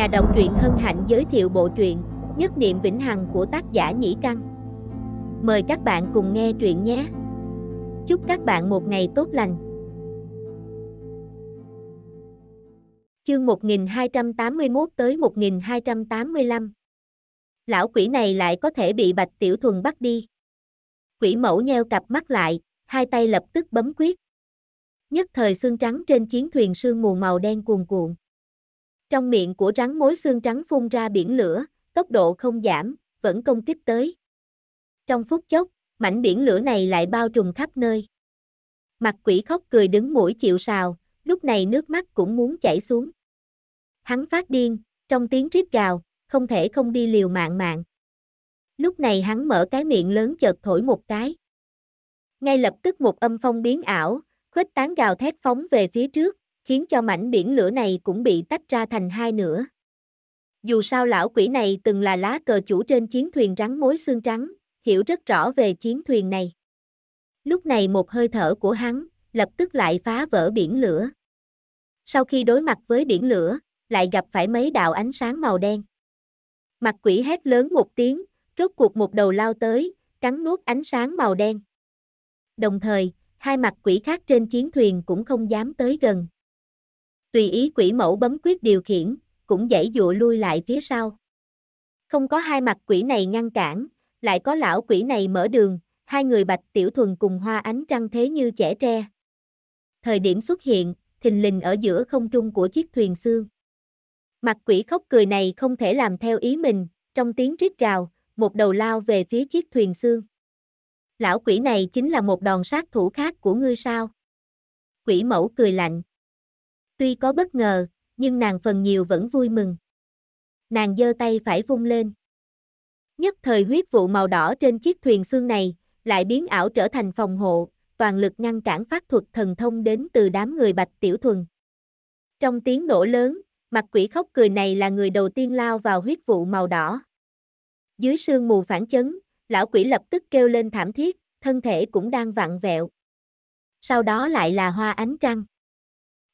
Nhà đọc truyện hân hạnh giới thiệu bộ truyện Nhất niệm vĩnh hằng của tác giả Nhĩ Căn. Mời các bạn cùng nghe truyện nhé. Chúc các bạn một ngày tốt lành. Chương 1281 tới 1285. Lão quỷ này lại có thể bị Bạch Tiểu Thuần bắt đi. Quỷ mẫu nheo cặp mắt lại, hai tay lập tức bấm quyết. Nhất thời xương trắng trên chiến thuyền sương mù màu đen cuồn cuộn. Trong miệng của rắn mối xương trắng phun ra biển lửa, tốc độ không giảm, vẫn công kích tới. Trong phút chốc, mảnh biển lửa này lại bao trùm khắp nơi. Mặt quỷ khóc cười đứng mũi chịu sào, lúc này nước mắt cũng muốn chảy xuống. Hắn phát điên, trong tiếng rít gào, không thể không đi liều mạng mạng. Lúc này hắn mở cái miệng lớn chợt thổi một cái. Ngay lập tức một âm phong biến ảo, khuếch tán gào thét phóng về phía trước, khiến cho mảnh biển lửa này cũng bị tách ra thành hai nửa. Dù sao lão quỷ này từng là lá cờ chủ trên chiến thuyền rắn mối xương trắng, hiểu rất rõ về chiến thuyền này. Lúc này một hơi thở của hắn, lập tức lại phá vỡ biển lửa. Sau khi đối mặt với biển lửa, lại gặp phải mấy đạo ánh sáng màu đen. Mặt quỷ hét lớn một tiếng, rốt cuộc một đầu lao tới, cắn nuốt ánh sáng màu đen. Đồng thời, hai mặt quỷ khác trên chiến thuyền cũng không dám tới gần, Tùy ý quỷ mẫu bấm quyết điều khiển, cũng dãy dụa lui lại phía sau. Không có hai mặt quỷ này ngăn cản, lại có lão quỷ này mở đường, hai người bạch tiểu thuần cùng hoa ánh trăng thế như trẻ tre. Thời điểm xuất hiện, thình lình ở giữa không trung của chiếc thuyền xương. Mặt quỷ khóc cười này không thể làm theo ý mình, trong tiếng rít gào, một đầu lao về phía chiếc thuyền xương. Lão quỷ này chính là một đòn sát thủ khác của ngươi sao? Quỷ mẫu cười lạnh, Tuy có bất ngờ, nhưng nàng phần nhiều vẫn vui mừng. Nàng giơ tay phải vung lên. Nhất thời huyết vụ màu đỏ trên chiếc thuyền xương này, lại biến ảo trở thành phòng hộ, toàn lực ngăn cản phát thuật thần thông đến từ đám người bạch tiểu thuần. Trong tiếng nổ lớn, mặt quỷ khóc cười này là người đầu tiên lao vào huyết vụ màu đỏ. Dưới sương mù phản chấn, lão quỷ lập tức kêu lên thảm thiết, thân thể cũng đang vặn vẹo. Sau đó lại là hoa ánh trăng.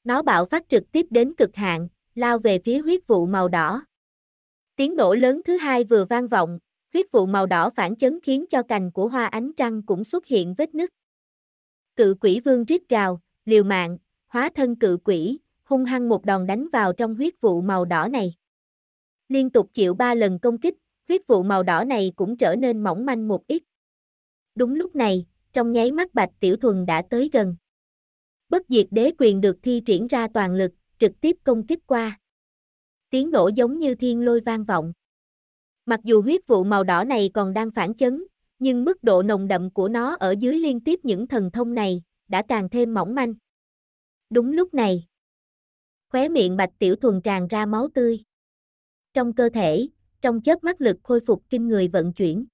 Nó bạo phát trực tiếp đến cực hạn, lao về phía huyết vụ màu đỏ. Tiếng nổ lớn thứ hai vừa vang vọng, huyết vụ màu đỏ phản chấn khiến cho cành của hoa ánh trăng cũng xuất hiện vết nứt. Cự quỷ vương rít gào, liều mạng, hóa thân cự quỷ, hung hăng một đòn đánh vào trong huyết vụ màu đỏ này. Liên tục chịu ba lần công kích, huyết vụ màu đỏ này cũng trở nên mỏng manh một ít. Đúng lúc này, trong nháy mắt Bạch Tiểu Thuần đã tới gần bất diệt đế quyền được thi triển ra toàn lực, trực tiếp công kích qua. Tiếng nổ giống như thiên lôi vang vọng. Mặc dù huyết vụ màu đỏ này còn đang phản chấn, nhưng mức độ nồng đậm của nó ở dưới liên tiếp những thần thông này, đã càng thêm mỏng manh. Đúng lúc này, khóe miệng bạch tiểu thuần tràn ra máu tươi. Trong cơ thể, trong chớp mắt lực khôi phục kinh người vận chuyển.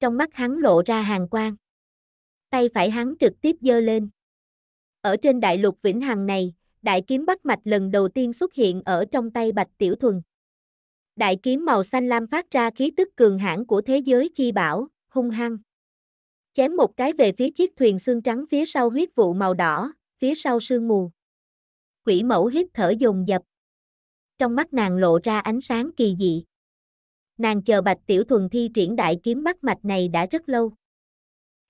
Trong mắt hắn lộ ra hàng quang. Tay phải hắn trực tiếp giơ lên. Ở trên đại lục vĩnh hằng này, đại kiếm bắt mạch lần đầu tiên xuất hiện ở trong tay Bạch Tiểu Thuần. Đại kiếm màu xanh lam phát ra khí tức cường hãn của thế giới chi bảo, hung hăng. Chém một cái về phía chiếc thuyền xương trắng phía sau huyết vụ màu đỏ, phía sau sương mù. Quỷ mẫu hít thở dồn dập. Trong mắt nàng lộ ra ánh sáng kỳ dị. Nàng chờ Bạch Tiểu Thuần thi triển đại kiếm bắt mạch này đã rất lâu.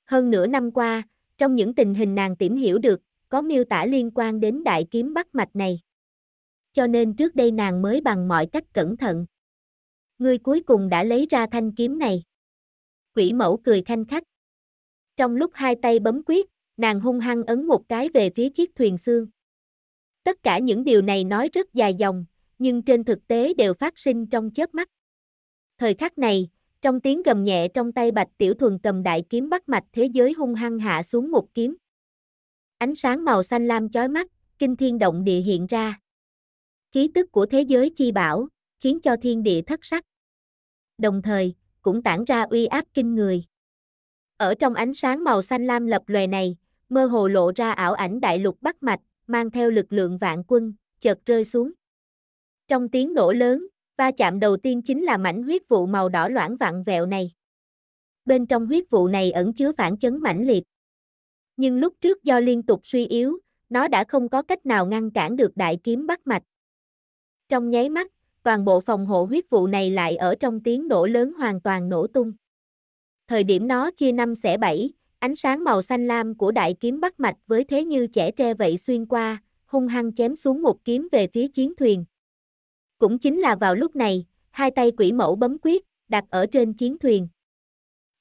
Hơn nửa năm qua, trong những tình hình nàng tìm hiểu được có miêu tả liên quan đến đại kiếm bắt mạch này. Cho nên trước đây nàng mới bằng mọi cách cẩn thận. Ngươi cuối cùng đã lấy ra thanh kiếm này. Quỷ mẫu cười khanh khách. Trong lúc hai tay bấm quyết, nàng hung hăng ấn một cái về phía chiếc thuyền xương. Tất cả những điều này nói rất dài dòng, nhưng trên thực tế đều phát sinh trong chớp mắt. Thời khắc này, trong tiếng gầm nhẹ trong tay Bạch Tiểu Thuần cầm đại kiếm bắt mạch thế giới hung hăng hạ xuống một kiếm. Ánh sáng màu xanh lam chói mắt, kinh thiên động địa hiện ra. Khí tức của thế giới chi bảo, khiến cho thiên địa thất sắc. Đồng thời, cũng tản ra uy áp kinh người. Ở trong ánh sáng màu xanh lam lập lòe này, mơ hồ lộ ra ảo ảnh đại lục Bắc Mạch, mang theo lực lượng vạn quân, chợt rơi xuống. Trong tiếng nổ lớn, va chạm đầu tiên chính là mảnh huyết vụ màu đỏ loãng vặn vẹo này. Bên trong huyết vụ này ẩn chứa phản chấn mãnh liệt nhưng lúc trước do liên tục suy yếu, nó đã không có cách nào ngăn cản được đại kiếm bắt mạch. Trong nháy mắt, toàn bộ phòng hộ huyết vụ này lại ở trong tiếng nổ lớn hoàn toàn nổ tung. Thời điểm nó chia năm xẻ bảy, ánh sáng màu xanh lam của đại kiếm bắt mạch với thế như trẻ tre vậy xuyên qua, hung hăng chém xuống một kiếm về phía chiến thuyền. Cũng chính là vào lúc này, hai tay quỷ mẫu bấm quyết, đặt ở trên chiến thuyền.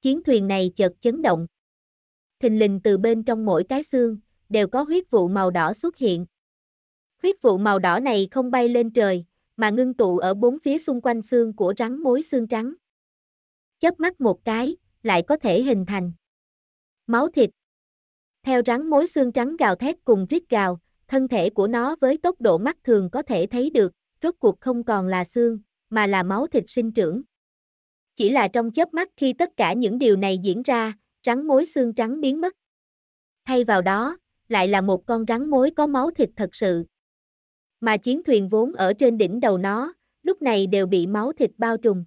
Chiến thuyền này chợt chấn động thình lình từ bên trong mỗi cái xương, đều có huyết vụ màu đỏ xuất hiện. Huyết vụ màu đỏ này không bay lên trời, mà ngưng tụ ở bốn phía xung quanh xương của rắn mối xương trắng. Chớp mắt một cái, lại có thể hình thành. Máu thịt. Theo rắn mối xương trắng gào thét cùng rít gào, thân thể của nó với tốc độ mắt thường có thể thấy được, rốt cuộc không còn là xương, mà là máu thịt sinh trưởng. Chỉ là trong chớp mắt khi tất cả những điều này diễn ra, rắn mối xương trắng biến mất. Thay vào đó, lại là một con rắn mối có máu thịt thật sự. Mà chiến thuyền vốn ở trên đỉnh đầu nó, lúc này đều bị máu thịt bao trùm.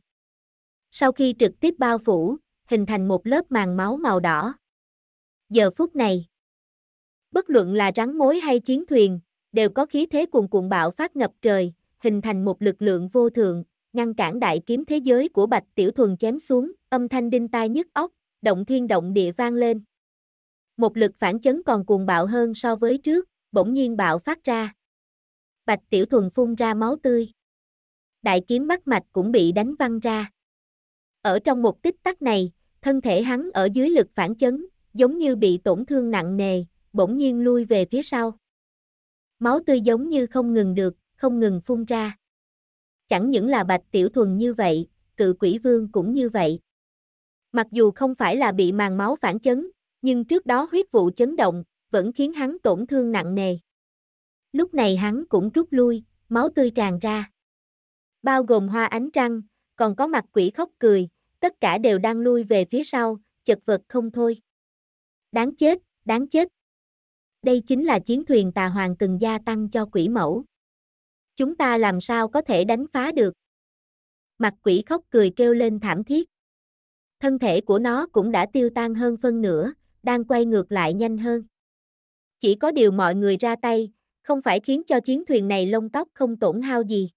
Sau khi trực tiếp bao phủ, hình thành một lớp màng máu màu đỏ. Giờ phút này, bất luận là rắn mối hay chiến thuyền, đều có khí thế cuồn cuộn bạo phát ngập trời, hình thành một lực lượng vô thượng, ngăn cản đại kiếm thế giới của Bạch Tiểu Thuần chém xuống, âm thanh đinh tai nhức óc, động thiên động địa vang lên. Một lực phản chấn còn cuồng bạo hơn so với trước, bỗng nhiên bạo phát ra. Bạch Tiểu Thuần phun ra máu tươi. Đại kiếm bắt mạch cũng bị đánh văng ra. Ở trong một tích tắc này, thân thể hắn ở dưới lực phản chấn, giống như bị tổn thương nặng nề, bỗng nhiên lui về phía sau. Máu tươi giống như không ngừng được, không ngừng phun ra. Chẳng những là Bạch Tiểu Thuần như vậy, cự quỷ vương cũng như vậy. Mặc dù không phải là bị màng máu phản chấn, nhưng trước đó huyết vụ chấn động, vẫn khiến hắn tổn thương nặng nề. Lúc này hắn cũng rút lui, máu tươi tràn ra. Bao gồm hoa ánh trăng, còn có mặt quỷ khóc cười, tất cả đều đang lui về phía sau, chật vật không thôi. Đáng chết, đáng chết. Đây chính là chiến thuyền tà hoàng từng gia tăng cho quỷ mẫu. Chúng ta làm sao có thể đánh phá được? Mặt quỷ khóc cười kêu lên thảm thiết. Thân thể của nó cũng đã tiêu tan hơn phân nửa, đang quay ngược lại nhanh hơn. Chỉ có điều mọi người ra tay, không phải khiến cho chiến thuyền này lông tóc không tổn hao gì.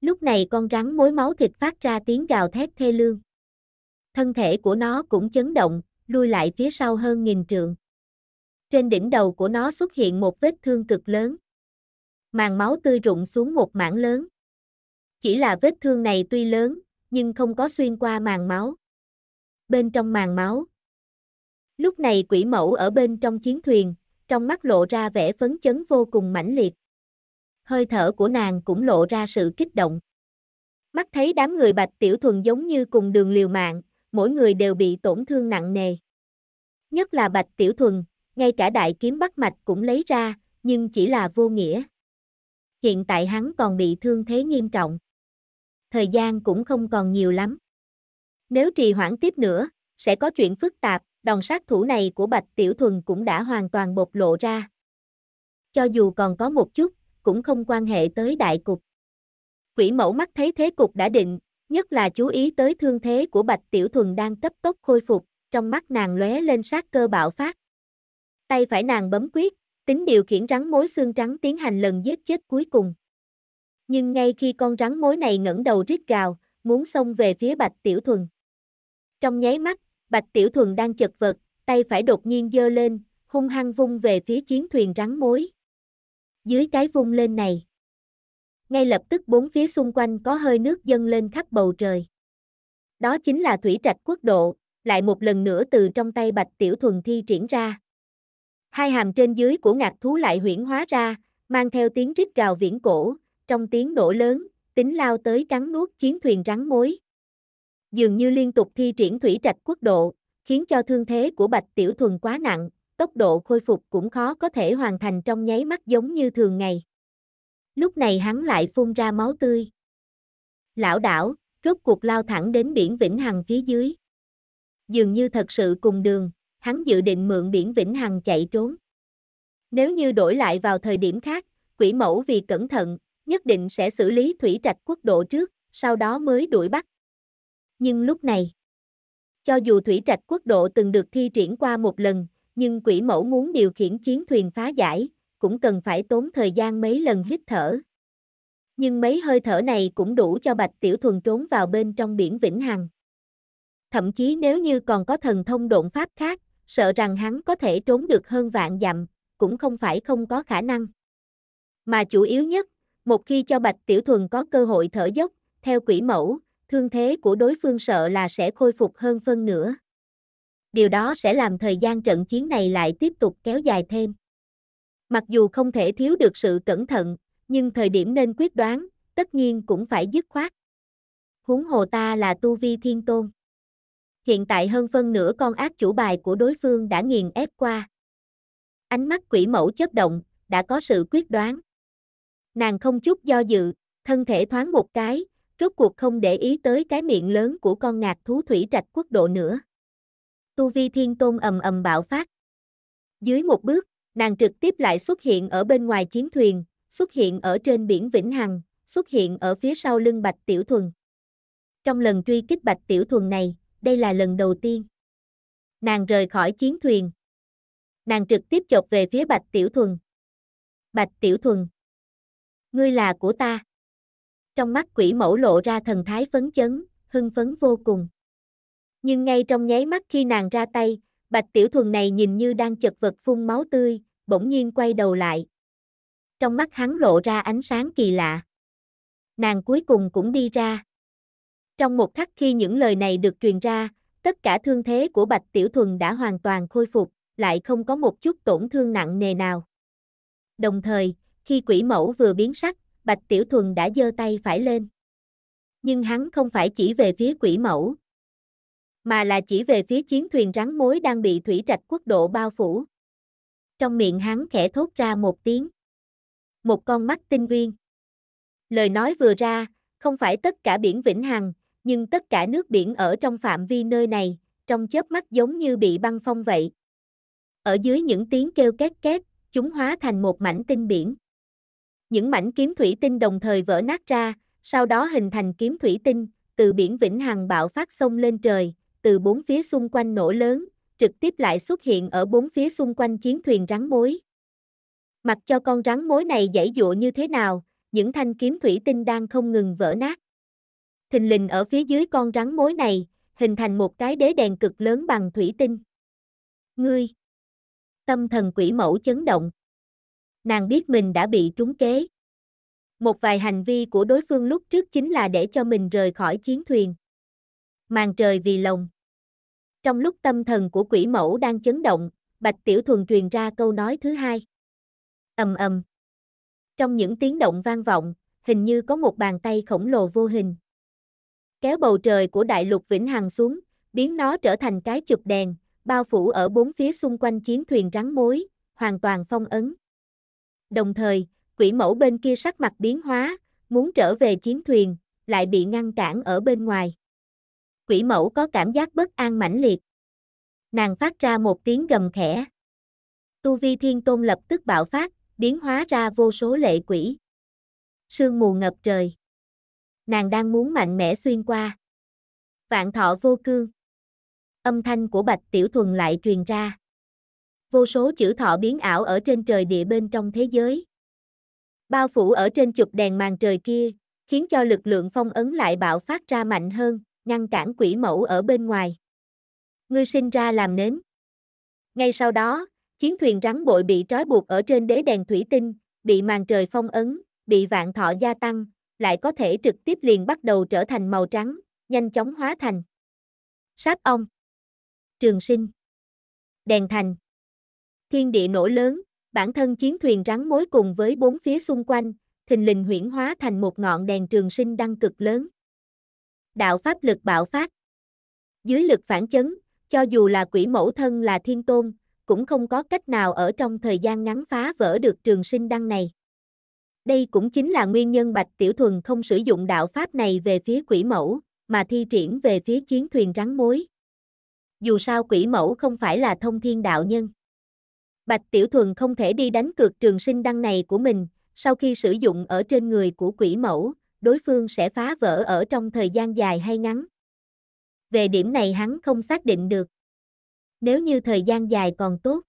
Lúc này con rắn mối máu thịt phát ra tiếng gào thét thê lương. Thân thể của nó cũng chấn động, lui lại phía sau hơn nghìn trượng. Trên đỉnh đầu của nó xuất hiện một vết thương cực lớn. Màn máu tươi rụng xuống một mảng lớn. Chỉ là vết thương này tuy lớn, nhưng không có xuyên qua màng máu bên trong màn máu. Lúc này quỷ mẫu ở bên trong chiến thuyền, trong mắt lộ ra vẻ phấn chấn vô cùng mãnh liệt. Hơi thở của nàng cũng lộ ra sự kích động. Mắt thấy đám người bạch tiểu thuần giống như cùng đường liều mạng, mỗi người đều bị tổn thương nặng nề. Nhất là bạch tiểu thuần, ngay cả đại kiếm bắt mạch cũng lấy ra, nhưng chỉ là vô nghĩa. Hiện tại hắn còn bị thương thế nghiêm trọng. Thời gian cũng không còn nhiều lắm. Nếu trì hoãn tiếp nữa, sẽ có chuyện phức tạp, đòn sát thủ này của Bạch Tiểu Thuần cũng đã hoàn toàn bộc lộ ra. Cho dù còn có một chút, cũng không quan hệ tới đại cục. Quỷ mẫu mắt thấy thế cục đã định, nhất là chú ý tới thương thế của Bạch Tiểu Thuần đang cấp tốc khôi phục, trong mắt nàng lóe lên sát cơ bạo phát. Tay phải nàng bấm quyết, tính điều khiển rắn mối xương trắng tiến hành lần giết chết cuối cùng. Nhưng ngay khi con rắn mối này ngẩng đầu rít gào, muốn xông về phía Bạch Tiểu Thuần. Trong nháy mắt, Bạch Tiểu Thuần đang chật vật, tay phải đột nhiên giơ lên, hung hăng vung về phía chiến thuyền rắn mối. Dưới cái vung lên này, ngay lập tức bốn phía xung quanh có hơi nước dâng lên khắp bầu trời. Đó chính là thủy trạch quốc độ, lại một lần nữa từ trong tay Bạch Tiểu Thuần thi triển ra. Hai hàm trên dưới của ngạc thú lại huyển hóa ra, mang theo tiếng rít gào viễn cổ, trong tiếng nổ lớn, tính lao tới cắn nuốt chiến thuyền rắn mối dường như liên tục thi triển thủy trạch quốc độ, khiến cho thương thế của Bạch Tiểu Thuần quá nặng, tốc độ khôi phục cũng khó có thể hoàn thành trong nháy mắt giống như thường ngày. Lúc này hắn lại phun ra máu tươi. Lão đảo, rốt cuộc lao thẳng đến biển Vĩnh Hằng phía dưới. Dường như thật sự cùng đường, hắn dự định mượn biển Vĩnh Hằng chạy trốn. Nếu như đổi lại vào thời điểm khác, quỷ mẫu vì cẩn thận, nhất định sẽ xử lý thủy trạch quốc độ trước, sau đó mới đuổi bắt. Nhưng lúc này, cho dù thủy trạch quốc độ từng được thi triển qua một lần, nhưng quỷ mẫu muốn điều khiển chiến thuyền phá giải, cũng cần phải tốn thời gian mấy lần hít thở. Nhưng mấy hơi thở này cũng đủ cho Bạch Tiểu Thuần trốn vào bên trong biển Vĩnh Hằng. Thậm chí nếu như còn có thần thông độn pháp khác, sợ rằng hắn có thể trốn được hơn vạn dặm, cũng không phải không có khả năng. Mà chủ yếu nhất, một khi cho Bạch Tiểu Thuần có cơ hội thở dốc, theo quỷ mẫu, thương thế của đối phương sợ là sẽ khôi phục hơn phân nữa. Điều đó sẽ làm thời gian trận chiến này lại tiếp tục kéo dài thêm. Mặc dù không thể thiếu được sự cẩn thận, nhưng thời điểm nên quyết đoán, tất nhiên cũng phải dứt khoát. Huống hồ ta là tu vi thiên tôn. Hiện tại hơn phân nửa con ác chủ bài của đối phương đã nghiền ép qua. Ánh mắt quỷ mẫu chớp động, đã có sự quyết đoán. Nàng không chút do dự, thân thể thoáng một cái, rốt cuộc không để ý tới cái miệng lớn của con ngạc thú thủy trạch quốc độ nữa. Tu vi thiên tôn ầm ầm bạo phát. Dưới một bước, nàng trực tiếp lại xuất hiện ở bên ngoài chiến thuyền, xuất hiện ở trên biển Vĩnh Hằng, xuất hiện ở phía sau lưng Bạch Tiểu Thuần. Trong lần truy kích Bạch Tiểu Thuần này, đây là lần đầu tiên. Nàng rời khỏi chiến thuyền. Nàng trực tiếp chộp về phía Bạch Tiểu Thuần. Bạch Tiểu Thuần. Ngươi là của ta trong mắt quỷ mẫu lộ ra thần thái phấn chấn, hưng phấn vô cùng. Nhưng ngay trong nháy mắt khi nàng ra tay, bạch tiểu thuần này nhìn như đang chật vật phun máu tươi, bỗng nhiên quay đầu lại. Trong mắt hắn lộ ra ánh sáng kỳ lạ. Nàng cuối cùng cũng đi ra. Trong một khắc khi những lời này được truyền ra, tất cả thương thế của bạch tiểu thuần đã hoàn toàn khôi phục, lại không có một chút tổn thương nặng nề nào. Đồng thời, khi quỷ mẫu vừa biến sắc, Bạch Tiểu Thuần đã giơ tay phải lên. Nhưng hắn không phải chỉ về phía quỷ mẫu, mà là chỉ về phía chiến thuyền rắn mối đang bị thủy trạch quốc độ bao phủ. Trong miệng hắn khẽ thốt ra một tiếng. Một con mắt tinh nguyên. Lời nói vừa ra, không phải tất cả biển Vĩnh Hằng, nhưng tất cả nước biển ở trong phạm vi nơi này, trong chớp mắt giống như bị băng phong vậy. Ở dưới những tiếng kêu két két, chúng hóa thành một mảnh tinh biển những mảnh kiếm thủy tinh đồng thời vỡ nát ra, sau đó hình thành kiếm thủy tinh, từ biển Vĩnh Hằng bạo phát sông lên trời, từ bốn phía xung quanh nổ lớn, trực tiếp lại xuất hiện ở bốn phía xung quanh chiến thuyền rắn mối. Mặc cho con rắn mối này dãy dụa như thế nào, những thanh kiếm thủy tinh đang không ngừng vỡ nát. Thình lình ở phía dưới con rắn mối này, hình thành một cái đế đèn cực lớn bằng thủy tinh. Ngươi! Tâm thần quỷ mẫu chấn động nàng biết mình đã bị trúng kế. Một vài hành vi của đối phương lúc trước chính là để cho mình rời khỏi chiến thuyền. Màn trời vì lồng. Trong lúc tâm thần của quỷ mẫu đang chấn động, Bạch Tiểu Thuần truyền ra câu nói thứ hai. Ầm ầm. Trong những tiếng động vang vọng, hình như có một bàn tay khổng lồ vô hình. Kéo bầu trời của đại lục Vĩnh Hằng xuống, biến nó trở thành cái chụp đèn, bao phủ ở bốn phía xung quanh chiến thuyền rắn mối, hoàn toàn phong ấn. Đồng thời, quỷ mẫu bên kia sắc mặt biến hóa, muốn trở về chiến thuyền, lại bị ngăn cản ở bên ngoài. Quỷ mẫu có cảm giác bất an mãnh liệt. Nàng phát ra một tiếng gầm khẽ. Tu vi thiên tôn lập tức bạo phát, biến hóa ra vô số lệ quỷ. Sương mù ngập trời. Nàng đang muốn mạnh mẽ xuyên qua. Vạn thọ vô cương. Âm thanh của Bạch Tiểu Thuần lại truyền ra vô số chữ thọ biến ảo ở trên trời địa bên trong thế giới. Bao phủ ở trên chụp đèn màn trời kia, khiến cho lực lượng phong ấn lại bạo phát ra mạnh hơn, ngăn cản quỷ mẫu ở bên ngoài. Ngươi sinh ra làm nến. Ngay sau đó, chiến thuyền rắn bội bị trói buộc ở trên đế đèn thủy tinh, bị màn trời phong ấn, bị vạn thọ gia tăng, lại có thể trực tiếp liền bắt đầu trở thành màu trắng, nhanh chóng hóa thành. Sát ong. Trường sinh. Đèn thành thiên địa nổ lớn, bản thân chiến thuyền rắn mối cùng với bốn phía xung quanh, thình lình huyển hóa thành một ngọn đèn trường sinh đăng cực lớn. Đạo pháp lực bạo phát. Dưới lực phản chấn, cho dù là quỷ mẫu thân là thiên tôn, cũng không có cách nào ở trong thời gian ngắn phá vỡ được trường sinh đăng này. Đây cũng chính là nguyên nhân Bạch Tiểu Thuần không sử dụng đạo pháp này về phía quỷ mẫu, mà thi triển về phía chiến thuyền rắn mối. Dù sao quỷ mẫu không phải là thông thiên đạo nhân. Bạch Tiểu Thuần không thể đi đánh cược trường sinh đăng này của mình, sau khi sử dụng ở trên người của quỷ mẫu, đối phương sẽ phá vỡ ở trong thời gian dài hay ngắn. Về điểm này hắn không xác định được. Nếu như thời gian dài còn tốt,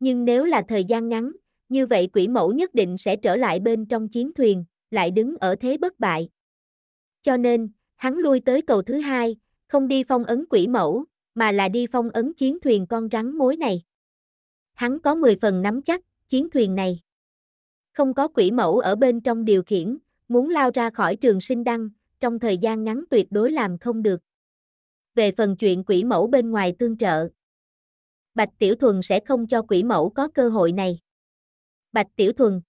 nhưng nếu là thời gian ngắn, như vậy quỷ mẫu nhất định sẽ trở lại bên trong chiến thuyền, lại đứng ở thế bất bại. Cho nên, hắn lui tới cầu thứ hai, không đi phong ấn quỷ mẫu, mà là đi phong ấn chiến thuyền con rắn mối này hắn có 10 phần nắm chắc, chiến thuyền này. Không có quỷ mẫu ở bên trong điều khiển, muốn lao ra khỏi trường sinh đăng, trong thời gian ngắn tuyệt đối làm không được. Về phần chuyện quỷ mẫu bên ngoài tương trợ, Bạch Tiểu Thuần sẽ không cho quỷ mẫu có cơ hội này. Bạch Tiểu Thuần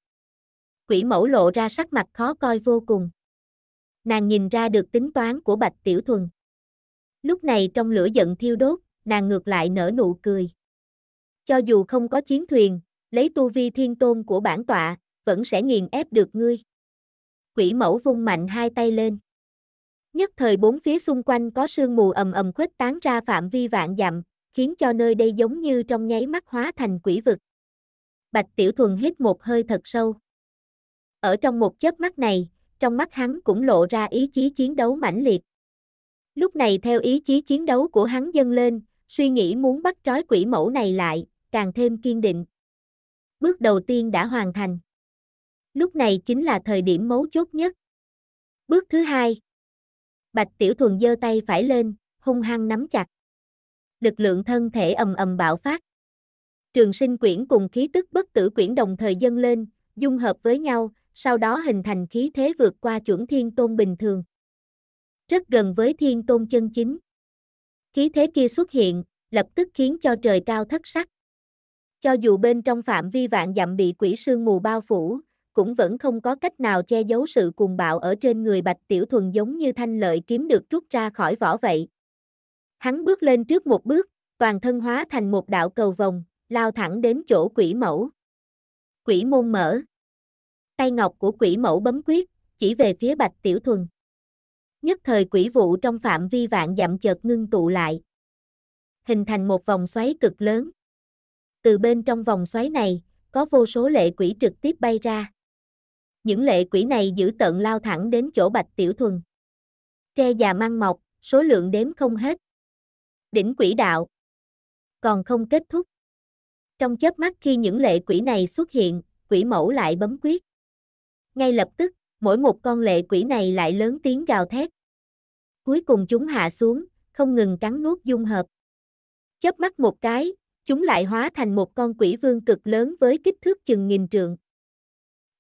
Quỷ mẫu lộ ra sắc mặt khó coi vô cùng. Nàng nhìn ra được tính toán của Bạch Tiểu Thuần. Lúc này trong lửa giận thiêu đốt, nàng ngược lại nở nụ cười cho dù không có chiến thuyền, lấy tu vi thiên tôn của bản tọa, vẫn sẽ nghiền ép được ngươi. Quỷ mẫu vung mạnh hai tay lên. Nhất thời bốn phía xung quanh có sương mù ầm ầm khuếch tán ra phạm vi vạn dặm, khiến cho nơi đây giống như trong nháy mắt hóa thành quỷ vực. Bạch Tiểu Thuần hít một hơi thật sâu. Ở trong một chớp mắt này, trong mắt hắn cũng lộ ra ý chí chiến đấu mãnh liệt. Lúc này theo ý chí chiến đấu của hắn dâng lên, suy nghĩ muốn bắt trói quỷ mẫu này lại, càng thêm kiên định. Bước đầu tiên đã hoàn thành. Lúc này chính là thời điểm mấu chốt nhất. Bước thứ hai. Bạch Tiểu Thuần giơ tay phải lên, hung hăng nắm chặt. Lực lượng thân thể ầm ầm bạo phát. Trường sinh quyển cùng khí tức bất tử quyển đồng thời dâng lên, dung hợp với nhau, sau đó hình thành khí thế vượt qua chuẩn thiên tôn bình thường. Rất gần với thiên tôn chân chính. Khí thế kia xuất hiện, lập tức khiến cho trời cao thất sắc. Cho dù bên trong phạm vi vạn dặm bị quỷ sương mù bao phủ, cũng vẫn không có cách nào che giấu sự cuồng bạo ở trên người Bạch Tiểu Thuần giống như thanh lợi kiếm được rút ra khỏi vỏ vậy. Hắn bước lên trước một bước, toàn thân hóa thành một đạo cầu vòng, lao thẳng đến chỗ quỷ mẫu. Quỷ môn mở. Tay ngọc của quỷ mẫu bấm quyết, chỉ về phía Bạch Tiểu Thuần. Nhất thời quỷ vụ trong phạm vi vạn dặm chợt ngưng tụ lại. Hình thành một vòng xoáy cực lớn từ bên trong vòng xoáy này, có vô số lệ quỷ trực tiếp bay ra. Những lệ quỷ này giữ tận lao thẳng đến chỗ Bạch Tiểu Thuần. Tre già mang mọc, số lượng đếm không hết. Đỉnh quỷ đạo. Còn không kết thúc. Trong chớp mắt khi những lệ quỷ này xuất hiện, quỷ mẫu lại bấm quyết. Ngay lập tức, mỗi một con lệ quỷ này lại lớn tiếng gào thét. Cuối cùng chúng hạ xuống, không ngừng cắn nuốt dung hợp. Chớp mắt một cái, chúng lại hóa thành một con quỷ vương cực lớn với kích thước chừng nghìn trượng.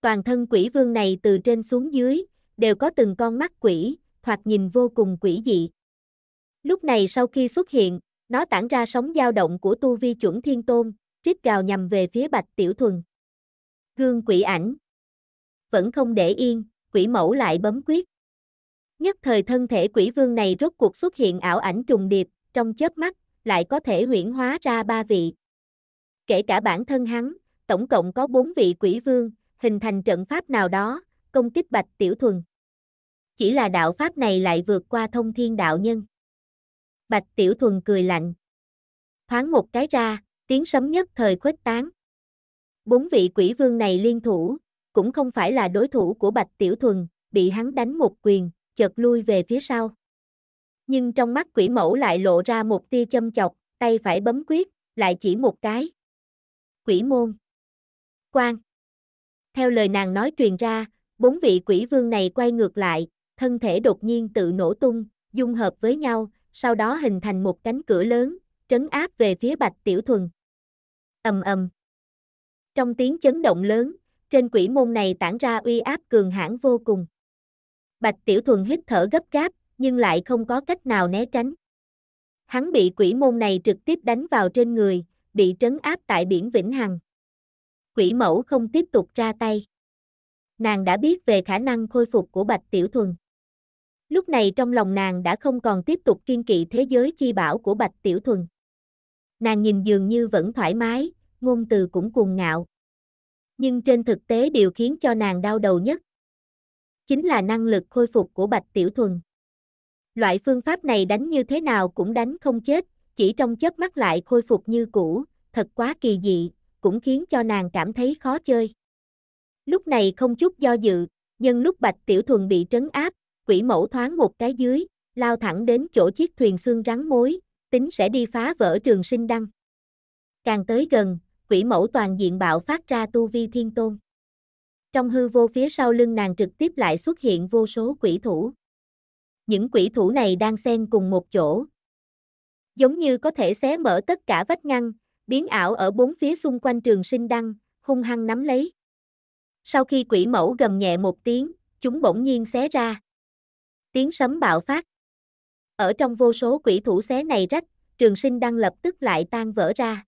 Toàn thân quỷ vương này từ trên xuống dưới, đều có từng con mắt quỷ, thoạt nhìn vô cùng quỷ dị. Lúc này sau khi xuất hiện, nó tản ra sóng dao động của tu vi chuẩn thiên tôn, rít gào nhằm về phía bạch tiểu thuần. Gương quỷ ảnh. Vẫn không để yên, quỷ mẫu lại bấm quyết. Nhất thời thân thể quỷ vương này rốt cuộc xuất hiện ảo ảnh trùng điệp, trong chớp mắt, lại có thể huyễn hóa ra ba vị. Kể cả bản thân hắn, tổng cộng có bốn vị quỷ vương, hình thành trận pháp nào đó, công kích bạch tiểu thuần. Chỉ là đạo pháp này lại vượt qua thông thiên đạo nhân. Bạch tiểu thuần cười lạnh. Thoáng một cái ra, tiếng sấm nhất thời khuếch tán. Bốn vị quỷ vương này liên thủ, cũng không phải là đối thủ của bạch tiểu thuần, bị hắn đánh một quyền, chợt lui về phía sau nhưng trong mắt quỷ mẫu lại lộ ra một tia châm chọc, tay phải bấm quyết, lại chỉ một cái. Quỷ môn. Quan. Theo lời nàng nói truyền ra, bốn vị quỷ vương này quay ngược lại, thân thể đột nhiên tự nổ tung, dung hợp với nhau, sau đó hình thành một cánh cửa lớn, trấn áp về phía Bạch Tiểu Thuần. Ầm ầm. Trong tiếng chấn động lớn, trên quỷ môn này tản ra uy áp cường hãn vô cùng. Bạch Tiểu Thuần hít thở gấp gáp, nhưng lại không có cách nào né tránh. Hắn bị quỷ môn này trực tiếp đánh vào trên người, bị trấn áp tại biển Vĩnh Hằng. Quỷ mẫu không tiếp tục ra tay. Nàng đã biết về khả năng khôi phục của Bạch Tiểu Thuần. Lúc này trong lòng nàng đã không còn tiếp tục kiên kỵ thế giới chi bảo của Bạch Tiểu Thuần. Nàng nhìn dường như vẫn thoải mái, ngôn từ cũng cuồng ngạo. Nhưng trên thực tế điều khiến cho nàng đau đầu nhất chính là năng lực khôi phục của Bạch Tiểu Thuần. Loại phương pháp này đánh như thế nào cũng đánh không chết, chỉ trong chớp mắt lại khôi phục như cũ, thật quá kỳ dị, cũng khiến cho nàng cảm thấy khó chơi. Lúc này không chút do dự, nhân lúc Bạch Tiểu Thuần bị trấn áp, quỷ mẫu thoáng một cái dưới, lao thẳng đến chỗ chiếc thuyền xương rắn mối, tính sẽ đi phá vỡ trường sinh đăng. Càng tới gần, quỷ mẫu toàn diện bạo phát ra tu vi thiên tôn. Trong hư vô phía sau lưng nàng trực tiếp lại xuất hiện vô số quỷ thủ những quỷ thủ này đang xen cùng một chỗ. Giống như có thể xé mở tất cả vách ngăn, biến ảo ở bốn phía xung quanh trường sinh đăng, hung hăng nắm lấy. Sau khi quỷ mẫu gầm nhẹ một tiếng, chúng bỗng nhiên xé ra. Tiếng sấm bạo phát. Ở trong vô số quỷ thủ xé này rách, trường sinh đăng lập tức lại tan vỡ ra.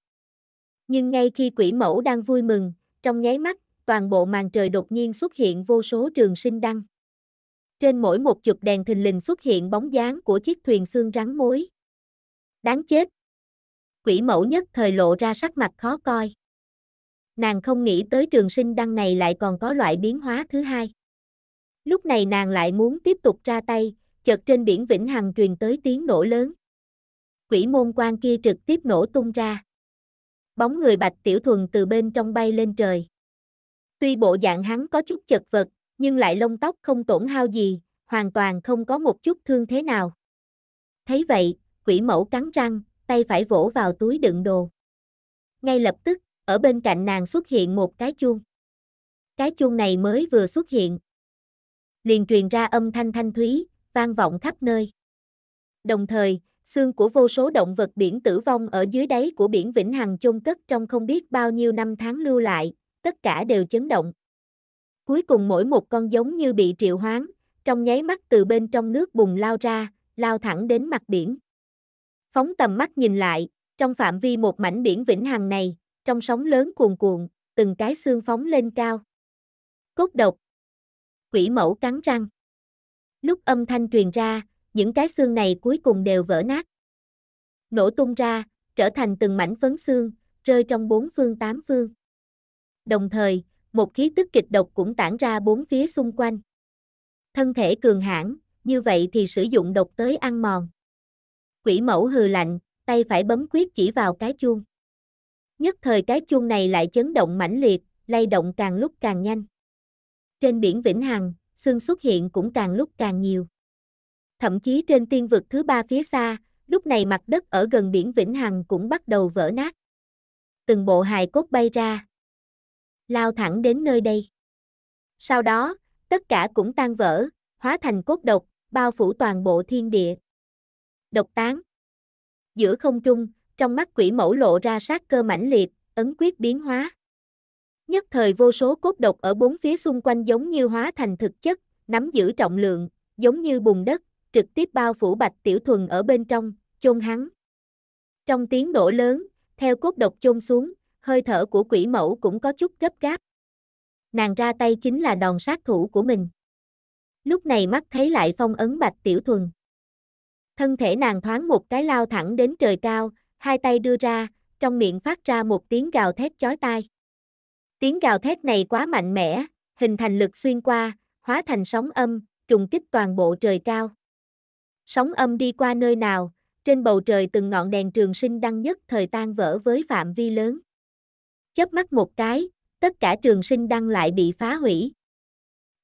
Nhưng ngay khi quỷ mẫu đang vui mừng, trong nháy mắt, toàn bộ màn trời đột nhiên xuất hiện vô số trường sinh đăng. Trên mỗi một chụp đèn thình lình xuất hiện bóng dáng của chiếc thuyền xương rắn mối. Đáng chết! Quỷ mẫu nhất thời lộ ra sắc mặt khó coi. Nàng không nghĩ tới trường sinh đăng này lại còn có loại biến hóa thứ hai. Lúc này nàng lại muốn tiếp tục ra tay, chợt trên biển Vĩnh Hằng truyền tới tiếng nổ lớn. Quỷ môn quan kia trực tiếp nổ tung ra. Bóng người bạch tiểu thuần từ bên trong bay lên trời. Tuy bộ dạng hắn có chút chật vật, nhưng lại lông tóc không tổn hao gì, hoàn toàn không có một chút thương thế nào. Thấy vậy, quỷ mẫu cắn răng, tay phải vỗ vào túi đựng đồ. Ngay lập tức, ở bên cạnh nàng xuất hiện một cái chuông. Cái chuông này mới vừa xuất hiện. Liền truyền ra âm thanh thanh thúy, vang vọng khắp nơi. Đồng thời, xương của vô số động vật biển tử vong ở dưới đáy của biển Vĩnh Hằng chôn cất trong không biết bao nhiêu năm tháng lưu lại, tất cả đều chấn động. Cuối cùng mỗi một con giống như bị triệu hoán, trong nháy mắt từ bên trong nước bùng lao ra, lao thẳng đến mặt biển. Phóng tầm mắt nhìn lại, trong phạm vi một mảnh biển vĩnh hằng này, trong sóng lớn cuồn cuộn, từng cái xương phóng lên cao. Cốt độc. Quỷ mẫu cắn răng. Lúc âm thanh truyền ra, những cái xương này cuối cùng đều vỡ nát. Nổ tung ra, trở thành từng mảnh phấn xương, rơi trong bốn phương tám phương. Đồng thời, một khí tức kịch độc cũng tản ra bốn phía xung quanh. Thân thể cường hãn, như vậy thì sử dụng độc tới ăn mòn. Quỷ mẫu hừ lạnh, tay phải bấm quyết chỉ vào cái chuông. Nhất thời cái chuông này lại chấn động mãnh liệt, lay động càng lúc càng nhanh. Trên biển Vĩnh Hằng, xương xuất hiện cũng càng lúc càng nhiều. Thậm chí trên tiên vực thứ ba phía xa, lúc này mặt đất ở gần biển Vĩnh Hằng cũng bắt đầu vỡ nát. Từng bộ hài cốt bay ra, lao thẳng đến nơi đây. Sau đó, tất cả cũng tan vỡ, hóa thành cốt độc, bao phủ toàn bộ thiên địa. Độc tán Giữa không trung, trong mắt quỷ mẫu lộ ra sát cơ mãnh liệt, ấn quyết biến hóa. Nhất thời vô số cốt độc ở bốn phía xung quanh giống như hóa thành thực chất, nắm giữ trọng lượng, giống như bùn đất, trực tiếp bao phủ bạch tiểu thuần ở bên trong, chôn hắn. Trong tiếng nổ lớn, theo cốt độc chôn xuống, hơi thở của quỷ mẫu cũng có chút gấp gáp. Nàng ra tay chính là đòn sát thủ của mình. Lúc này mắt thấy lại phong ấn bạch tiểu thuần. Thân thể nàng thoáng một cái lao thẳng đến trời cao, hai tay đưa ra, trong miệng phát ra một tiếng gào thét chói tai. Tiếng gào thét này quá mạnh mẽ, hình thành lực xuyên qua, hóa thành sóng âm, trùng kích toàn bộ trời cao. Sóng âm đi qua nơi nào, trên bầu trời từng ngọn đèn trường sinh đăng nhất thời tan vỡ với phạm vi lớn chớp mắt một cái, tất cả trường sinh đăng lại bị phá hủy.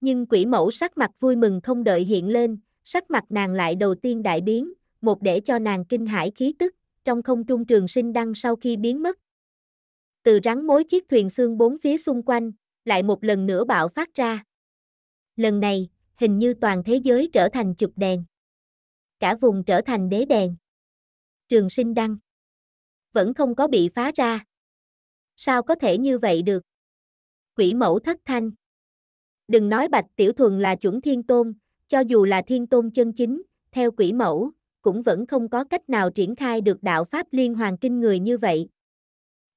Nhưng quỷ mẫu sắc mặt vui mừng không đợi hiện lên, sắc mặt nàng lại đầu tiên đại biến, một để cho nàng kinh hãi khí tức, trong không trung trường sinh đăng sau khi biến mất. Từ rắn mối chiếc thuyền xương bốn phía xung quanh, lại một lần nữa bạo phát ra. Lần này, hình như toàn thế giới trở thành chụp đèn. Cả vùng trở thành đế đèn. Trường sinh đăng vẫn không có bị phá ra, sao có thể như vậy được? Quỷ mẫu thất thanh. Đừng nói Bạch Tiểu Thuần là chuẩn thiên tôn, cho dù là thiên tôn chân chính, theo quỷ mẫu, cũng vẫn không có cách nào triển khai được đạo Pháp liên hoàn kinh người như vậy.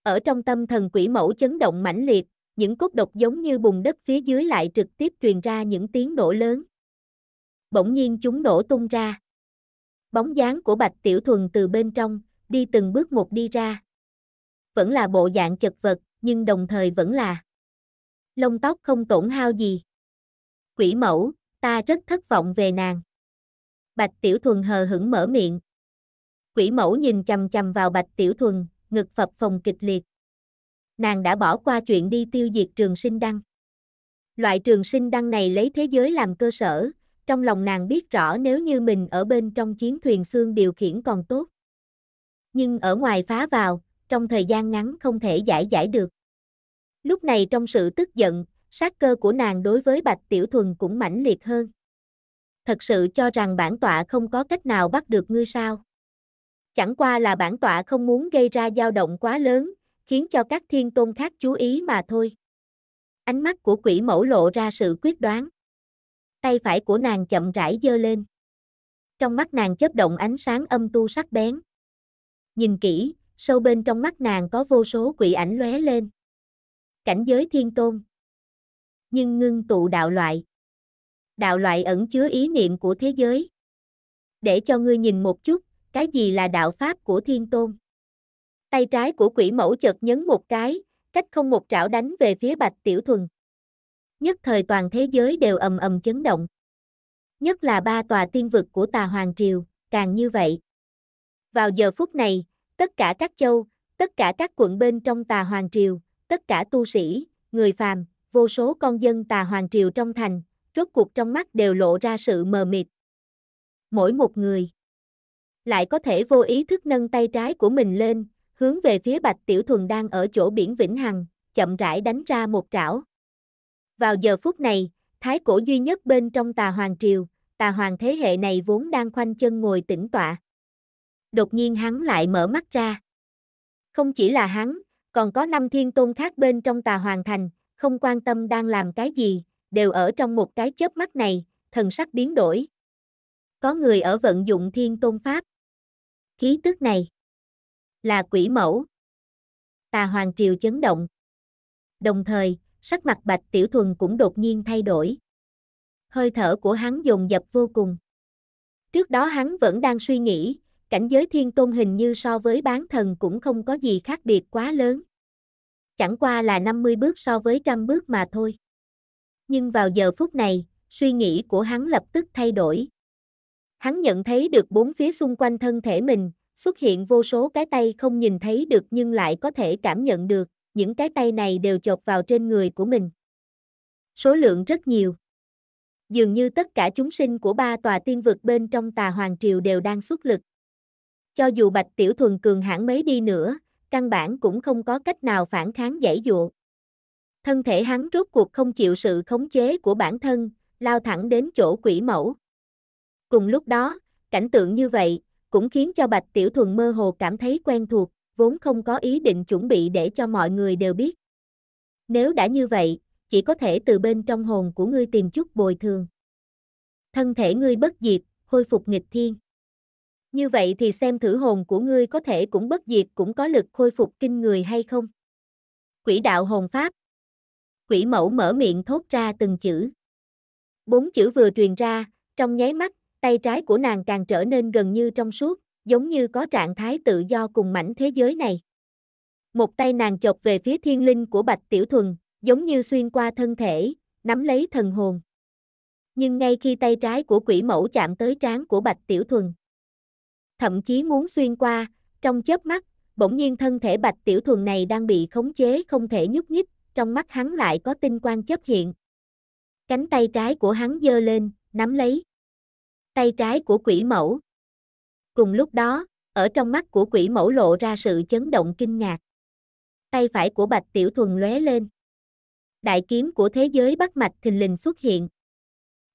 Ở trong tâm thần quỷ mẫu chấn động mãnh liệt, những cốt độc giống như bùn đất phía dưới lại trực tiếp truyền ra những tiếng nổ lớn. Bỗng nhiên chúng nổ tung ra. Bóng dáng của Bạch Tiểu Thuần từ bên trong, đi từng bước một đi ra vẫn là bộ dạng chật vật, nhưng đồng thời vẫn là lông tóc không tổn hao gì. Quỷ mẫu, ta rất thất vọng về nàng. Bạch Tiểu Thuần hờ hững mở miệng. Quỷ mẫu nhìn chầm chầm vào Bạch Tiểu Thuần, ngực phập phồng kịch liệt. Nàng đã bỏ qua chuyện đi tiêu diệt trường sinh đăng. Loại trường sinh đăng này lấy thế giới làm cơ sở, trong lòng nàng biết rõ nếu như mình ở bên trong chiến thuyền xương điều khiển còn tốt. Nhưng ở ngoài phá vào, trong thời gian ngắn không thể giải giải được. Lúc này trong sự tức giận, sát cơ của nàng đối với Bạch Tiểu Thuần cũng mãnh liệt hơn. Thật sự cho rằng bản tọa không có cách nào bắt được ngươi sao? Chẳng qua là bản tọa không muốn gây ra dao động quá lớn, khiến cho các thiên tôn khác chú ý mà thôi. Ánh mắt của quỷ mẫu lộ ra sự quyết đoán. Tay phải của nàng chậm rãi dơ lên. Trong mắt nàng chớp động ánh sáng âm tu sắc bén. Nhìn kỹ, sâu bên trong mắt nàng có vô số quỷ ảnh lóe lên. Cảnh giới thiên tôn. Nhưng ngưng tụ đạo loại. Đạo loại ẩn chứa ý niệm của thế giới. Để cho ngươi nhìn một chút, cái gì là đạo pháp của thiên tôn. Tay trái của quỷ mẫu chợt nhấn một cái, cách không một trảo đánh về phía bạch tiểu thuần. Nhất thời toàn thế giới đều ầm ầm chấn động. Nhất là ba tòa tiên vực của tà Hoàng Triều, càng như vậy. Vào giờ phút này, tất cả các châu, tất cả các quận bên trong tà hoàng triều, tất cả tu sĩ, người phàm, vô số con dân tà hoàng triều trong thành, rốt cuộc trong mắt đều lộ ra sự mờ mịt. Mỗi một người lại có thể vô ý thức nâng tay trái của mình lên, hướng về phía Bạch Tiểu Thuần đang ở chỗ biển Vĩnh Hằng, chậm rãi đánh ra một trảo. Vào giờ phút này, thái cổ duy nhất bên trong tà hoàng triều, tà hoàng thế hệ này vốn đang khoanh chân ngồi tĩnh tọa đột nhiên hắn lại mở mắt ra. Không chỉ là hắn, còn có năm thiên tôn khác bên trong tà hoàng thành, không quan tâm đang làm cái gì, đều ở trong một cái chớp mắt này, thần sắc biến đổi. Có người ở vận dụng thiên tôn pháp. Khí tức này là quỷ mẫu. Tà hoàng triều chấn động. Đồng thời, sắc mặt bạch tiểu thuần cũng đột nhiên thay đổi. Hơi thở của hắn dồn dập vô cùng. Trước đó hắn vẫn đang suy nghĩ, cảnh giới thiên tôn hình như so với bán thần cũng không có gì khác biệt quá lớn. Chẳng qua là 50 bước so với trăm bước mà thôi. Nhưng vào giờ phút này, suy nghĩ của hắn lập tức thay đổi. Hắn nhận thấy được bốn phía xung quanh thân thể mình, xuất hiện vô số cái tay không nhìn thấy được nhưng lại có thể cảm nhận được, những cái tay này đều chộp vào trên người của mình. Số lượng rất nhiều. Dường như tất cả chúng sinh của ba tòa tiên vực bên trong tà hoàng triều đều đang xuất lực, cho dù Bạch Tiểu Thuần cường hãn mấy đi nữa, căn bản cũng không có cách nào phản kháng giải dụa. Thân thể hắn rốt cuộc không chịu sự khống chế của bản thân, lao thẳng đến chỗ quỷ mẫu. Cùng lúc đó, cảnh tượng như vậy, cũng khiến cho Bạch Tiểu Thuần mơ hồ cảm thấy quen thuộc, vốn không có ý định chuẩn bị để cho mọi người đều biết. Nếu đã như vậy, chỉ có thể từ bên trong hồn của ngươi tìm chút bồi thường. Thân thể ngươi bất diệt, khôi phục nghịch thiên. Như vậy thì xem thử hồn của ngươi có thể cũng bất diệt cũng có lực khôi phục kinh người hay không. Quỷ đạo hồn pháp. Quỷ mẫu mở miệng thốt ra từng chữ. Bốn chữ vừa truyền ra, trong nháy mắt, tay trái của nàng càng trở nên gần như trong suốt, giống như có trạng thái tự do cùng mảnh thế giới này. Một tay nàng chọc về phía thiên linh của Bạch Tiểu Thuần, giống như xuyên qua thân thể, nắm lấy thần hồn. Nhưng ngay khi tay trái của quỷ mẫu chạm tới trán của Bạch Tiểu Thuần, thậm chí muốn xuyên qua, trong chớp mắt, bỗng nhiên thân thể bạch tiểu thuần này đang bị khống chế không thể nhúc nhích, trong mắt hắn lại có tinh quang chớp hiện. Cánh tay trái của hắn giơ lên, nắm lấy. Tay trái của quỷ mẫu. Cùng lúc đó, ở trong mắt của quỷ mẫu lộ ra sự chấn động kinh ngạc. Tay phải của bạch tiểu thuần lóe lên. Đại kiếm của thế giới bắt mạch thình lình xuất hiện.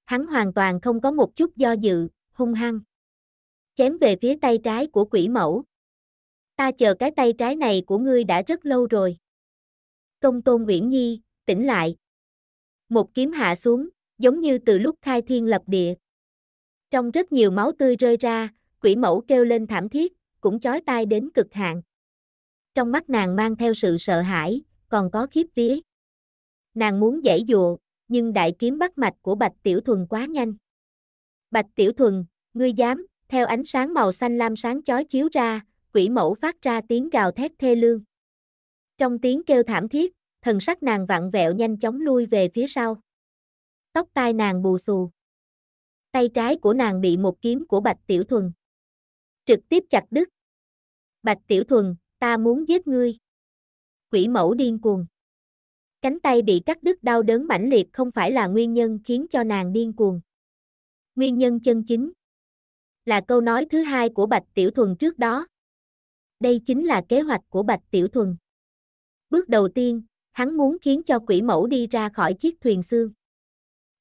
Hắn hoàn toàn không có một chút do dự, hung hăng chém về phía tay trái của quỷ mẫu. Ta chờ cái tay trái này của ngươi đã rất lâu rồi. Công tôn Nguyễn Nhi, tỉnh lại. Một kiếm hạ xuống, giống như từ lúc khai thiên lập địa. Trong rất nhiều máu tươi rơi ra, quỷ mẫu kêu lên thảm thiết, cũng chói tai đến cực hạn. Trong mắt nàng mang theo sự sợ hãi, còn có khiếp vía. Nàng muốn giải dùa, nhưng đại kiếm bắt mạch của Bạch Tiểu Thuần quá nhanh. Bạch Tiểu Thuần, ngươi dám, theo ánh sáng màu xanh lam sáng chói chiếu ra, quỷ mẫu phát ra tiếng gào thét thê lương. Trong tiếng kêu thảm thiết, thần sắc nàng vặn vẹo nhanh chóng lui về phía sau. Tóc tai nàng bù xù. Tay trái của nàng bị một kiếm của Bạch Tiểu Thuần. Trực tiếp chặt đứt. Bạch Tiểu Thuần, ta muốn giết ngươi. Quỷ mẫu điên cuồng. Cánh tay bị cắt đứt đau đớn mãnh liệt không phải là nguyên nhân khiến cho nàng điên cuồng. Nguyên nhân chân chính là câu nói thứ hai của Bạch Tiểu Thuần trước đó. Đây chính là kế hoạch của Bạch Tiểu Thuần. Bước đầu tiên, hắn muốn khiến cho quỷ mẫu đi ra khỏi chiếc thuyền xương.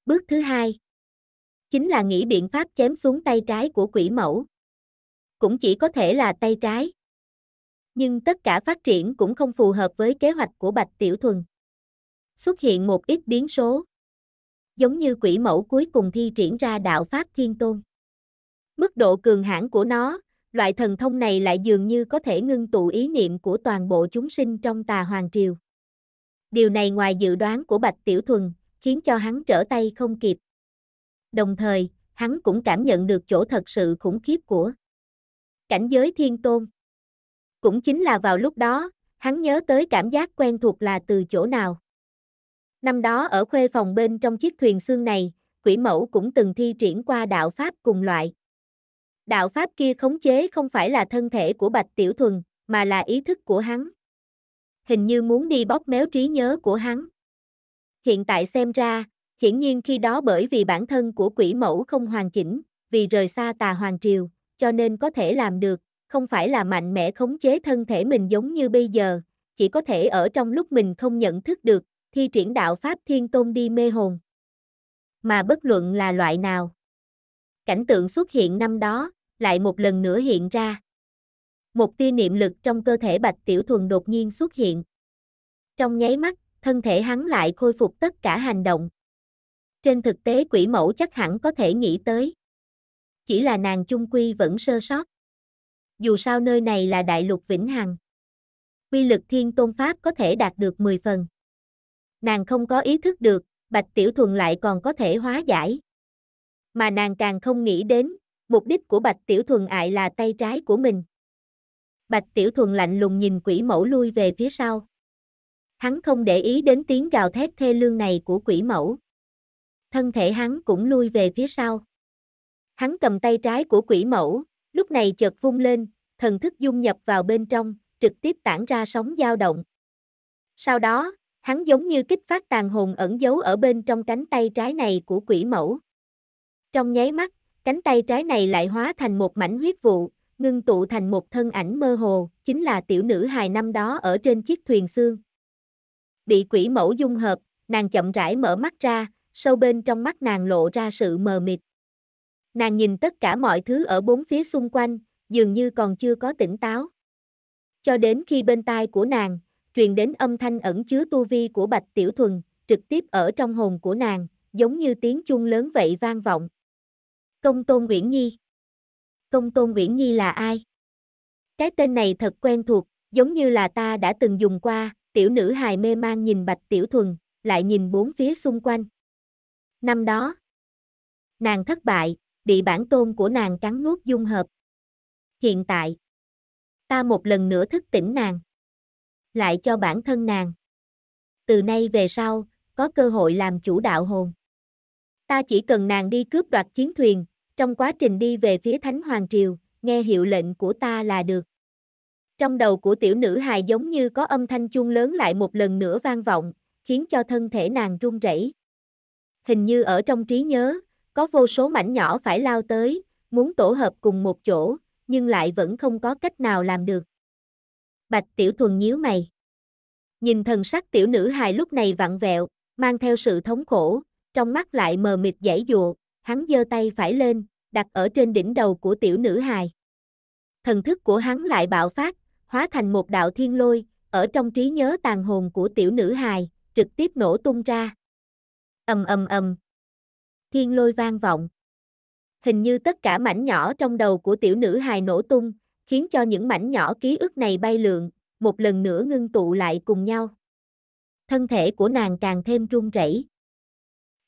Bước thứ hai, chính là nghĩ biện pháp chém xuống tay trái của quỷ mẫu. Cũng chỉ có thể là tay trái. Nhưng tất cả phát triển cũng không phù hợp với kế hoạch của Bạch Tiểu Thuần. Xuất hiện một ít biến số. Giống như quỷ mẫu cuối cùng thi triển ra đạo Pháp Thiên Tôn. Mức độ cường hãn của nó, loại thần thông này lại dường như có thể ngưng tụ ý niệm của toàn bộ chúng sinh trong tà hoàng triều. Điều này ngoài dự đoán của Bạch Tiểu Thuần, khiến cho hắn trở tay không kịp. Đồng thời, hắn cũng cảm nhận được chỗ thật sự khủng khiếp của cảnh giới thiên tôn. Cũng chính là vào lúc đó, hắn nhớ tới cảm giác quen thuộc là từ chỗ nào. Năm đó ở khuê phòng bên trong chiếc thuyền xương này, quỷ mẫu cũng từng thi triển qua đạo pháp cùng loại. Đạo pháp kia khống chế không phải là thân thể của Bạch Tiểu Thuần, mà là ý thức của hắn. Hình như muốn đi bóp méo trí nhớ của hắn. Hiện tại xem ra, hiển nhiên khi đó bởi vì bản thân của quỷ mẫu không hoàn chỉnh, vì rời xa tà hoàng triều, cho nên có thể làm được, không phải là mạnh mẽ khống chế thân thể mình giống như bây giờ, chỉ có thể ở trong lúc mình không nhận thức được, thi triển đạo Pháp Thiên Tôn đi mê hồn. Mà bất luận là loại nào, cảnh tượng xuất hiện năm đó, lại một lần nữa hiện ra. Một tia niệm lực trong cơ thể Bạch Tiểu Thuần đột nhiên xuất hiện. Trong nháy mắt, thân thể hắn lại khôi phục tất cả hành động. Trên thực tế quỷ mẫu chắc hẳn có thể nghĩ tới. Chỉ là nàng chung quy vẫn sơ sót. Dù sao nơi này là đại lục vĩnh hằng. Quy lực thiên tôn pháp có thể đạt được 10 phần. Nàng không có ý thức được, Bạch Tiểu Thuần lại còn có thể hóa giải mà nàng càng không nghĩ đến, mục đích của Bạch Tiểu Thuần ại là tay trái của mình. Bạch Tiểu Thuần lạnh lùng nhìn quỷ mẫu lui về phía sau. Hắn không để ý đến tiếng gào thét thê lương này của quỷ mẫu. Thân thể hắn cũng lui về phía sau. Hắn cầm tay trái của quỷ mẫu, lúc này chợt vung lên, thần thức dung nhập vào bên trong, trực tiếp tản ra sóng dao động. Sau đó, hắn giống như kích phát tàn hồn ẩn giấu ở bên trong cánh tay trái này của quỷ mẫu. Trong nháy mắt, cánh tay trái này lại hóa thành một mảnh huyết vụ, ngưng tụ thành một thân ảnh mơ hồ, chính là tiểu nữ hài năm đó ở trên chiếc thuyền xương. Bị quỷ mẫu dung hợp, nàng chậm rãi mở mắt ra, sâu bên trong mắt nàng lộ ra sự mờ mịt. Nàng nhìn tất cả mọi thứ ở bốn phía xung quanh, dường như còn chưa có tỉnh táo. Cho đến khi bên tai của nàng, truyền đến âm thanh ẩn chứa tu vi của Bạch Tiểu Thuần, trực tiếp ở trong hồn của nàng, giống như tiếng chuông lớn vậy vang vọng. Công Tôn uyển Nhi Công Tôn uyển Nhi là ai? Cái tên này thật quen thuộc, giống như là ta đã từng dùng qua, tiểu nữ hài mê mang nhìn Bạch Tiểu Thuần, lại nhìn bốn phía xung quanh. Năm đó, nàng thất bại, bị bản tôn của nàng cắn nuốt dung hợp. Hiện tại, ta một lần nữa thức tỉnh nàng, lại cho bản thân nàng. Từ nay về sau, có cơ hội làm chủ đạo hồn. Ta chỉ cần nàng đi cướp đoạt chiến thuyền, trong quá trình đi về phía Thánh Hoàng Triều, nghe hiệu lệnh của ta là được. Trong đầu của tiểu nữ hài giống như có âm thanh chuông lớn lại một lần nữa vang vọng, khiến cho thân thể nàng run rẩy. Hình như ở trong trí nhớ, có vô số mảnh nhỏ phải lao tới, muốn tổ hợp cùng một chỗ, nhưng lại vẫn không có cách nào làm được. Bạch Tiểu Thuần nhíu mày. Nhìn thần sắc tiểu nữ hài lúc này vặn vẹo, mang theo sự thống khổ, trong mắt lại mờ mịt dãy dụa, hắn giơ tay phải lên, đặt ở trên đỉnh đầu của tiểu nữ hài. Thần thức của hắn lại bạo phát, hóa thành một đạo thiên lôi, ở trong trí nhớ tàn hồn của tiểu nữ hài, trực tiếp nổ tung ra. Ầm ầm ầm. Thiên lôi vang vọng. Hình như tất cả mảnh nhỏ trong đầu của tiểu nữ hài nổ tung, khiến cho những mảnh nhỏ ký ức này bay lượn, một lần nữa ngưng tụ lại cùng nhau. Thân thể của nàng càng thêm run rẩy.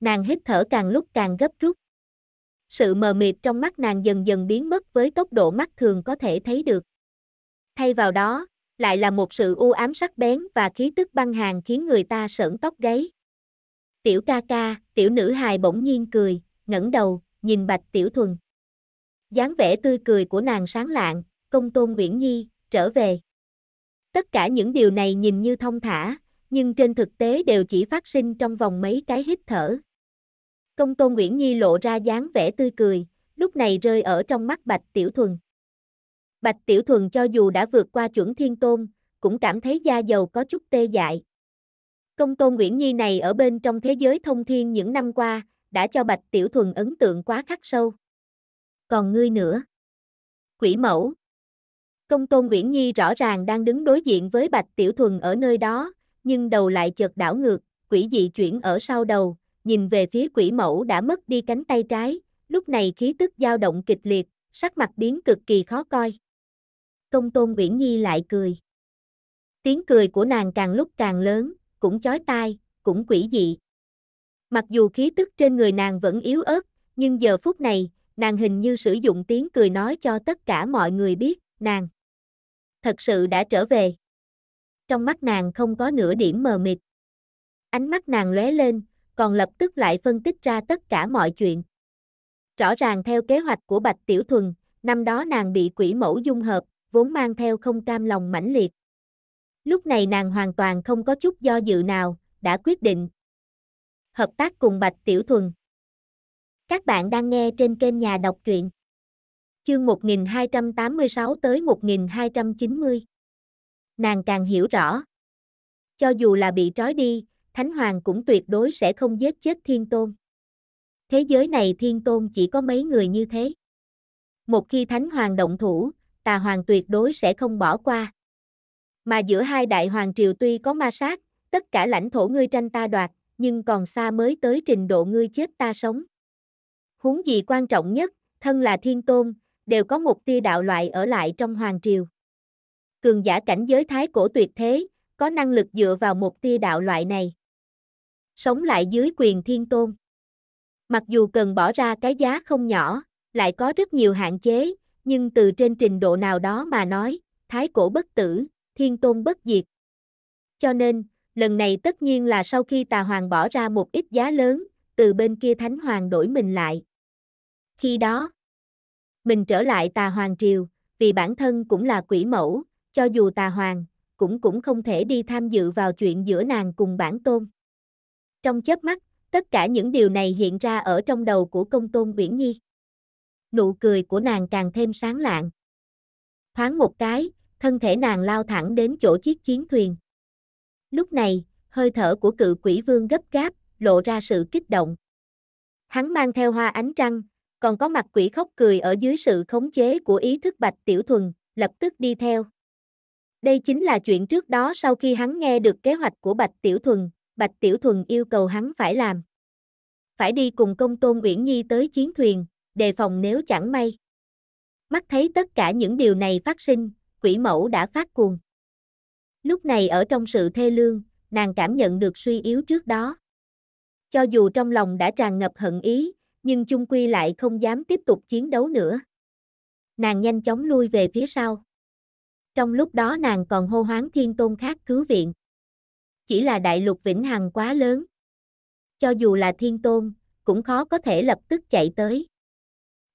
Nàng hít thở càng lúc càng gấp rút sự mờ mịt trong mắt nàng dần dần biến mất với tốc độ mắt thường có thể thấy được. Thay vào đó, lại là một sự u ám sắc bén và khí tức băng hàng khiến người ta sởn tóc gáy. Tiểu ca ca, tiểu nữ hài bỗng nhiên cười, ngẩng đầu, nhìn bạch tiểu thuần. dáng vẻ tươi cười của nàng sáng lạng, công tôn Nguyễn Nhi, trở về. Tất cả những điều này nhìn như thông thả, nhưng trên thực tế đều chỉ phát sinh trong vòng mấy cái hít thở. Công tôn Nguyễn Nhi lộ ra dáng vẻ tươi cười, lúc này rơi ở trong mắt Bạch Tiểu Thuần. Bạch Tiểu Thuần cho dù đã vượt qua chuẩn thiên tôn, cũng cảm thấy da dầu có chút tê dại. Công tôn Nguyễn Nhi này ở bên trong thế giới thông thiên những năm qua, đã cho Bạch Tiểu Thuần ấn tượng quá khắc sâu. Còn ngươi nữa. Quỷ mẫu. Công tôn Nguyễn Nhi rõ ràng đang đứng đối diện với Bạch Tiểu Thuần ở nơi đó, nhưng đầu lại chợt đảo ngược, quỷ dị chuyển ở sau đầu, nhìn về phía quỷ mẫu đã mất đi cánh tay trái, lúc này khí tức dao động kịch liệt, sắc mặt biến cực kỳ khó coi. Công tôn Uyển Nhi lại cười. Tiếng cười của nàng càng lúc càng lớn, cũng chói tai, cũng quỷ dị. Mặc dù khí tức trên người nàng vẫn yếu ớt, nhưng giờ phút này, nàng hình như sử dụng tiếng cười nói cho tất cả mọi người biết, nàng thật sự đã trở về. Trong mắt nàng không có nửa điểm mờ mịt. Ánh mắt nàng lóe lên, còn lập tức lại phân tích ra tất cả mọi chuyện. Rõ ràng theo kế hoạch của Bạch Tiểu Thuần, năm đó nàng bị quỷ mẫu dung hợp, vốn mang theo không cam lòng mãnh liệt. Lúc này nàng hoàn toàn không có chút do dự nào, đã quyết định. Hợp tác cùng Bạch Tiểu Thuần. Các bạn đang nghe trên kênh Nhà Đọc Truyện. Chương 1286 tới 1290. Nàng càng hiểu rõ. Cho dù là bị trói đi, Thánh Hoàng cũng tuyệt đối sẽ không giết chết Thiên Tôn. Thế giới này Thiên Tôn chỉ có mấy người như thế. Một khi Thánh Hoàng động thủ, Tà Hoàng tuyệt đối sẽ không bỏ qua. Mà giữa hai đại hoàng triều tuy có ma sát, tất cả lãnh thổ ngươi tranh ta đoạt, nhưng còn xa mới tới trình độ ngươi chết ta sống. Huống gì quan trọng nhất, thân là Thiên Tôn, đều có một tia đạo loại ở lại trong hoàng triều. Cường giả cảnh giới thái cổ tuyệt thế, có năng lực dựa vào một tia đạo loại này sống lại dưới quyền thiên tôn. Mặc dù cần bỏ ra cái giá không nhỏ, lại có rất nhiều hạn chế, nhưng từ trên trình độ nào đó mà nói, thái cổ bất tử, thiên tôn bất diệt. Cho nên, lần này tất nhiên là sau khi tà hoàng bỏ ra một ít giá lớn, từ bên kia thánh hoàng đổi mình lại. Khi đó, mình trở lại tà hoàng triều, vì bản thân cũng là quỷ mẫu, cho dù tà hoàng, cũng cũng không thể đi tham dự vào chuyện giữa nàng cùng bản tôn. Trong chớp mắt, tất cả những điều này hiện ra ở trong đầu của công tôn Uyển Nhi. Nụ cười của nàng càng thêm sáng lạng. Thoáng một cái, thân thể nàng lao thẳng đến chỗ chiếc chiến thuyền. Lúc này, hơi thở của cự quỷ vương gấp gáp, lộ ra sự kích động. Hắn mang theo hoa ánh trăng, còn có mặt quỷ khóc cười ở dưới sự khống chế của ý thức bạch tiểu thuần, lập tức đi theo. Đây chính là chuyện trước đó sau khi hắn nghe được kế hoạch của Bạch Tiểu Thuần, Bạch Tiểu Thuần yêu cầu hắn phải làm. Phải đi cùng công tôn Uyển Nhi tới chiến thuyền, đề phòng nếu chẳng may. Mắt thấy tất cả những điều này phát sinh, quỷ mẫu đã phát cuồng. Lúc này ở trong sự thê lương, nàng cảm nhận được suy yếu trước đó. Cho dù trong lòng đã tràn ngập hận ý, nhưng chung quy lại không dám tiếp tục chiến đấu nữa. Nàng nhanh chóng lui về phía sau. Trong lúc đó nàng còn hô hoáng thiên tôn khác cứu viện chỉ là đại lục vĩnh hằng quá lớn. Cho dù là thiên tôn, cũng khó có thể lập tức chạy tới.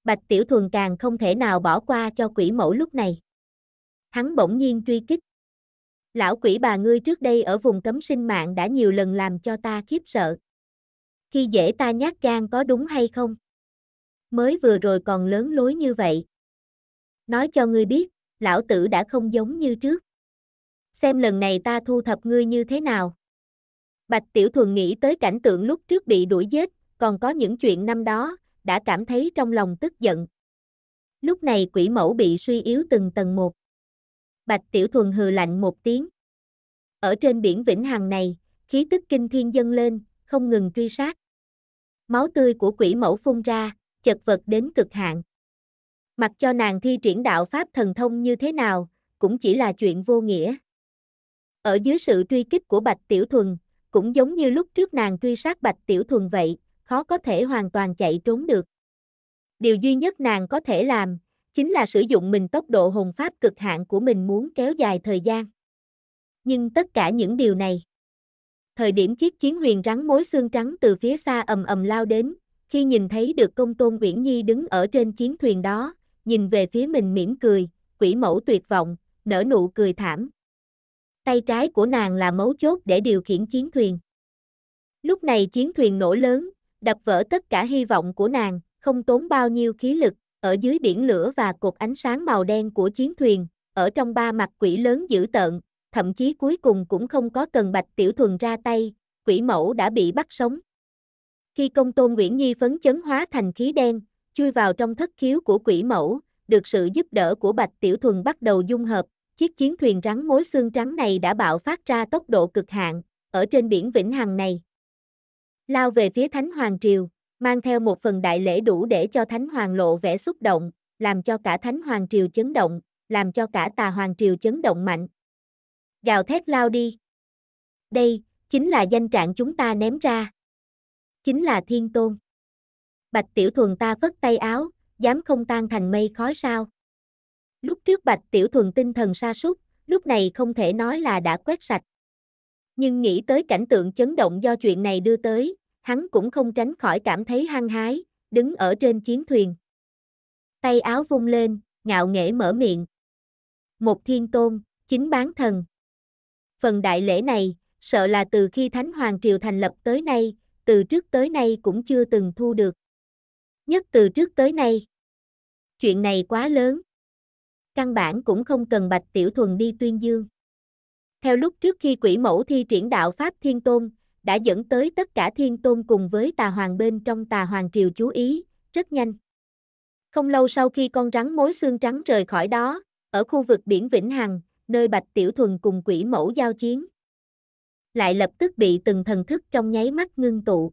Bạch Tiểu Thuần càng không thể nào bỏ qua cho quỷ mẫu lúc này. Hắn bỗng nhiên truy kích. Lão quỷ bà ngươi trước đây ở vùng cấm sinh mạng đã nhiều lần làm cho ta khiếp sợ. Khi dễ ta nhát gan có đúng hay không? Mới vừa rồi còn lớn lối như vậy. Nói cho ngươi biết, lão tử đã không giống như trước xem lần này ta thu thập ngươi như thế nào. Bạch Tiểu Thuần nghĩ tới cảnh tượng lúc trước bị đuổi giết, còn có những chuyện năm đó, đã cảm thấy trong lòng tức giận. Lúc này quỷ mẫu bị suy yếu từng tầng một. Bạch Tiểu Thuần hừ lạnh một tiếng. Ở trên biển Vĩnh Hằng này, khí tức kinh thiên dâng lên, không ngừng truy sát. Máu tươi của quỷ mẫu phun ra, chật vật đến cực hạn. Mặc cho nàng thi triển đạo pháp thần thông như thế nào, cũng chỉ là chuyện vô nghĩa. Ở dưới sự truy kích của Bạch Tiểu Thuần, cũng giống như lúc trước nàng truy sát Bạch Tiểu Thuần vậy, khó có thể hoàn toàn chạy trốn được. Điều duy nhất nàng có thể làm, chính là sử dụng mình tốc độ hồn pháp cực hạn của mình muốn kéo dài thời gian. Nhưng tất cả những điều này, thời điểm chiếc chiến huyền rắn mối xương trắng từ phía xa ầm ầm lao đến, khi nhìn thấy được công tôn Uyển Nhi đứng ở trên chiến thuyền đó, nhìn về phía mình mỉm cười, quỷ mẫu tuyệt vọng, nở nụ cười thảm tay trái của nàng là mấu chốt để điều khiển chiến thuyền. Lúc này chiến thuyền nổ lớn, đập vỡ tất cả hy vọng của nàng, không tốn bao nhiêu khí lực, ở dưới biển lửa và cột ánh sáng màu đen của chiến thuyền, ở trong ba mặt quỷ lớn dữ tợn, thậm chí cuối cùng cũng không có cần Bạch Tiểu Thuần ra tay, quỷ mẫu đã bị bắt sống. Khi công tôn Nguyễn Nhi phấn chấn hóa thành khí đen, chui vào trong thất khiếu của quỷ mẫu, được sự giúp đỡ của Bạch Tiểu Thuần bắt đầu dung hợp, Chiếc chiến thuyền rắn mối xương trắng này đã bạo phát ra tốc độ cực hạn, ở trên biển Vĩnh Hằng này. Lao về phía Thánh Hoàng Triều, mang theo một phần đại lễ đủ để cho Thánh Hoàng lộ vẻ xúc động, làm cho cả Thánh Hoàng Triều chấn động, làm cho cả Tà Hoàng Triều chấn động mạnh. Gào thét lao đi. Đây, chính là danh trạng chúng ta ném ra. Chính là Thiên Tôn. Bạch Tiểu Thuần ta phất tay áo, dám không tan thành mây khói sao? Lúc trước Bạch Tiểu Thuần tinh thần sa sút, lúc này không thể nói là đã quét sạch. Nhưng nghĩ tới cảnh tượng chấn động do chuyện này đưa tới, hắn cũng không tránh khỏi cảm thấy hăng hái, đứng ở trên chiến thuyền. Tay áo vung lên, ngạo nghễ mở miệng. Một thiên tôn, chính bán thần. Phần đại lễ này, sợ là từ khi Thánh Hoàng Triều thành lập tới nay, từ trước tới nay cũng chưa từng thu được. Nhất từ trước tới nay. Chuyện này quá lớn căn bản cũng không cần Bạch Tiểu Thuần đi tuyên dương. Theo lúc trước khi quỷ mẫu thi triển đạo Pháp Thiên Tôn, đã dẫn tới tất cả Thiên Tôn cùng với tà hoàng bên trong tà hoàng triều chú ý, rất nhanh. Không lâu sau khi con rắn mối xương trắng rời khỏi đó, ở khu vực biển Vĩnh Hằng, nơi Bạch Tiểu Thuần cùng quỷ mẫu giao chiến, lại lập tức bị từng thần thức trong nháy mắt ngưng tụ.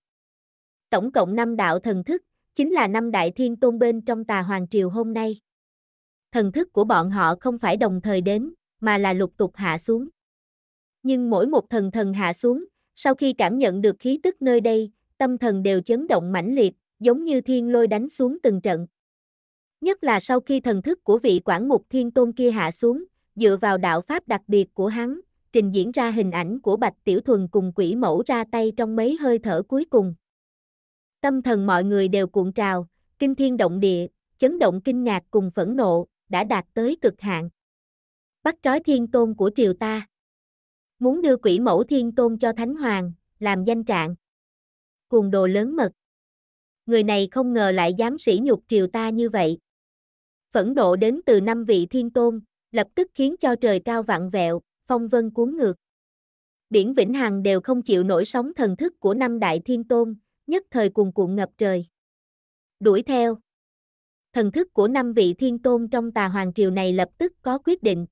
Tổng cộng năm đạo thần thức, chính là năm đại thiên tôn bên trong tà hoàng triều hôm nay thần thức của bọn họ không phải đồng thời đến, mà là lục tục hạ xuống. Nhưng mỗi một thần thần hạ xuống, sau khi cảm nhận được khí tức nơi đây, tâm thần đều chấn động mãnh liệt, giống như thiên lôi đánh xuống từng trận. Nhất là sau khi thần thức của vị quản mục thiên tôn kia hạ xuống, dựa vào đạo pháp đặc biệt của hắn, trình diễn ra hình ảnh của Bạch Tiểu Thuần cùng quỷ mẫu ra tay trong mấy hơi thở cuối cùng. Tâm thần mọi người đều cuộn trào, kinh thiên động địa, chấn động kinh ngạc cùng phẫn nộ, đã đạt tới cực hạn. Bắt trói thiên tôn của triều ta. Muốn đưa quỷ mẫu thiên tôn cho thánh hoàng, làm danh trạng. Cuồng đồ lớn mật. Người này không ngờ lại dám sỉ nhục triều ta như vậy. Phẫn nộ đến từ năm vị thiên tôn, lập tức khiến cho trời cao vặn vẹo, phong vân cuốn ngược. Biển Vĩnh Hằng đều không chịu nổi sóng thần thức của năm đại thiên tôn, nhất thời cuồn cuộn ngập trời. Đuổi theo thần thức của năm vị thiên tôn trong tà hoàng triều này lập tức có quyết định.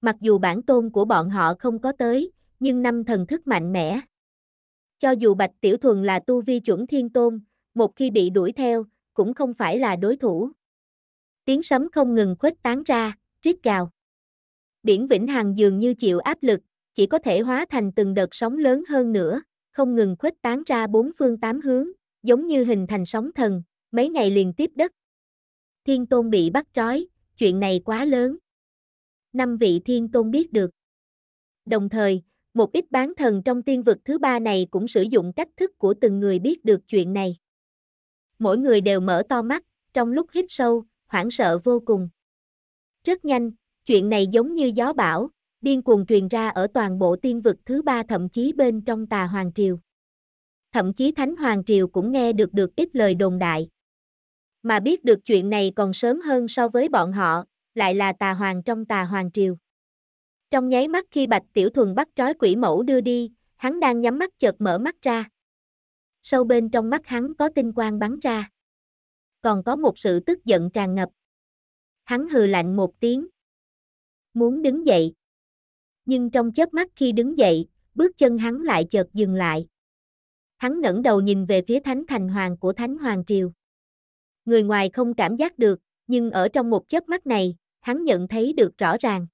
Mặc dù bản tôn của bọn họ không có tới, nhưng năm thần thức mạnh mẽ. Cho dù Bạch Tiểu Thuần là tu vi chuẩn thiên tôn, một khi bị đuổi theo, cũng không phải là đối thủ. Tiếng sấm không ngừng khuếch tán ra, rít gào. Biển Vĩnh Hằng dường như chịu áp lực, chỉ có thể hóa thành từng đợt sóng lớn hơn nữa, không ngừng khuếch tán ra bốn phương tám hướng, giống như hình thành sóng thần, mấy ngày liền tiếp đất, Thiên Tôn bị bắt trói, chuyện này quá lớn. Năm vị Thiên Tôn biết được. Đồng thời, một ít bán thần trong tiên vực thứ ba này cũng sử dụng cách thức của từng người biết được chuyện này. Mỗi người đều mở to mắt, trong lúc hít sâu, hoảng sợ vô cùng. Rất nhanh, chuyện này giống như gió bão, điên cuồng truyền ra ở toàn bộ tiên vực thứ ba thậm chí bên trong tà Hoàng Triều. Thậm chí Thánh Hoàng Triều cũng nghe được được ít lời đồn đại mà biết được chuyện này còn sớm hơn so với bọn họ, lại là tà hoàng trong tà hoàng triều. Trong nháy mắt khi Bạch Tiểu Thuần bắt trói quỷ mẫu đưa đi, hắn đang nhắm mắt chợt mở mắt ra. Sâu bên trong mắt hắn có tinh quang bắn ra. Còn có một sự tức giận tràn ngập. Hắn hừ lạnh một tiếng. Muốn đứng dậy. Nhưng trong chớp mắt khi đứng dậy, bước chân hắn lại chợt dừng lại. Hắn ngẩng đầu nhìn về phía thánh thành hoàng của thánh hoàng triều người ngoài không cảm giác được, nhưng ở trong một chớp mắt này, hắn nhận thấy được rõ ràng.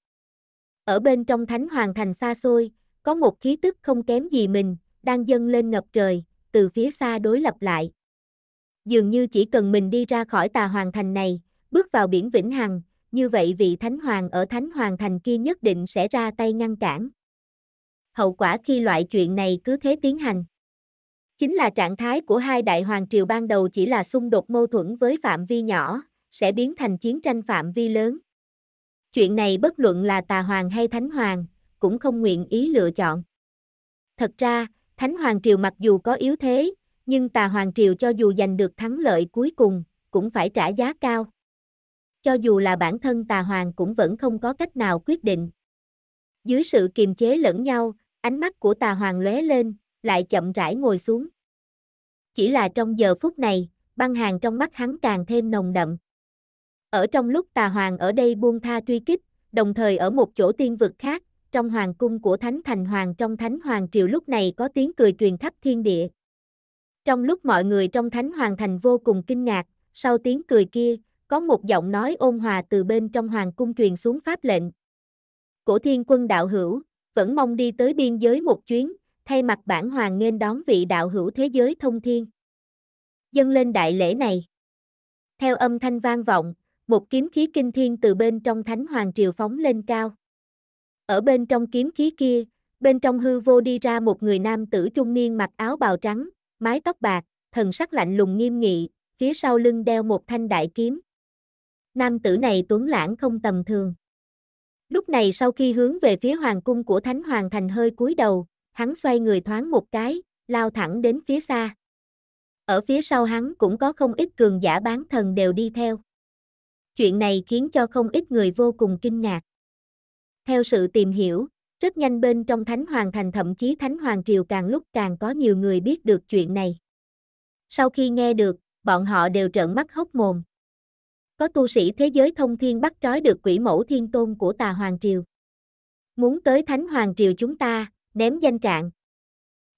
Ở bên trong thánh hoàng thành xa xôi, có một khí tức không kém gì mình, đang dâng lên ngập trời, từ phía xa đối lập lại. Dường như chỉ cần mình đi ra khỏi tà hoàng thành này, bước vào biển Vĩnh Hằng, như vậy vị thánh hoàng ở thánh hoàng thành kia nhất định sẽ ra tay ngăn cản. Hậu quả khi loại chuyện này cứ thế tiến hành. Chính là trạng thái của hai đại hoàng triều ban đầu chỉ là xung đột mâu thuẫn với phạm vi nhỏ, sẽ biến thành chiến tranh phạm vi lớn. Chuyện này bất luận là tà hoàng hay thánh hoàng, cũng không nguyện ý lựa chọn. Thật ra, thánh hoàng triều mặc dù có yếu thế, nhưng tà hoàng triều cho dù giành được thắng lợi cuối cùng, cũng phải trả giá cao. Cho dù là bản thân tà hoàng cũng vẫn không có cách nào quyết định. Dưới sự kiềm chế lẫn nhau, ánh mắt của tà hoàng lóe lên, lại chậm rãi ngồi xuống. Chỉ là trong giờ phút này, băng hàng trong mắt hắn càng thêm nồng đậm. Ở trong lúc tà hoàng ở đây buông tha truy kích, đồng thời ở một chỗ tiên vực khác, trong hoàng cung của Thánh Thành Hoàng trong Thánh Hoàng Triều lúc này có tiếng cười truyền khắp thiên địa. Trong lúc mọi người trong Thánh Hoàng Thành vô cùng kinh ngạc, sau tiếng cười kia, có một giọng nói ôn hòa từ bên trong hoàng cung truyền xuống pháp lệnh. Cổ thiên quân đạo hữu, vẫn mong đi tới biên giới một chuyến, thay mặt bản hoàng nên đón vị đạo hữu thế giới thông thiên. Dâng lên đại lễ này. Theo âm thanh vang vọng, một kiếm khí kinh thiên từ bên trong thánh hoàng triều phóng lên cao. Ở bên trong kiếm khí kia, bên trong hư vô đi ra một người nam tử trung niên mặc áo bào trắng, mái tóc bạc, thần sắc lạnh lùng nghiêm nghị, phía sau lưng đeo một thanh đại kiếm. Nam tử này tuấn lãng không tầm thường. Lúc này sau khi hướng về phía hoàng cung của Thánh Hoàng Thành hơi cúi đầu, hắn xoay người thoáng một cái, lao thẳng đến phía xa. Ở phía sau hắn cũng có không ít cường giả bán thần đều đi theo. Chuyện này khiến cho không ít người vô cùng kinh ngạc. Theo sự tìm hiểu, rất nhanh bên trong Thánh Hoàng Thành thậm chí Thánh Hoàng Triều càng lúc càng có nhiều người biết được chuyện này. Sau khi nghe được, bọn họ đều trợn mắt hốc mồm. Có tu sĩ thế giới thông thiên bắt trói được quỷ mẫu thiên tôn của tà Hoàng Triều. Muốn tới Thánh Hoàng Triều chúng ta, ném danh trạng.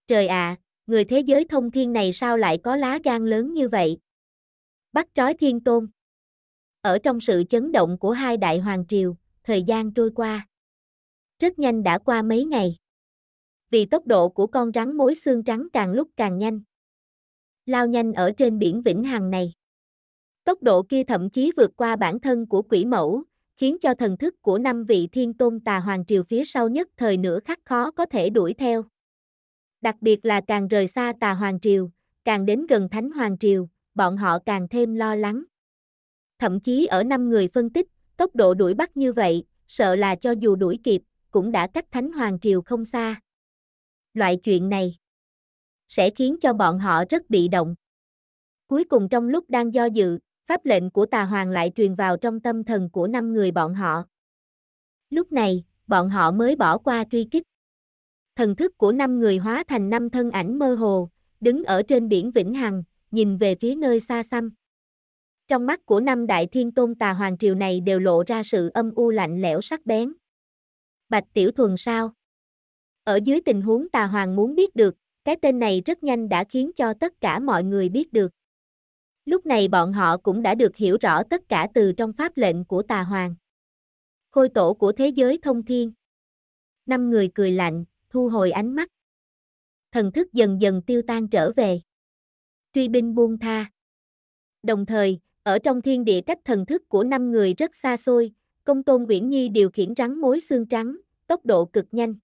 Trời ạ, à, người thế giới thông thiên này sao lại có lá gan lớn như vậy? Bắt trói thiên tôn. Ở trong sự chấn động của hai đại hoàng triều, thời gian trôi qua. Rất nhanh đã qua mấy ngày. Vì tốc độ của con rắn mối xương trắng càng lúc càng nhanh. Lao nhanh ở trên biển Vĩnh Hằng này. Tốc độ kia thậm chí vượt qua bản thân của quỷ mẫu, khiến cho thần thức của năm vị thiên tôn tà hoàng triều phía sau nhất thời nửa khắc khó có thể đuổi theo. Đặc biệt là càng rời xa tà hoàng triều, càng đến gần thánh hoàng triều, bọn họ càng thêm lo lắng. Thậm chí ở năm người phân tích, tốc độ đuổi bắt như vậy, sợ là cho dù đuổi kịp, cũng đã cách thánh hoàng triều không xa. Loại chuyện này sẽ khiến cho bọn họ rất bị động. Cuối cùng trong lúc đang do dự, pháp lệnh của tà hoàng lại truyền vào trong tâm thần của năm người bọn họ. Lúc này, bọn họ mới bỏ qua truy kích. Thần thức của năm người hóa thành năm thân ảnh mơ hồ, đứng ở trên biển Vĩnh Hằng, nhìn về phía nơi xa xăm. Trong mắt của năm đại thiên tôn tà hoàng triều này đều lộ ra sự âm u lạnh lẽo sắc bén. Bạch Tiểu Thuần sao? Ở dưới tình huống tà hoàng muốn biết được, cái tên này rất nhanh đã khiến cho tất cả mọi người biết được. Lúc này bọn họ cũng đã được hiểu rõ tất cả từ trong pháp lệnh của tà hoàng. Khôi tổ của thế giới thông thiên. Năm người cười lạnh, thu hồi ánh mắt. Thần thức dần dần tiêu tan trở về. Truy binh buông tha. Đồng thời, ở trong thiên địa cách thần thức của năm người rất xa xôi, công tôn Uyển Nhi điều khiển rắn mối xương trắng, tốc độ cực nhanh.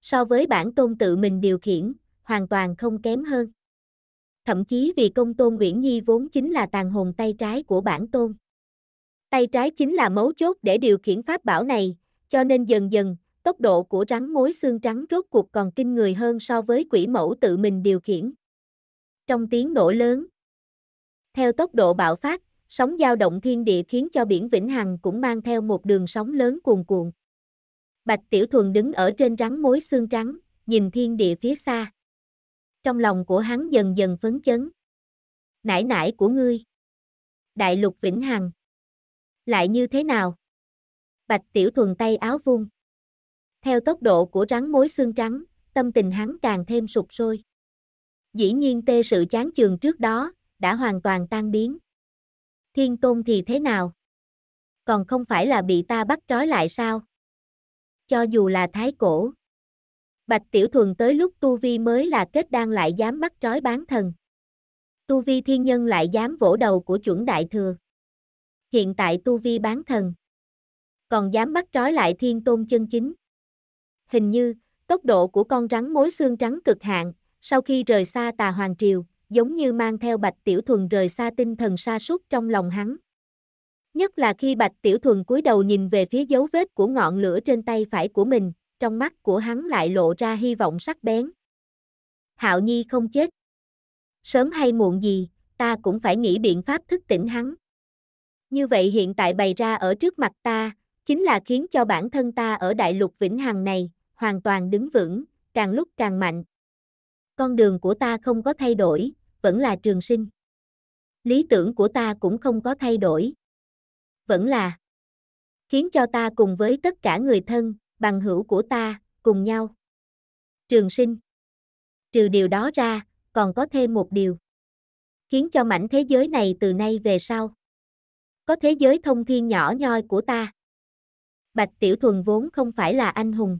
So với bản tôn tự mình điều khiển, hoàn toàn không kém hơn thậm chí vì công tôn Uyển Nhi vốn chính là tàn hồn tay trái của bản tôn. Tay trái chính là mấu chốt để điều khiển pháp bảo này, cho nên dần dần, tốc độ của rắn mối xương trắng rốt cuộc còn kinh người hơn so với quỷ mẫu tự mình điều khiển. Trong tiếng nổ lớn, theo tốc độ bạo phát, sóng dao động thiên địa khiến cho biển Vĩnh Hằng cũng mang theo một đường sóng lớn cuồn cuộn. Bạch Tiểu Thuần đứng ở trên rắn mối xương trắng, nhìn thiên địa phía xa trong lòng của hắn dần dần phấn chấn. Nải nải của ngươi. Đại lục vĩnh hằng. Lại như thế nào? Bạch Tiểu Thuần tay áo vung. Theo tốc độ của rắn mối xương trắng, tâm tình hắn càng thêm sụp sôi. Dĩ nhiên tê sự chán chường trước đó, đã hoàn toàn tan biến. Thiên Tôn thì thế nào? Còn không phải là bị ta bắt trói lại sao? Cho dù là thái cổ, Bạch Tiểu Thuần tới lúc Tu Vi mới là kết đang lại dám bắt trói bán thần. Tu Vi thiên nhân lại dám vỗ đầu của chuẩn đại thừa. Hiện tại Tu Vi bán thần. Còn dám bắt trói lại thiên tôn chân chính. Hình như, tốc độ của con rắn mối xương trắng cực hạn, sau khi rời xa tà hoàng triều, giống như mang theo Bạch Tiểu Thuần rời xa tinh thần sa sút trong lòng hắn. Nhất là khi Bạch Tiểu Thuần cúi đầu nhìn về phía dấu vết của ngọn lửa trên tay phải của mình, trong mắt của hắn lại lộ ra hy vọng sắc bén. Hạo Nhi không chết. Sớm hay muộn gì, ta cũng phải nghĩ biện pháp thức tỉnh hắn. Như vậy hiện tại bày ra ở trước mặt ta, chính là khiến cho bản thân ta ở đại lục vĩnh hằng này, hoàn toàn đứng vững, càng lúc càng mạnh. Con đường của ta không có thay đổi, vẫn là trường sinh. Lý tưởng của ta cũng không có thay đổi. Vẫn là khiến cho ta cùng với tất cả người thân, bằng hữu của ta, cùng nhau. Trường sinh. Trừ điều đó ra, còn có thêm một điều. Khiến cho mảnh thế giới này từ nay về sau. Có thế giới thông thiên nhỏ nhoi của ta. Bạch Tiểu Thuần vốn không phải là anh hùng.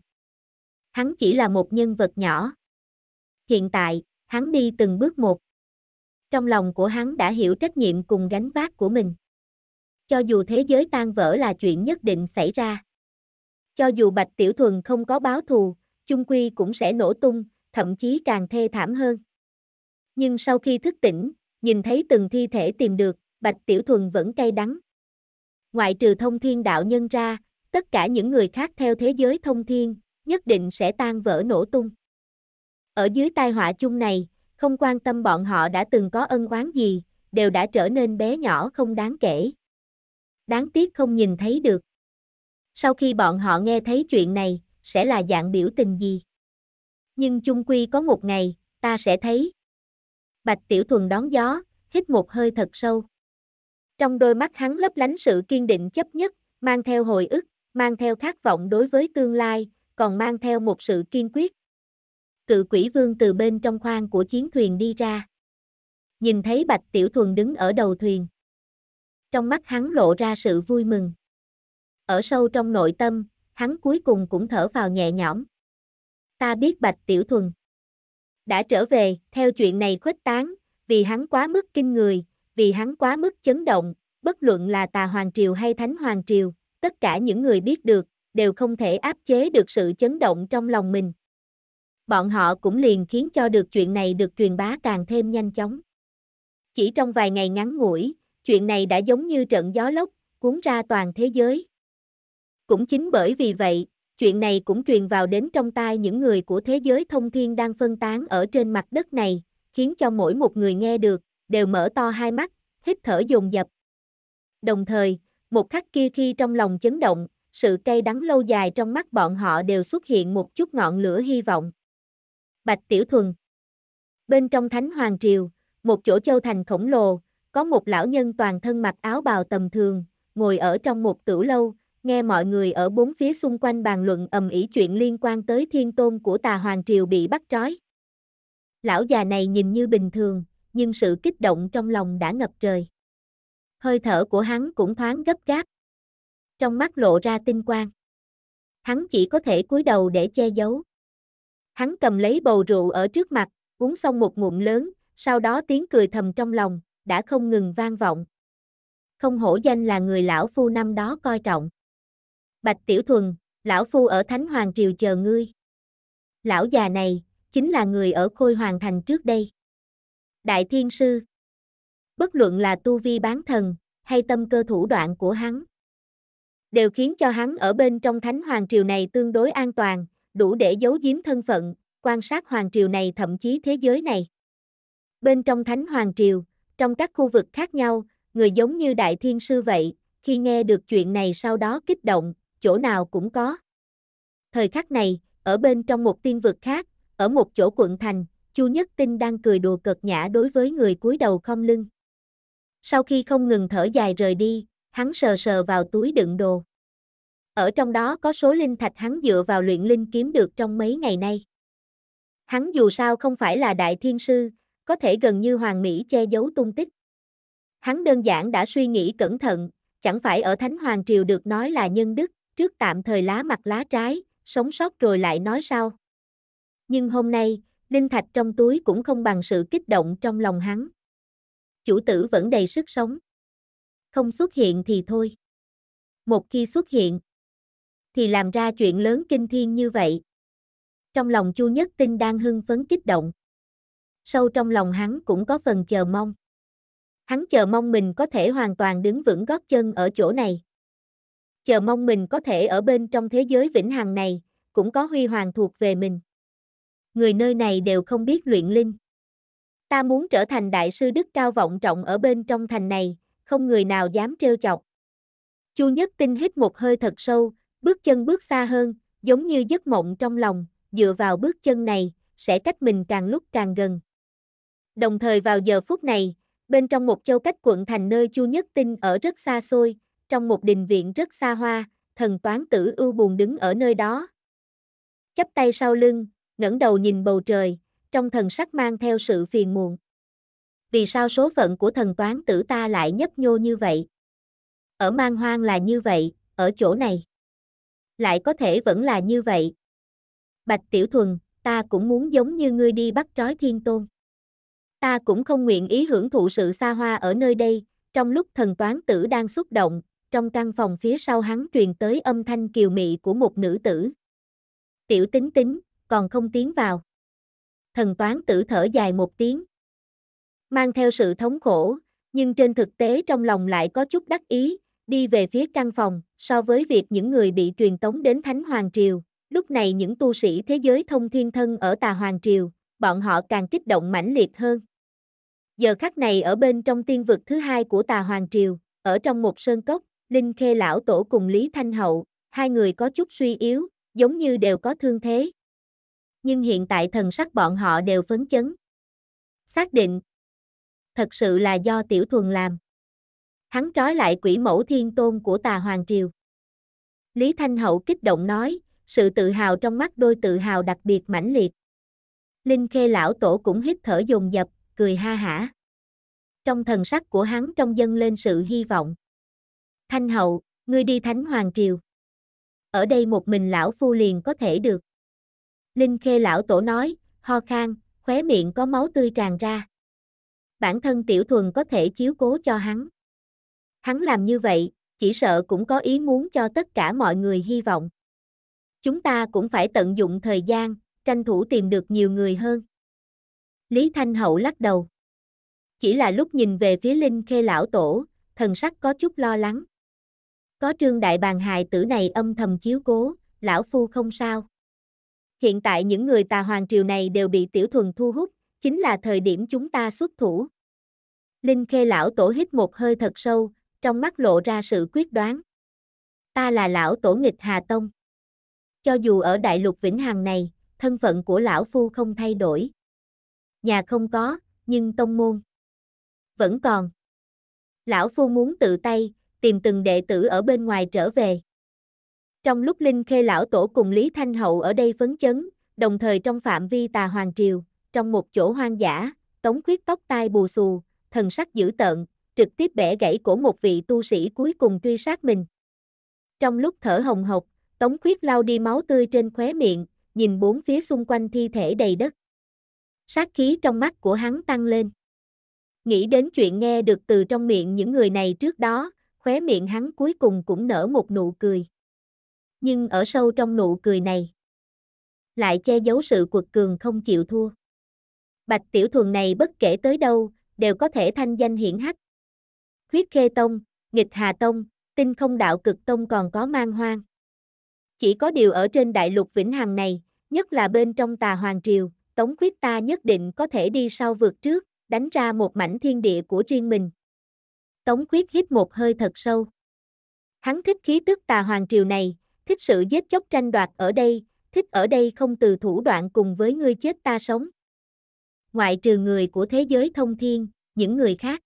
Hắn chỉ là một nhân vật nhỏ. Hiện tại, hắn đi từng bước một. Trong lòng của hắn đã hiểu trách nhiệm cùng gánh vác của mình. Cho dù thế giới tan vỡ là chuyện nhất định xảy ra. Cho dù Bạch Tiểu Thuần không có báo thù, chung quy cũng sẽ nổ tung, thậm chí càng thê thảm hơn. Nhưng sau khi thức tỉnh, nhìn thấy từng thi thể tìm được, Bạch Tiểu Thuần vẫn cay đắng. Ngoại trừ thông thiên đạo nhân ra, tất cả những người khác theo thế giới thông thiên, nhất định sẽ tan vỡ nổ tung. Ở dưới tai họa chung này, không quan tâm bọn họ đã từng có ân oán gì, đều đã trở nên bé nhỏ không đáng kể. Đáng tiếc không nhìn thấy được sau khi bọn họ nghe thấy chuyện này, sẽ là dạng biểu tình gì. Nhưng chung quy có một ngày, ta sẽ thấy. Bạch Tiểu Thuần đón gió, hít một hơi thật sâu. Trong đôi mắt hắn lấp lánh sự kiên định chấp nhất, mang theo hồi ức, mang theo khát vọng đối với tương lai, còn mang theo một sự kiên quyết. Cự quỷ vương từ bên trong khoang của chiến thuyền đi ra. Nhìn thấy Bạch Tiểu Thuần đứng ở đầu thuyền. Trong mắt hắn lộ ra sự vui mừng. Ở sâu trong nội tâm, hắn cuối cùng cũng thở vào nhẹ nhõm. Ta biết Bạch Tiểu Thuần. Đã trở về, theo chuyện này khuếch tán, vì hắn quá mức kinh người, vì hắn quá mức chấn động, bất luận là tà Hoàng Triều hay Thánh Hoàng Triều, tất cả những người biết được, đều không thể áp chế được sự chấn động trong lòng mình. Bọn họ cũng liền khiến cho được chuyện này được truyền bá càng thêm nhanh chóng. Chỉ trong vài ngày ngắn ngủi, chuyện này đã giống như trận gió lốc, cuốn ra toàn thế giới. Cũng chính bởi vì vậy, chuyện này cũng truyền vào đến trong tai những người của thế giới thông thiên đang phân tán ở trên mặt đất này, khiến cho mỗi một người nghe được, đều mở to hai mắt, hít thở dồn dập. Đồng thời, một khắc kia khi trong lòng chấn động, sự cay đắng lâu dài trong mắt bọn họ đều xuất hiện một chút ngọn lửa hy vọng. Bạch Tiểu Thuần Bên trong Thánh Hoàng Triều, một chỗ châu thành khổng lồ, có một lão nhân toàn thân mặc áo bào tầm thường, ngồi ở trong một tử lâu, nghe mọi người ở bốn phía xung quanh bàn luận ầm ĩ chuyện liên quan tới thiên tôn của tà hoàng triều bị bắt trói. Lão già này nhìn như bình thường, nhưng sự kích động trong lòng đã ngập trời. Hơi thở của hắn cũng thoáng gấp gáp. Trong mắt lộ ra tinh quang. Hắn chỉ có thể cúi đầu để che giấu. Hắn cầm lấy bầu rượu ở trước mặt, uống xong một ngụm lớn, sau đó tiếng cười thầm trong lòng, đã không ngừng vang vọng. Không hổ danh là người lão phu năm đó coi trọng. Bạch Tiểu Thuần, lão phu ở Thánh Hoàng Triều chờ ngươi. Lão già này, chính là người ở Khôi Hoàng Thành trước đây. Đại Thiên Sư Bất luận là tu vi bán thần, hay tâm cơ thủ đoạn của hắn, đều khiến cho hắn ở bên trong Thánh Hoàng Triều này tương đối an toàn, đủ để giấu giếm thân phận, quan sát Hoàng Triều này thậm chí thế giới này. Bên trong Thánh Hoàng Triều, trong các khu vực khác nhau, người giống như Đại Thiên Sư vậy, khi nghe được chuyện này sau đó kích động, chỗ nào cũng có. Thời khắc này, ở bên trong một tiên vực khác, ở một chỗ quận thành, Chu Nhất Tinh đang cười đùa cợt nhã đối với người cúi đầu không lưng. Sau khi không ngừng thở dài rời đi, hắn sờ sờ vào túi đựng đồ. Ở trong đó có số linh thạch hắn dựa vào luyện linh kiếm được trong mấy ngày nay. Hắn dù sao không phải là đại thiên sư, có thể gần như hoàng mỹ che giấu tung tích. Hắn đơn giản đã suy nghĩ cẩn thận, chẳng phải ở Thánh Hoàng Triều được nói là nhân đức, trước tạm thời lá mặt lá trái, sống sót rồi lại nói sau. Nhưng hôm nay, linh thạch trong túi cũng không bằng sự kích động trong lòng hắn. Chủ tử vẫn đầy sức sống. Không xuất hiện thì thôi. Một khi xuất hiện, thì làm ra chuyện lớn kinh thiên như vậy. Trong lòng Chu Nhất Tinh đang hưng phấn kích động. Sâu trong lòng hắn cũng có phần chờ mong. Hắn chờ mong mình có thể hoàn toàn đứng vững gót chân ở chỗ này chờ mong mình có thể ở bên trong thế giới vĩnh hằng này, cũng có huy hoàng thuộc về mình. Người nơi này đều không biết luyện linh. Ta muốn trở thành đại sư đức cao vọng trọng ở bên trong thành này, không người nào dám trêu chọc. Chu Nhất Tinh hít một hơi thật sâu, bước chân bước xa hơn, giống như giấc mộng trong lòng, dựa vào bước chân này, sẽ cách mình càng lúc càng gần. Đồng thời vào giờ phút này, bên trong một châu cách quận thành nơi Chu Nhất Tinh ở rất xa xôi, trong một đình viện rất xa hoa, thần toán tử ưu buồn đứng ở nơi đó. Chắp tay sau lưng, ngẩng đầu nhìn bầu trời, trong thần sắc mang theo sự phiền muộn. Vì sao số phận của thần toán tử ta lại nhấp nhô như vậy? Ở mang hoang là như vậy, ở chỗ này. Lại có thể vẫn là như vậy. Bạch Tiểu Thuần, ta cũng muốn giống như ngươi đi bắt trói thiên tôn. Ta cũng không nguyện ý hưởng thụ sự xa hoa ở nơi đây, trong lúc thần toán tử đang xúc động, trong căn phòng phía sau hắn truyền tới âm thanh kiều mị của một nữ tử. Tiểu tính tính, còn không tiến vào. Thần toán tử thở dài một tiếng. Mang theo sự thống khổ, nhưng trên thực tế trong lòng lại có chút đắc ý, đi về phía căn phòng, so với việc những người bị truyền tống đến Thánh Hoàng Triều, lúc này những tu sĩ thế giới thông thiên thân ở Tà Hoàng Triều, bọn họ càng kích động mãnh liệt hơn. Giờ khắc này ở bên trong tiên vực thứ hai của Tà Hoàng Triều, ở trong một sơn cốc, Linh Khê Lão Tổ cùng Lý Thanh Hậu, hai người có chút suy yếu, giống như đều có thương thế. Nhưng hiện tại thần sắc bọn họ đều phấn chấn. Xác định, thật sự là do Tiểu Thuần làm. Hắn trói lại quỷ mẫu thiên tôn của tà Hoàng Triều. Lý Thanh Hậu kích động nói, sự tự hào trong mắt đôi tự hào đặc biệt mãnh liệt. Linh Khê Lão Tổ cũng hít thở dồn dập, cười ha hả. Trong thần sắc của hắn trong dân lên sự hy vọng. Thanh hậu, ngươi đi thánh hoàng triều. Ở đây một mình lão phu liền có thể được. Linh khê lão tổ nói, ho khang, khóe miệng có máu tươi tràn ra. Bản thân tiểu thuần có thể chiếu cố cho hắn. Hắn làm như vậy, chỉ sợ cũng có ý muốn cho tất cả mọi người hy vọng. Chúng ta cũng phải tận dụng thời gian, tranh thủ tìm được nhiều người hơn. Lý Thanh Hậu lắc đầu. Chỉ là lúc nhìn về phía Linh Khê Lão Tổ, thần sắc có chút lo lắng có trương đại bàn hài tử này âm thầm chiếu cố, lão phu không sao. Hiện tại những người tà hoàng triều này đều bị tiểu thuần thu hút, chính là thời điểm chúng ta xuất thủ. Linh khê lão tổ hít một hơi thật sâu, trong mắt lộ ra sự quyết đoán. Ta là lão tổ nghịch Hà Tông. Cho dù ở đại lục Vĩnh Hằng này, thân phận của lão phu không thay đổi. Nhà không có, nhưng tông môn vẫn còn. Lão phu muốn tự tay, tìm từng đệ tử ở bên ngoài trở về. Trong lúc Linh Khê Lão Tổ cùng Lý Thanh Hậu ở đây phấn chấn, đồng thời trong phạm vi tà hoàng triều, trong một chỗ hoang dã, tống khuyết tóc tai bù xù, thần sắc dữ tợn, trực tiếp bẻ gãy của một vị tu sĩ cuối cùng truy sát mình. Trong lúc thở hồng hộc, tống khuyết lau đi máu tươi trên khóe miệng, nhìn bốn phía xung quanh thi thể đầy đất. Sát khí trong mắt của hắn tăng lên. Nghĩ đến chuyện nghe được từ trong miệng những người này trước đó, khóe miệng hắn cuối cùng cũng nở một nụ cười. Nhưng ở sâu trong nụ cười này, lại che giấu sự quật cường không chịu thua. Bạch Tiểu Thuần này bất kể tới đâu, đều có thể thanh danh hiển hách. Huyết Khê Tông, Nghịch Hà Tông, Tinh Không Đạo Cực Tông còn có mang hoang. Chỉ có điều ở trên đại lục Vĩnh Hằng này, nhất là bên trong tà Hoàng Triều, Tống Khuyết ta nhất định có thể đi sau vượt trước, đánh ra một mảnh thiên địa của riêng mình, Tống Quyết hít một hơi thật sâu. Hắn thích khí tức tà hoàng triều này, thích sự giết chóc tranh đoạt ở đây, thích ở đây không từ thủ đoạn cùng với ngươi chết ta sống. Ngoại trừ người của thế giới thông thiên, những người khác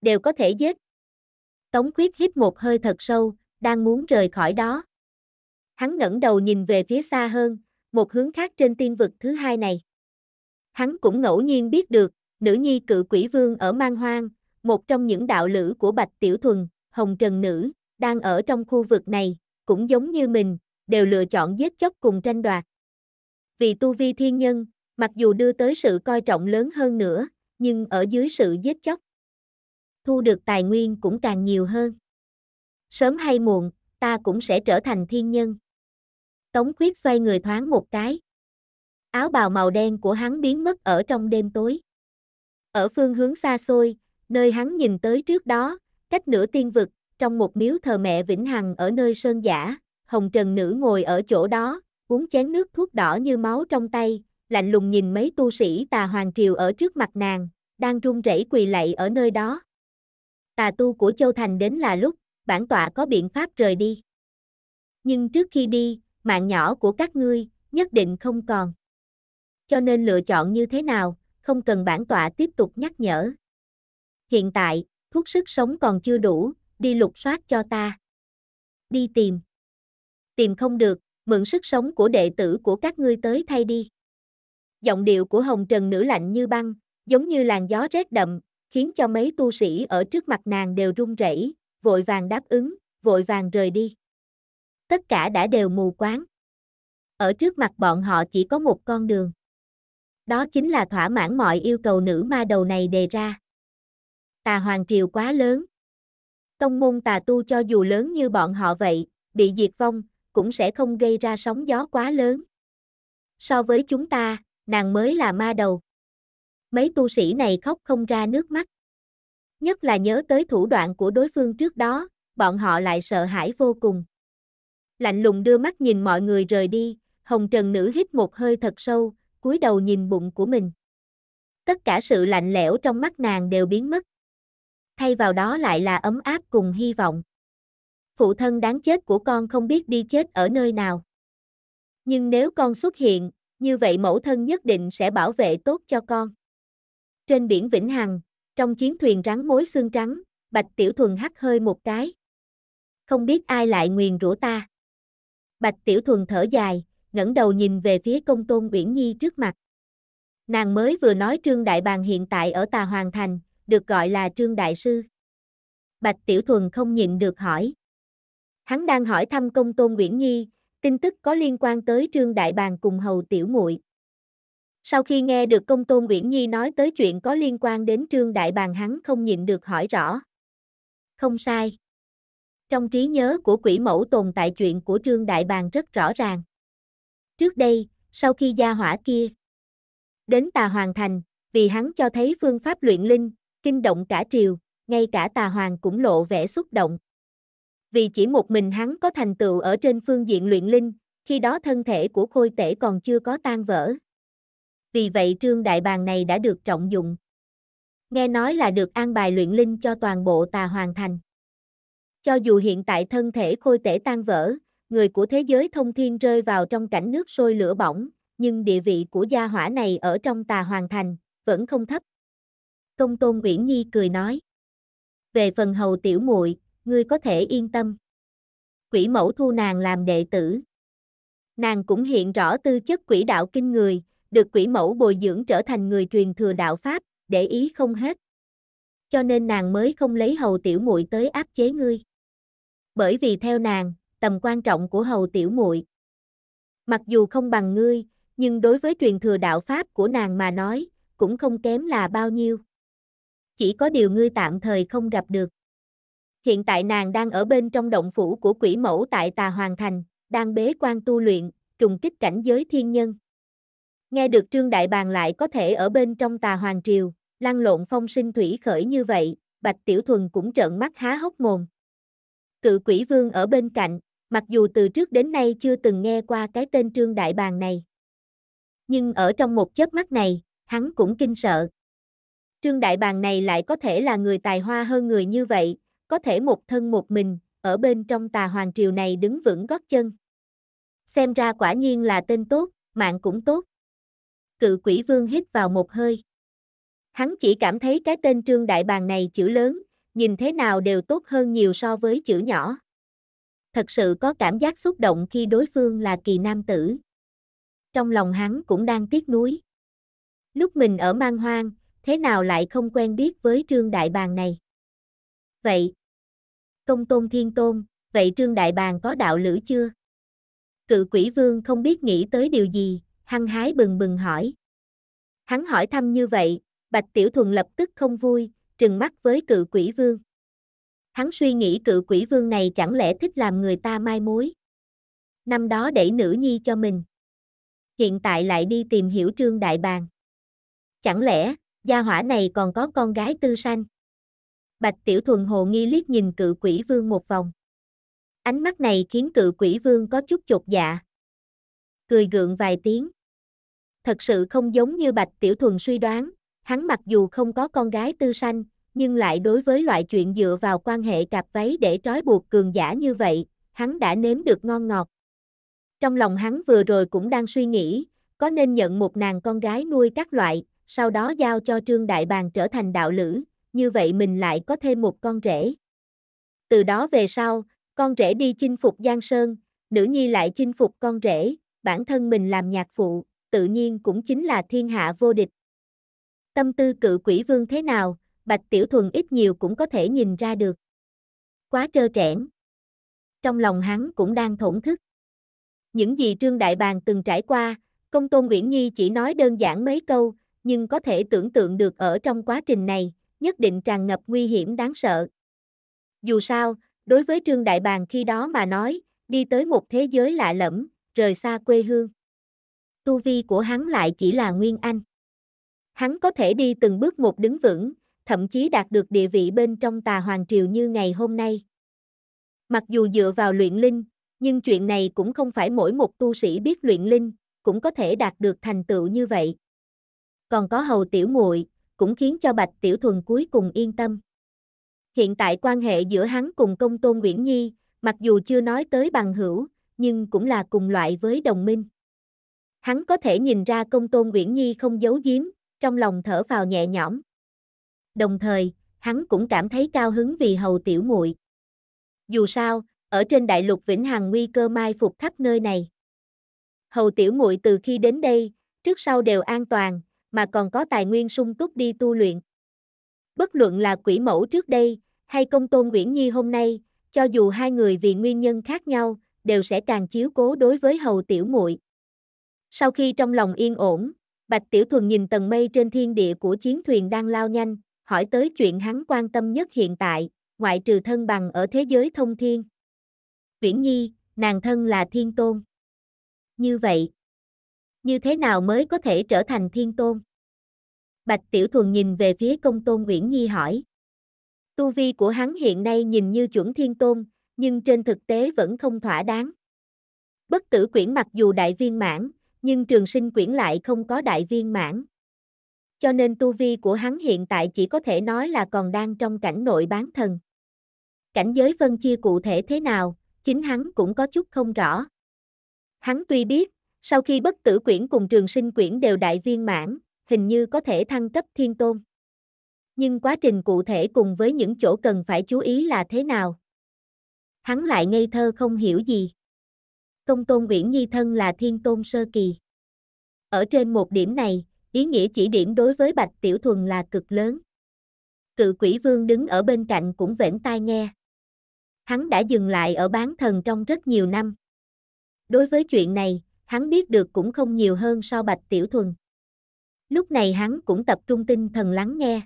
đều có thể giết. Tống Quyết hít một hơi thật sâu, đang muốn rời khỏi đó. Hắn ngẩng đầu nhìn về phía xa hơn, một hướng khác trên tiên vực thứ hai này. Hắn cũng ngẫu nhiên biết được, nữ nhi cự quỷ vương ở mang hoang, một trong những đạo lữ của Bạch Tiểu Thuần, Hồng Trần Nữ, đang ở trong khu vực này, cũng giống như mình, đều lựa chọn giết chóc cùng tranh đoạt. Vì tu vi thiên nhân, mặc dù đưa tới sự coi trọng lớn hơn nữa, nhưng ở dưới sự giết chóc, thu được tài nguyên cũng càng nhiều hơn. Sớm hay muộn, ta cũng sẽ trở thành thiên nhân. Tống khuyết xoay người thoáng một cái. Áo bào màu đen của hắn biến mất ở trong đêm tối. Ở phương hướng xa xôi, nơi hắn nhìn tới trước đó, cách nửa tiên vực, trong một miếu thờ mẹ vĩnh hằng ở nơi sơn giả, hồng trần nữ ngồi ở chỗ đó, uống chén nước thuốc đỏ như máu trong tay, lạnh lùng nhìn mấy tu sĩ tà hoàng triều ở trước mặt nàng, đang run rẩy quỳ lạy ở nơi đó. Tà tu của Châu Thành đến là lúc, bản tọa có biện pháp rời đi. Nhưng trước khi đi, mạng nhỏ của các ngươi, nhất định không còn. Cho nên lựa chọn như thế nào, không cần bản tọa tiếp tục nhắc nhở hiện tại, thuốc sức sống còn chưa đủ, đi lục soát cho ta. Đi tìm. Tìm không được, mượn sức sống của đệ tử của các ngươi tới thay đi. Giọng điệu của hồng trần nữ lạnh như băng, giống như làn gió rét đậm, khiến cho mấy tu sĩ ở trước mặt nàng đều run rẩy, vội vàng đáp ứng, vội vàng rời đi. Tất cả đã đều mù quáng. Ở trước mặt bọn họ chỉ có một con đường. Đó chính là thỏa mãn mọi yêu cầu nữ ma đầu này đề ra tà hoàng triều quá lớn. Tông môn tà tu cho dù lớn như bọn họ vậy, bị diệt vong, cũng sẽ không gây ra sóng gió quá lớn. So với chúng ta, nàng mới là ma đầu. Mấy tu sĩ này khóc không ra nước mắt. Nhất là nhớ tới thủ đoạn của đối phương trước đó, bọn họ lại sợ hãi vô cùng. Lạnh lùng đưa mắt nhìn mọi người rời đi, hồng trần nữ hít một hơi thật sâu, cúi đầu nhìn bụng của mình. Tất cả sự lạnh lẽo trong mắt nàng đều biến mất thay vào đó lại là ấm áp cùng hy vọng. Phụ thân đáng chết của con không biết đi chết ở nơi nào. Nhưng nếu con xuất hiện, như vậy mẫu thân nhất định sẽ bảo vệ tốt cho con. Trên biển Vĩnh Hằng, trong chiến thuyền rắn mối xương trắng, Bạch Tiểu Thuần hắt hơi một cái. Không biết ai lại nguyền rủa ta. Bạch Tiểu Thuần thở dài, ngẩng đầu nhìn về phía công tôn Uyển Nhi trước mặt. Nàng mới vừa nói Trương Đại Bàng hiện tại ở Tà Hoàng Thành, được gọi là Trương Đại Sư. Bạch Tiểu Thuần không nhịn được hỏi. Hắn đang hỏi thăm công tôn Nguyễn Nhi, tin tức có liên quan tới Trương Đại Bàng cùng Hầu Tiểu muội Sau khi nghe được công tôn Nguyễn Nhi nói tới chuyện có liên quan đến Trương Đại Bàng hắn không nhịn được hỏi rõ. Không sai. Trong trí nhớ của quỷ mẫu tồn tại chuyện của Trương Đại Bàng rất rõ ràng. Trước đây, sau khi gia hỏa kia, đến tà hoàng thành, vì hắn cho thấy phương pháp luyện linh, kinh động cả triều, ngay cả tà hoàng cũng lộ vẻ xúc động. Vì chỉ một mình hắn có thành tựu ở trên phương diện luyện linh, khi đó thân thể của khôi tể còn chưa có tan vỡ. Vì vậy trương đại bàng này đã được trọng dụng. Nghe nói là được an bài luyện linh cho toàn bộ tà hoàng thành. Cho dù hiện tại thân thể khôi tể tan vỡ, người của thế giới thông thiên rơi vào trong cảnh nước sôi lửa bỏng, nhưng địa vị của gia hỏa này ở trong tà hoàng thành, vẫn không thấp. Công Tôn Uyển Nhi cười nói. Về phần hầu tiểu muội, ngươi có thể yên tâm. Quỷ mẫu thu nàng làm đệ tử. Nàng cũng hiện rõ tư chất quỷ đạo kinh người, được quỷ mẫu bồi dưỡng trở thành người truyền thừa đạo pháp, để ý không hết. Cho nên nàng mới không lấy hầu tiểu muội tới áp chế ngươi. Bởi vì theo nàng, tầm quan trọng của hầu tiểu muội. Mặc dù không bằng ngươi, nhưng đối với truyền thừa đạo pháp của nàng mà nói, cũng không kém là bao nhiêu chỉ có điều ngươi tạm thời không gặp được. Hiện tại nàng đang ở bên trong động phủ của quỷ mẫu tại Tà Hoàng Thành, đang bế quan tu luyện, trùng kích cảnh giới thiên nhân. Nghe được Trương Đại Bàng lại có thể ở bên trong Tà Hoàng Triều, lăn lộn phong sinh thủy khởi như vậy, Bạch Tiểu Thuần cũng trợn mắt há hốc mồm. Cự quỷ vương ở bên cạnh, mặc dù từ trước đến nay chưa từng nghe qua cái tên Trương Đại Bàng này. Nhưng ở trong một chớp mắt này, hắn cũng kinh sợ. Trương Đại Bàng này lại có thể là người tài hoa hơn người như vậy, có thể một thân một mình, ở bên trong tà hoàng triều này đứng vững gót chân. Xem ra quả nhiên là tên tốt, mạng cũng tốt. Cự quỷ vương hít vào một hơi. Hắn chỉ cảm thấy cái tên Trương Đại Bàng này chữ lớn, nhìn thế nào đều tốt hơn nhiều so với chữ nhỏ. Thật sự có cảm giác xúc động khi đối phương là kỳ nam tử. Trong lòng hắn cũng đang tiếc nuối. Lúc mình ở mang hoang, thế nào lại không quen biết với Trương Đại Bàng này? Vậy, công tôn thiên tôn, vậy Trương Đại Bàng có đạo lữ chưa? Cự quỷ vương không biết nghĩ tới điều gì, hăng hái bừng bừng hỏi. Hắn hỏi thăm như vậy, Bạch Tiểu Thuần lập tức không vui, trừng mắt với cự quỷ vương. Hắn suy nghĩ cự quỷ vương này chẳng lẽ thích làm người ta mai mối. Năm đó đẩy nữ nhi cho mình. Hiện tại lại đi tìm hiểu trương đại bàng. Chẳng lẽ, gia hỏa này còn có con gái tư sanh. Bạch Tiểu Thuần hồ nghi liếc nhìn cự quỷ vương một vòng. Ánh mắt này khiến cự quỷ vương có chút chột dạ. Cười gượng vài tiếng. Thật sự không giống như Bạch Tiểu Thuần suy đoán, hắn mặc dù không có con gái tư sanh, nhưng lại đối với loại chuyện dựa vào quan hệ cạp váy để trói buộc cường giả như vậy, hắn đã nếm được ngon ngọt. Trong lòng hắn vừa rồi cũng đang suy nghĩ, có nên nhận một nàng con gái nuôi các loại, sau đó giao cho Trương Đại Bàng trở thành đạo lữ, như vậy mình lại có thêm một con rể. Từ đó về sau, con rể đi chinh phục Giang Sơn, nữ nhi lại chinh phục con rể, bản thân mình làm nhạc phụ, tự nhiên cũng chính là thiên hạ vô địch. Tâm tư cự quỷ vương thế nào, Bạch Tiểu Thuần ít nhiều cũng có thể nhìn ra được. Quá trơ trẽn. Trong lòng hắn cũng đang thổn thức. Những gì Trương Đại Bàng từng trải qua, Công Tôn Nguyễn Nhi chỉ nói đơn giản mấy câu, nhưng có thể tưởng tượng được ở trong quá trình này, nhất định tràn ngập nguy hiểm đáng sợ. Dù sao, đối với Trương Đại Bàng khi đó mà nói, đi tới một thế giới lạ lẫm, rời xa quê hương. Tu vi của hắn lại chỉ là Nguyên Anh. Hắn có thể đi từng bước một đứng vững, thậm chí đạt được địa vị bên trong tà hoàng triều như ngày hôm nay. Mặc dù dựa vào luyện linh, nhưng chuyện này cũng không phải mỗi một tu sĩ biết luyện linh, cũng có thể đạt được thành tựu như vậy còn có hầu tiểu muội cũng khiến cho Bạch Tiểu Thuần cuối cùng yên tâm. Hiện tại quan hệ giữa hắn cùng công tôn Nguyễn Nhi, mặc dù chưa nói tới bằng hữu, nhưng cũng là cùng loại với đồng minh. Hắn có thể nhìn ra công tôn Nguyễn Nhi không giấu giếm, trong lòng thở phào nhẹ nhõm. Đồng thời, hắn cũng cảm thấy cao hứng vì hầu tiểu muội. Dù sao, ở trên đại lục Vĩnh Hằng nguy cơ mai phục khắp nơi này. Hầu tiểu muội từ khi đến đây, trước sau đều an toàn, mà còn có tài nguyên sung túc đi tu luyện. Bất luận là quỷ mẫu trước đây, hay công tôn Nguyễn Nhi hôm nay, cho dù hai người vì nguyên nhân khác nhau, đều sẽ càng chiếu cố đối với hầu tiểu muội. Sau khi trong lòng yên ổn, Bạch Tiểu Thuần nhìn tầng mây trên thiên địa của chiến thuyền đang lao nhanh, hỏi tới chuyện hắn quan tâm nhất hiện tại, ngoại trừ thân bằng ở thế giới thông thiên. Viễn Nhi, nàng thân là thiên tôn. Như vậy, như thế nào mới có thể trở thành thiên tôn? Bạch Tiểu Thuần nhìn về phía công tôn Nguyễn Nhi hỏi. Tu vi của hắn hiện nay nhìn như chuẩn thiên tôn, nhưng trên thực tế vẫn không thỏa đáng. Bất tử quyển mặc dù đại viên mãn, nhưng trường sinh quyển lại không có đại viên mãn. Cho nên tu vi của hắn hiện tại chỉ có thể nói là còn đang trong cảnh nội bán thần. Cảnh giới phân chia cụ thể thế nào, chính hắn cũng có chút không rõ. Hắn tuy biết, sau khi bất tử quyển cùng trường sinh quyển đều đại viên mãn, hình như có thể thăng cấp thiên tôn. Nhưng quá trình cụ thể cùng với những chỗ cần phải chú ý là thế nào? Hắn lại ngây thơ không hiểu gì. Công tôn Uyển Nhi thân là thiên tôn sơ kỳ. Ở trên một điểm này, ý nghĩa chỉ điểm đối với Bạch Tiểu Thuần là cực lớn. Cự quỷ vương đứng ở bên cạnh cũng vẻn tai nghe. Hắn đã dừng lại ở bán thần trong rất nhiều năm. Đối với chuyện này, hắn biết được cũng không nhiều hơn so Bạch Tiểu Thuần. Lúc này hắn cũng tập trung tinh thần lắng nghe.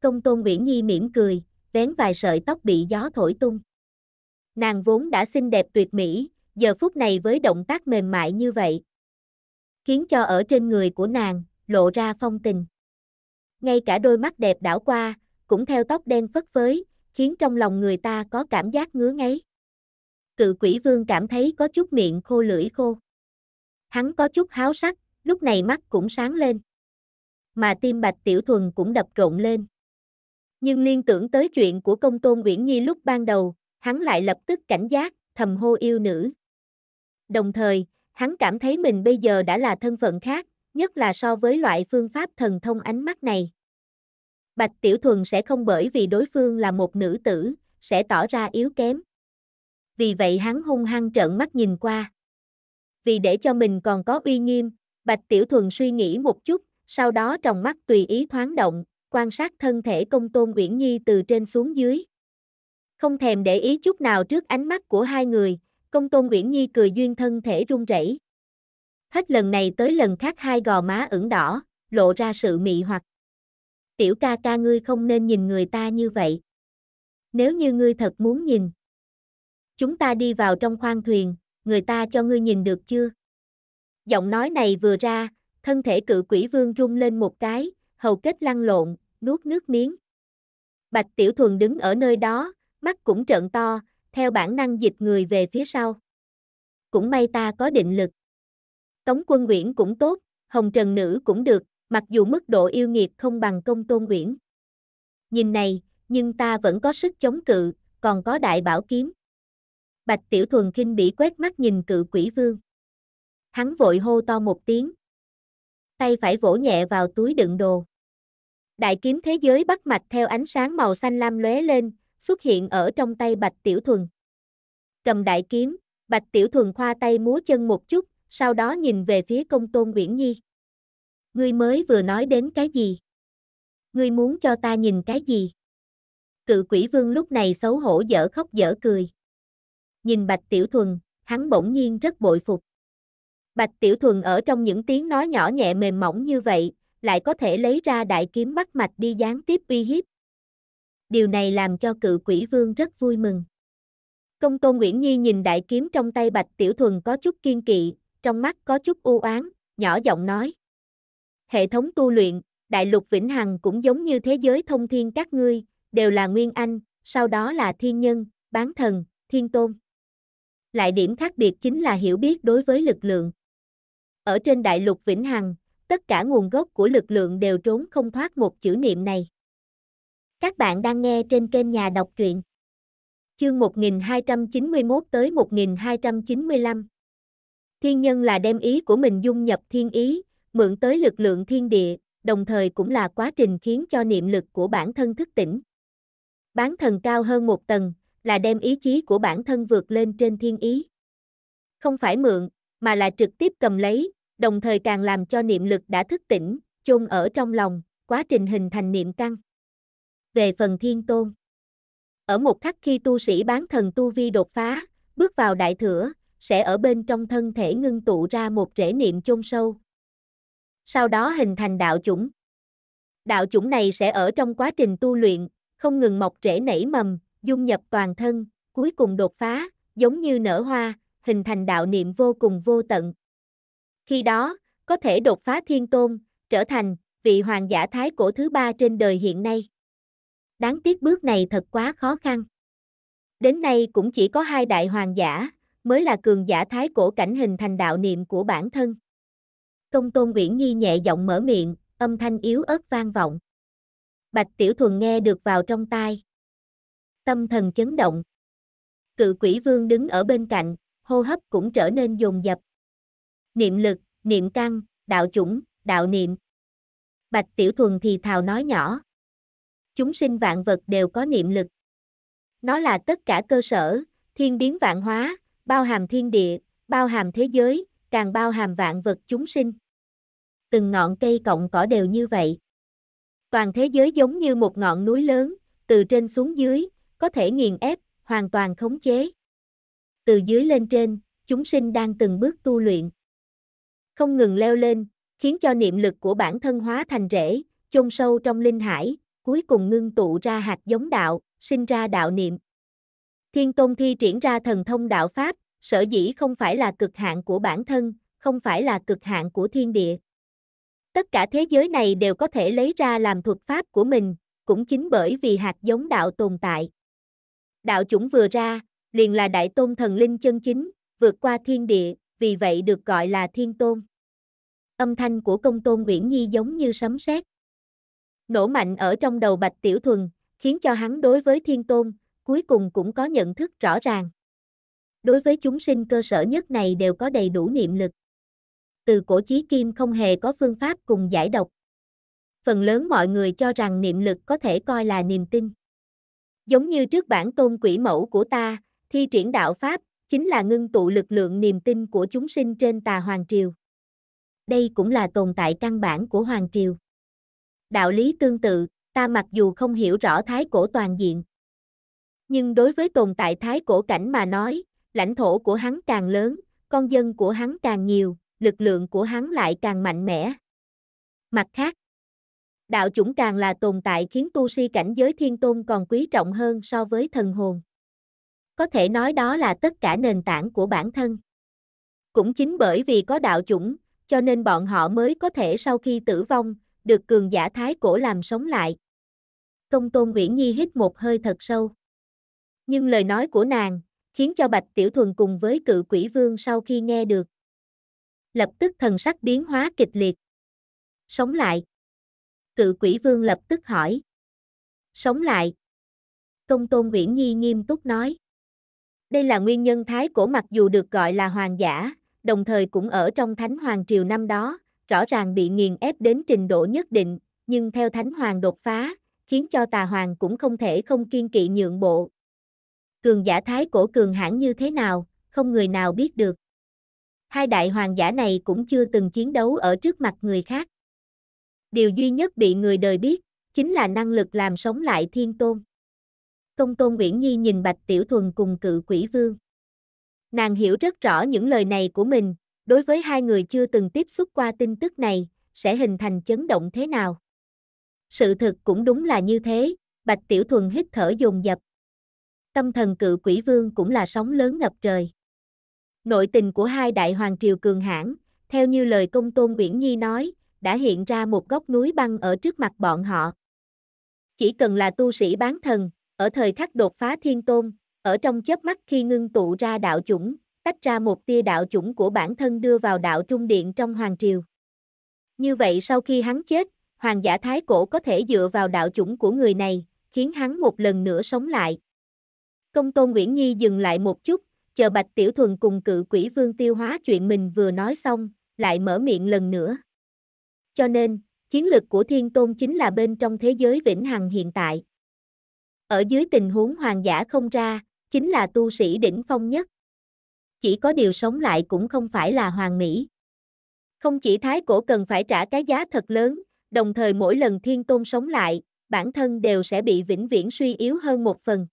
Công Tôn Uyển Nhi mỉm cười, vén vài sợi tóc bị gió thổi tung. Nàng vốn đã xinh đẹp tuyệt mỹ, giờ phút này với động tác mềm mại như vậy, khiến cho ở trên người của nàng lộ ra phong tình. Ngay cả đôi mắt đẹp đảo qua, cũng theo tóc đen phất phới, khiến trong lòng người ta có cảm giác ngứa ngáy. Cự quỷ vương cảm thấy có chút miệng khô lưỡi khô hắn có chút háo sắc, lúc này mắt cũng sáng lên. Mà tim Bạch Tiểu Thuần cũng đập rộn lên. Nhưng liên tưởng tới chuyện của công tôn Uyển Nhi lúc ban đầu, hắn lại lập tức cảnh giác, thầm hô yêu nữ. Đồng thời, hắn cảm thấy mình bây giờ đã là thân phận khác, nhất là so với loại phương pháp thần thông ánh mắt này. Bạch Tiểu Thuần sẽ không bởi vì đối phương là một nữ tử, sẽ tỏ ra yếu kém. Vì vậy hắn hung hăng trợn mắt nhìn qua vì để cho mình còn có uy nghiêm, Bạch Tiểu Thuần suy nghĩ một chút, sau đó trong mắt tùy ý thoáng động, quan sát thân thể công tôn Uyển Nhi từ trên xuống dưới. Không thèm để ý chút nào trước ánh mắt của hai người, công tôn Uyển Nhi cười duyên thân thể run rẩy. Hết lần này tới lần khác hai gò má ửng đỏ, lộ ra sự mị hoặc. Tiểu ca ca ngươi không nên nhìn người ta như vậy. Nếu như ngươi thật muốn nhìn. Chúng ta đi vào trong khoang thuyền, người ta cho ngươi nhìn được chưa? Giọng nói này vừa ra, thân thể cự quỷ vương rung lên một cái, hầu kết lăn lộn, nuốt nước miếng. Bạch Tiểu Thuần đứng ở nơi đó, mắt cũng trợn to, theo bản năng dịch người về phía sau. Cũng may ta có định lực. Tống quân Nguyễn cũng tốt, Hồng Trần Nữ cũng được, mặc dù mức độ yêu nghiệt không bằng công tôn Nguyễn. Nhìn này, nhưng ta vẫn có sức chống cự, còn có đại bảo kiếm. Bạch Tiểu Thuần kinh bỉ quét mắt nhìn cự quỷ vương. Hắn vội hô to một tiếng. Tay phải vỗ nhẹ vào túi đựng đồ. Đại kiếm thế giới bắt mạch theo ánh sáng màu xanh lam lóe lên, xuất hiện ở trong tay Bạch Tiểu Thuần. Cầm đại kiếm, Bạch Tiểu Thuần khoa tay múa chân một chút, sau đó nhìn về phía công tôn Nguyễn Nhi. Ngươi mới vừa nói đến cái gì? Ngươi muốn cho ta nhìn cái gì? Cự quỷ vương lúc này xấu hổ dở khóc dở cười nhìn Bạch Tiểu Thuần, hắn bỗng nhiên rất bội phục. Bạch Tiểu Thuần ở trong những tiếng nói nhỏ nhẹ mềm mỏng như vậy, lại có thể lấy ra đại kiếm bắt mạch đi gián tiếp uy hiếp. Điều này làm cho cự quỷ vương rất vui mừng. Công tôn Nguyễn Nhi nhìn đại kiếm trong tay Bạch Tiểu Thuần có chút kiên kỵ, trong mắt có chút u oán, nhỏ giọng nói. Hệ thống tu luyện, đại lục vĩnh hằng cũng giống như thế giới thông thiên các ngươi, đều là nguyên anh, sau đó là thiên nhân, bán thần, thiên tôn lại điểm khác biệt chính là hiểu biết đối với lực lượng. Ở trên đại lục Vĩnh Hằng, tất cả nguồn gốc của lực lượng đều trốn không thoát một chữ niệm này. Các bạn đang nghe trên kênh Nhà đọc truyện. Chương 1291 tới 1295. Thiên nhân là đem ý của mình dung nhập thiên ý, mượn tới lực lượng thiên địa, đồng thời cũng là quá trình khiến cho niệm lực của bản thân thức tỉnh. Bán thần cao hơn một tầng, là đem ý chí của bản thân vượt lên trên thiên ý. Không phải mượn, mà là trực tiếp cầm lấy, đồng thời càng làm cho niệm lực đã thức tỉnh, chôn ở trong lòng, quá trình hình thành niệm căn. Về phần thiên tôn. Ở một khắc khi tu sĩ bán thần tu vi đột phá, bước vào đại thừa, sẽ ở bên trong thân thể ngưng tụ ra một rễ niệm chôn sâu. Sau đó hình thành đạo chủng. Đạo chủng này sẽ ở trong quá trình tu luyện, không ngừng mọc rễ nảy mầm, dung nhập toàn thân, cuối cùng đột phá, giống như nở hoa, hình thành đạo niệm vô cùng vô tận. Khi đó, có thể đột phá thiên tôn, trở thành vị hoàng giả thái cổ thứ ba trên đời hiện nay. Đáng tiếc bước này thật quá khó khăn. Đến nay cũng chỉ có hai đại hoàng giả, mới là cường giả thái cổ cảnh hình thành đạo niệm của bản thân. Công tôn Nguyễn Nhi nhẹ giọng mở miệng, âm thanh yếu ớt vang vọng. Bạch Tiểu Thuần nghe được vào trong tai tâm thần chấn động. Cự quỷ vương đứng ở bên cạnh, hô hấp cũng trở nên dồn dập. Niệm lực, niệm căng, đạo chủng, đạo niệm. Bạch Tiểu Thuần thì thào nói nhỏ. Chúng sinh vạn vật đều có niệm lực. Nó là tất cả cơ sở, thiên biến vạn hóa, bao hàm thiên địa, bao hàm thế giới, càng bao hàm vạn vật chúng sinh. Từng ngọn cây cọng cỏ đều như vậy. Toàn thế giới giống như một ngọn núi lớn, từ trên xuống dưới, có thể nghiền ép, hoàn toàn khống chế. Từ dưới lên trên, chúng sinh đang từng bước tu luyện. Không ngừng leo lên, khiến cho niệm lực của bản thân hóa thành rễ, chôn sâu trong linh hải, cuối cùng ngưng tụ ra hạt giống đạo, sinh ra đạo niệm. Thiên Tôn thi triển ra thần thông đạo Pháp, sở dĩ không phải là cực hạn của bản thân, không phải là cực hạn của thiên địa. Tất cả thế giới này đều có thể lấy ra làm thuật pháp của mình, cũng chính bởi vì hạt giống đạo tồn tại. Đạo chủng vừa ra, liền là đại tôn thần linh chân chính, vượt qua thiên địa, vì vậy được gọi là thiên tôn. Âm thanh của công tôn nguyễn Nhi giống như sấm sét. Nổ mạnh ở trong đầu Bạch Tiểu Thuần, khiến cho hắn đối với thiên tôn, cuối cùng cũng có nhận thức rõ ràng. Đối với chúng sinh cơ sở nhất này đều có đầy đủ niệm lực. Từ cổ chí kim không hề có phương pháp cùng giải độc. Phần lớn mọi người cho rằng niệm lực có thể coi là niềm tin. Giống như trước bản tôn quỷ mẫu của ta, thi triển đạo Pháp, chính là ngưng tụ lực lượng niềm tin của chúng sinh trên tà Hoàng Triều. Đây cũng là tồn tại căn bản của Hoàng Triều. Đạo lý tương tự, ta mặc dù không hiểu rõ thái cổ toàn diện. Nhưng đối với tồn tại thái cổ cảnh mà nói, lãnh thổ của hắn càng lớn, con dân của hắn càng nhiều, lực lượng của hắn lại càng mạnh mẽ. Mặt khác, đạo chủng càng là tồn tại khiến tu si cảnh giới thiên tôn còn quý trọng hơn so với thần hồn. Có thể nói đó là tất cả nền tảng của bản thân. Cũng chính bởi vì có đạo chủng, cho nên bọn họ mới có thể sau khi tử vong, được cường giả thái cổ làm sống lại. Công tôn Nguyễn Nhi hít một hơi thật sâu. Nhưng lời nói của nàng, khiến cho Bạch Tiểu Thuần cùng với cự quỷ vương sau khi nghe được. Lập tức thần sắc biến hóa kịch liệt. Sống lại cự quỷ vương lập tức hỏi. Sống lại. Công tôn Uyển Nhi nghiêm túc nói. Đây là nguyên nhân thái cổ mặc dù được gọi là hoàng giả, đồng thời cũng ở trong thánh hoàng triều năm đó, rõ ràng bị nghiền ép đến trình độ nhất định, nhưng theo thánh hoàng đột phá, khiến cho tà hoàng cũng không thể không kiên kỵ nhượng bộ. Cường giả thái cổ cường hãn như thế nào, không người nào biết được. Hai đại hoàng giả này cũng chưa từng chiến đấu ở trước mặt người khác điều duy nhất bị người đời biết, chính là năng lực làm sống lại thiên tôn. Công tôn Nguyễn Nhi nhìn Bạch Tiểu Thuần cùng cự quỷ vương. Nàng hiểu rất rõ những lời này của mình, đối với hai người chưa từng tiếp xúc qua tin tức này, sẽ hình thành chấn động thế nào. Sự thật cũng đúng là như thế, Bạch Tiểu Thuần hít thở dồn dập. Tâm thần cự quỷ vương cũng là sóng lớn ngập trời. Nội tình của hai đại hoàng triều cường hãn, theo như lời công tôn Nguyễn Nhi nói, đã hiện ra một góc núi băng ở trước mặt bọn họ. Chỉ cần là tu sĩ bán thần, ở thời khắc đột phá thiên tôn, ở trong chớp mắt khi ngưng tụ ra đạo chủng, tách ra một tia đạo chủng của bản thân đưa vào đạo trung điện trong hoàng triều. Như vậy sau khi hắn chết, hoàng giả thái cổ có thể dựa vào đạo chủng của người này, khiến hắn một lần nữa sống lại. Công tôn Nguyễn Nhi dừng lại một chút, chờ Bạch Tiểu Thuần cùng cự quỷ vương tiêu hóa chuyện mình vừa nói xong, lại mở miệng lần nữa. Cho nên, chiến lược của Thiên Tôn chính là bên trong thế giới vĩnh hằng hiện tại. Ở dưới tình huống hoàng giả không ra, chính là tu sĩ đỉnh phong nhất. Chỉ có điều sống lại cũng không phải là hoàng mỹ. Không chỉ thái cổ cần phải trả cái giá thật lớn, đồng thời mỗi lần thiên tôn sống lại, bản thân đều sẽ bị vĩnh viễn suy yếu hơn một phần.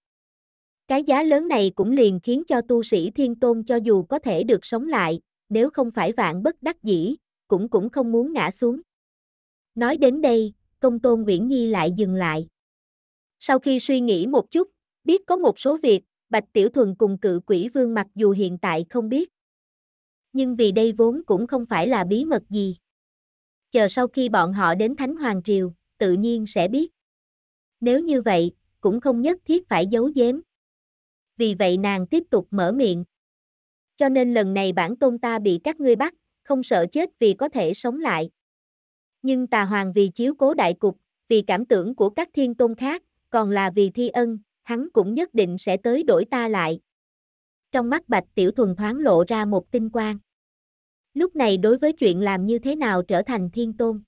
Cái giá lớn này cũng liền khiến cho tu sĩ thiên tôn cho dù có thể được sống lại, nếu không phải vạn bất đắc dĩ, cũng cũng không muốn ngã xuống. Nói đến đây, công tôn Nguyễn Nhi lại dừng lại. Sau khi suy nghĩ một chút, biết có một số việc, Bạch Tiểu Thuần cùng cự quỷ vương mặc dù hiện tại không biết. Nhưng vì đây vốn cũng không phải là bí mật gì. Chờ sau khi bọn họ đến Thánh Hoàng Triều, tự nhiên sẽ biết. Nếu như vậy, cũng không nhất thiết phải giấu giếm. Vì vậy nàng tiếp tục mở miệng. Cho nên lần này bản tôn ta bị các ngươi bắt, không sợ chết vì có thể sống lại. Nhưng tà hoàng vì chiếu cố đại cục, vì cảm tưởng của các thiên tôn khác, còn là vì thi ân, hắn cũng nhất định sẽ tới đổi ta lại. Trong mắt Bạch Tiểu Thuần thoáng lộ ra một tinh quang. Lúc này đối với chuyện làm như thế nào trở thành thiên tôn,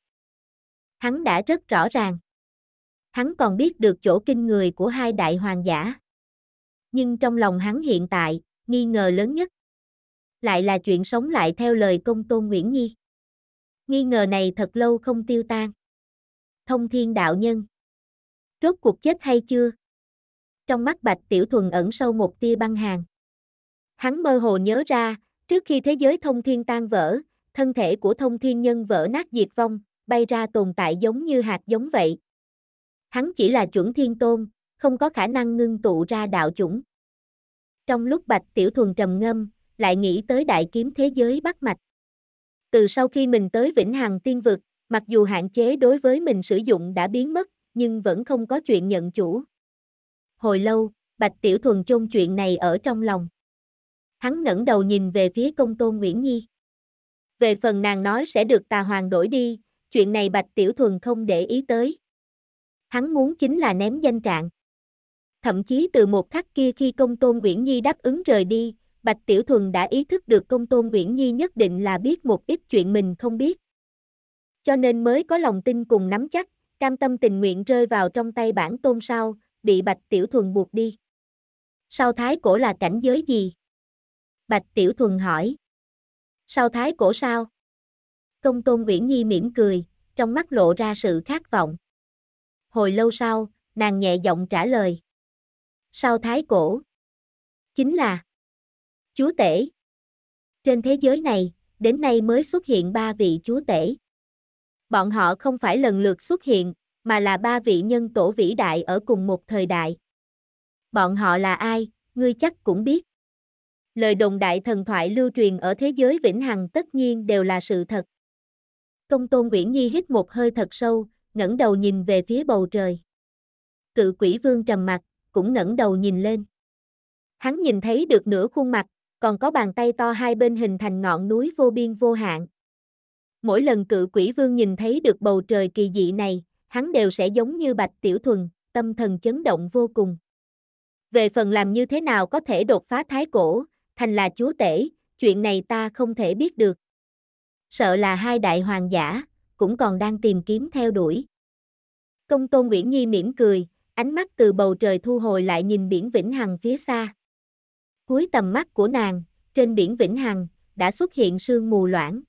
hắn đã rất rõ ràng. Hắn còn biết được chỗ kinh người của hai đại hoàng giả. Nhưng trong lòng hắn hiện tại, nghi ngờ lớn nhất lại là chuyện sống lại theo lời công tôn Nguyễn Nhi nghi ngờ này thật lâu không tiêu tan. Thông thiên đạo nhân. Rốt cuộc chết hay chưa? Trong mắt Bạch Tiểu Thuần ẩn sâu một tia băng hàng. Hắn mơ hồ nhớ ra, trước khi thế giới thông thiên tan vỡ, thân thể của thông thiên nhân vỡ nát diệt vong, bay ra tồn tại giống như hạt giống vậy. Hắn chỉ là chuẩn thiên tôn, không có khả năng ngưng tụ ra đạo chủng. Trong lúc Bạch Tiểu Thuần trầm ngâm, lại nghĩ tới đại kiếm thế giới bắt mạch. Từ sau khi mình tới Vĩnh Hằng Tiên Vực, mặc dù hạn chế đối với mình sử dụng đã biến mất, nhưng vẫn không có chuyện nhận chủ. Hồi lâu, Bạch Tiểu Thuần chôn chuyện này ở trong lòng. Hắn ngẩng đầu nhìn về phía công tôn Nguyễn Nhi. Về phần nàng nói sẽ được tà hoàng đổi đi, chuyện này Bạch Tiểu Thuần không để ý tới. Hắn muốn chính là ném danh trạng. Thậm chí từ một khắc kia khi công tôn Nguyễn Nhi đáp ứng rời đi, Bạch Tiểu Thuần đã ý thức được công tôn Uyển Nhi nhất định là biết một ít chuyện mình không biết. Cho nên mới có lòng tin cùng nắm chắc, cam tâm tình nguyện rơi vào trong tay bản tôn sau, bị Bạch Tiểu Thuần buộc đi. Sau thái cổ là cảnh giới gì? Bạch Tiểu Thuần hỏi. Sau thái cổ sao? Công tôn Uyển Nhi mỉm cười, trong mắt lộ ra sự khát vọng. Hồi lâu sau, nàng nhẹ giọng trả lời. Sau thái cổ? Chính là Chúa tể Trên thế giới này, đến nay mới xuất hiện ba vị chúa tể. Bọn họ không phải lần lượt xuất hiện, mà là ba vị nhân tổ vĩ đại ở cùng một thời đại. Bọn họ là ai, ngươi chắc cũng biết. Lời đồng đại thần thoại lưu truyền ở thế giới vĩnh hằng tất nhiên đều là sự thật. Công tôn Nguyễn Nhi hít một hơi thật sâu, ngẩng đầu nhìn về phía bầu trời. Cự quỷ vương trầm mặt, cũng ngẩng đầu nhìn lên. Hắn nhìn thấy được nửa khuôn mặt, còn có bàn tay to hai bên hình thành ngọn núi vô biên vô hạn. Mỗi lần cự quỷ vương nhìn thấy được bầu trời kỳ dị này, hắn đều sẽ giống như bạch tiểu thuần, tâm thần chấn động vô cùng. Về phần làm như thế nào có thể đột phá thái cổ, thành là chúa tể, chuyện này ta không thể biết được. Sợ là hai đại hoàng giả, cũng còn đang tìm kiếm theo đuổi. Công tôn Nguyễn Nhi mỉm cười, ánh mắt từ bầu trời thu hồi lại nhìn biển Vĩnh Hằng phía xa. Cuối tầm mắt của nàng, trên biển Vĩnh Hằng, đã xuất hiện sương mù loãng.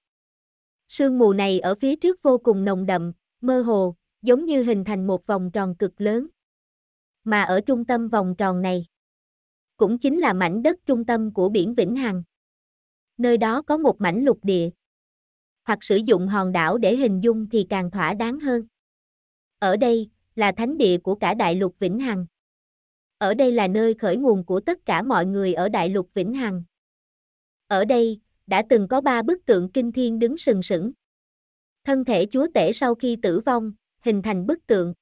Sương mù này ở phía trước vô cùng nồng đậm, mơ hồ, giống như hình thành một vòng tròn cực lớn. Mà ở trung tâm vòng tròn này, cũng chính là mảnh đất trung tâm của biển Vĩnh Hằng. Nơi đó có một mảnh lục địa. Hoặc sử dụng hòn đảo để hình dung thì càng thỏa đáng hơn. Ở đây, là thánh địa của cả đại lục Vĩnh Hằng ở đây là nơi khởi nguồn của tất cả mọi người ở Đại lục Vĩnh Hằng. Ở đây, đã từng có ba bức tượng kinh thiên đứng sừng sững. Thân thể chúa tể sau khi tử vong, hình thành bức tượng.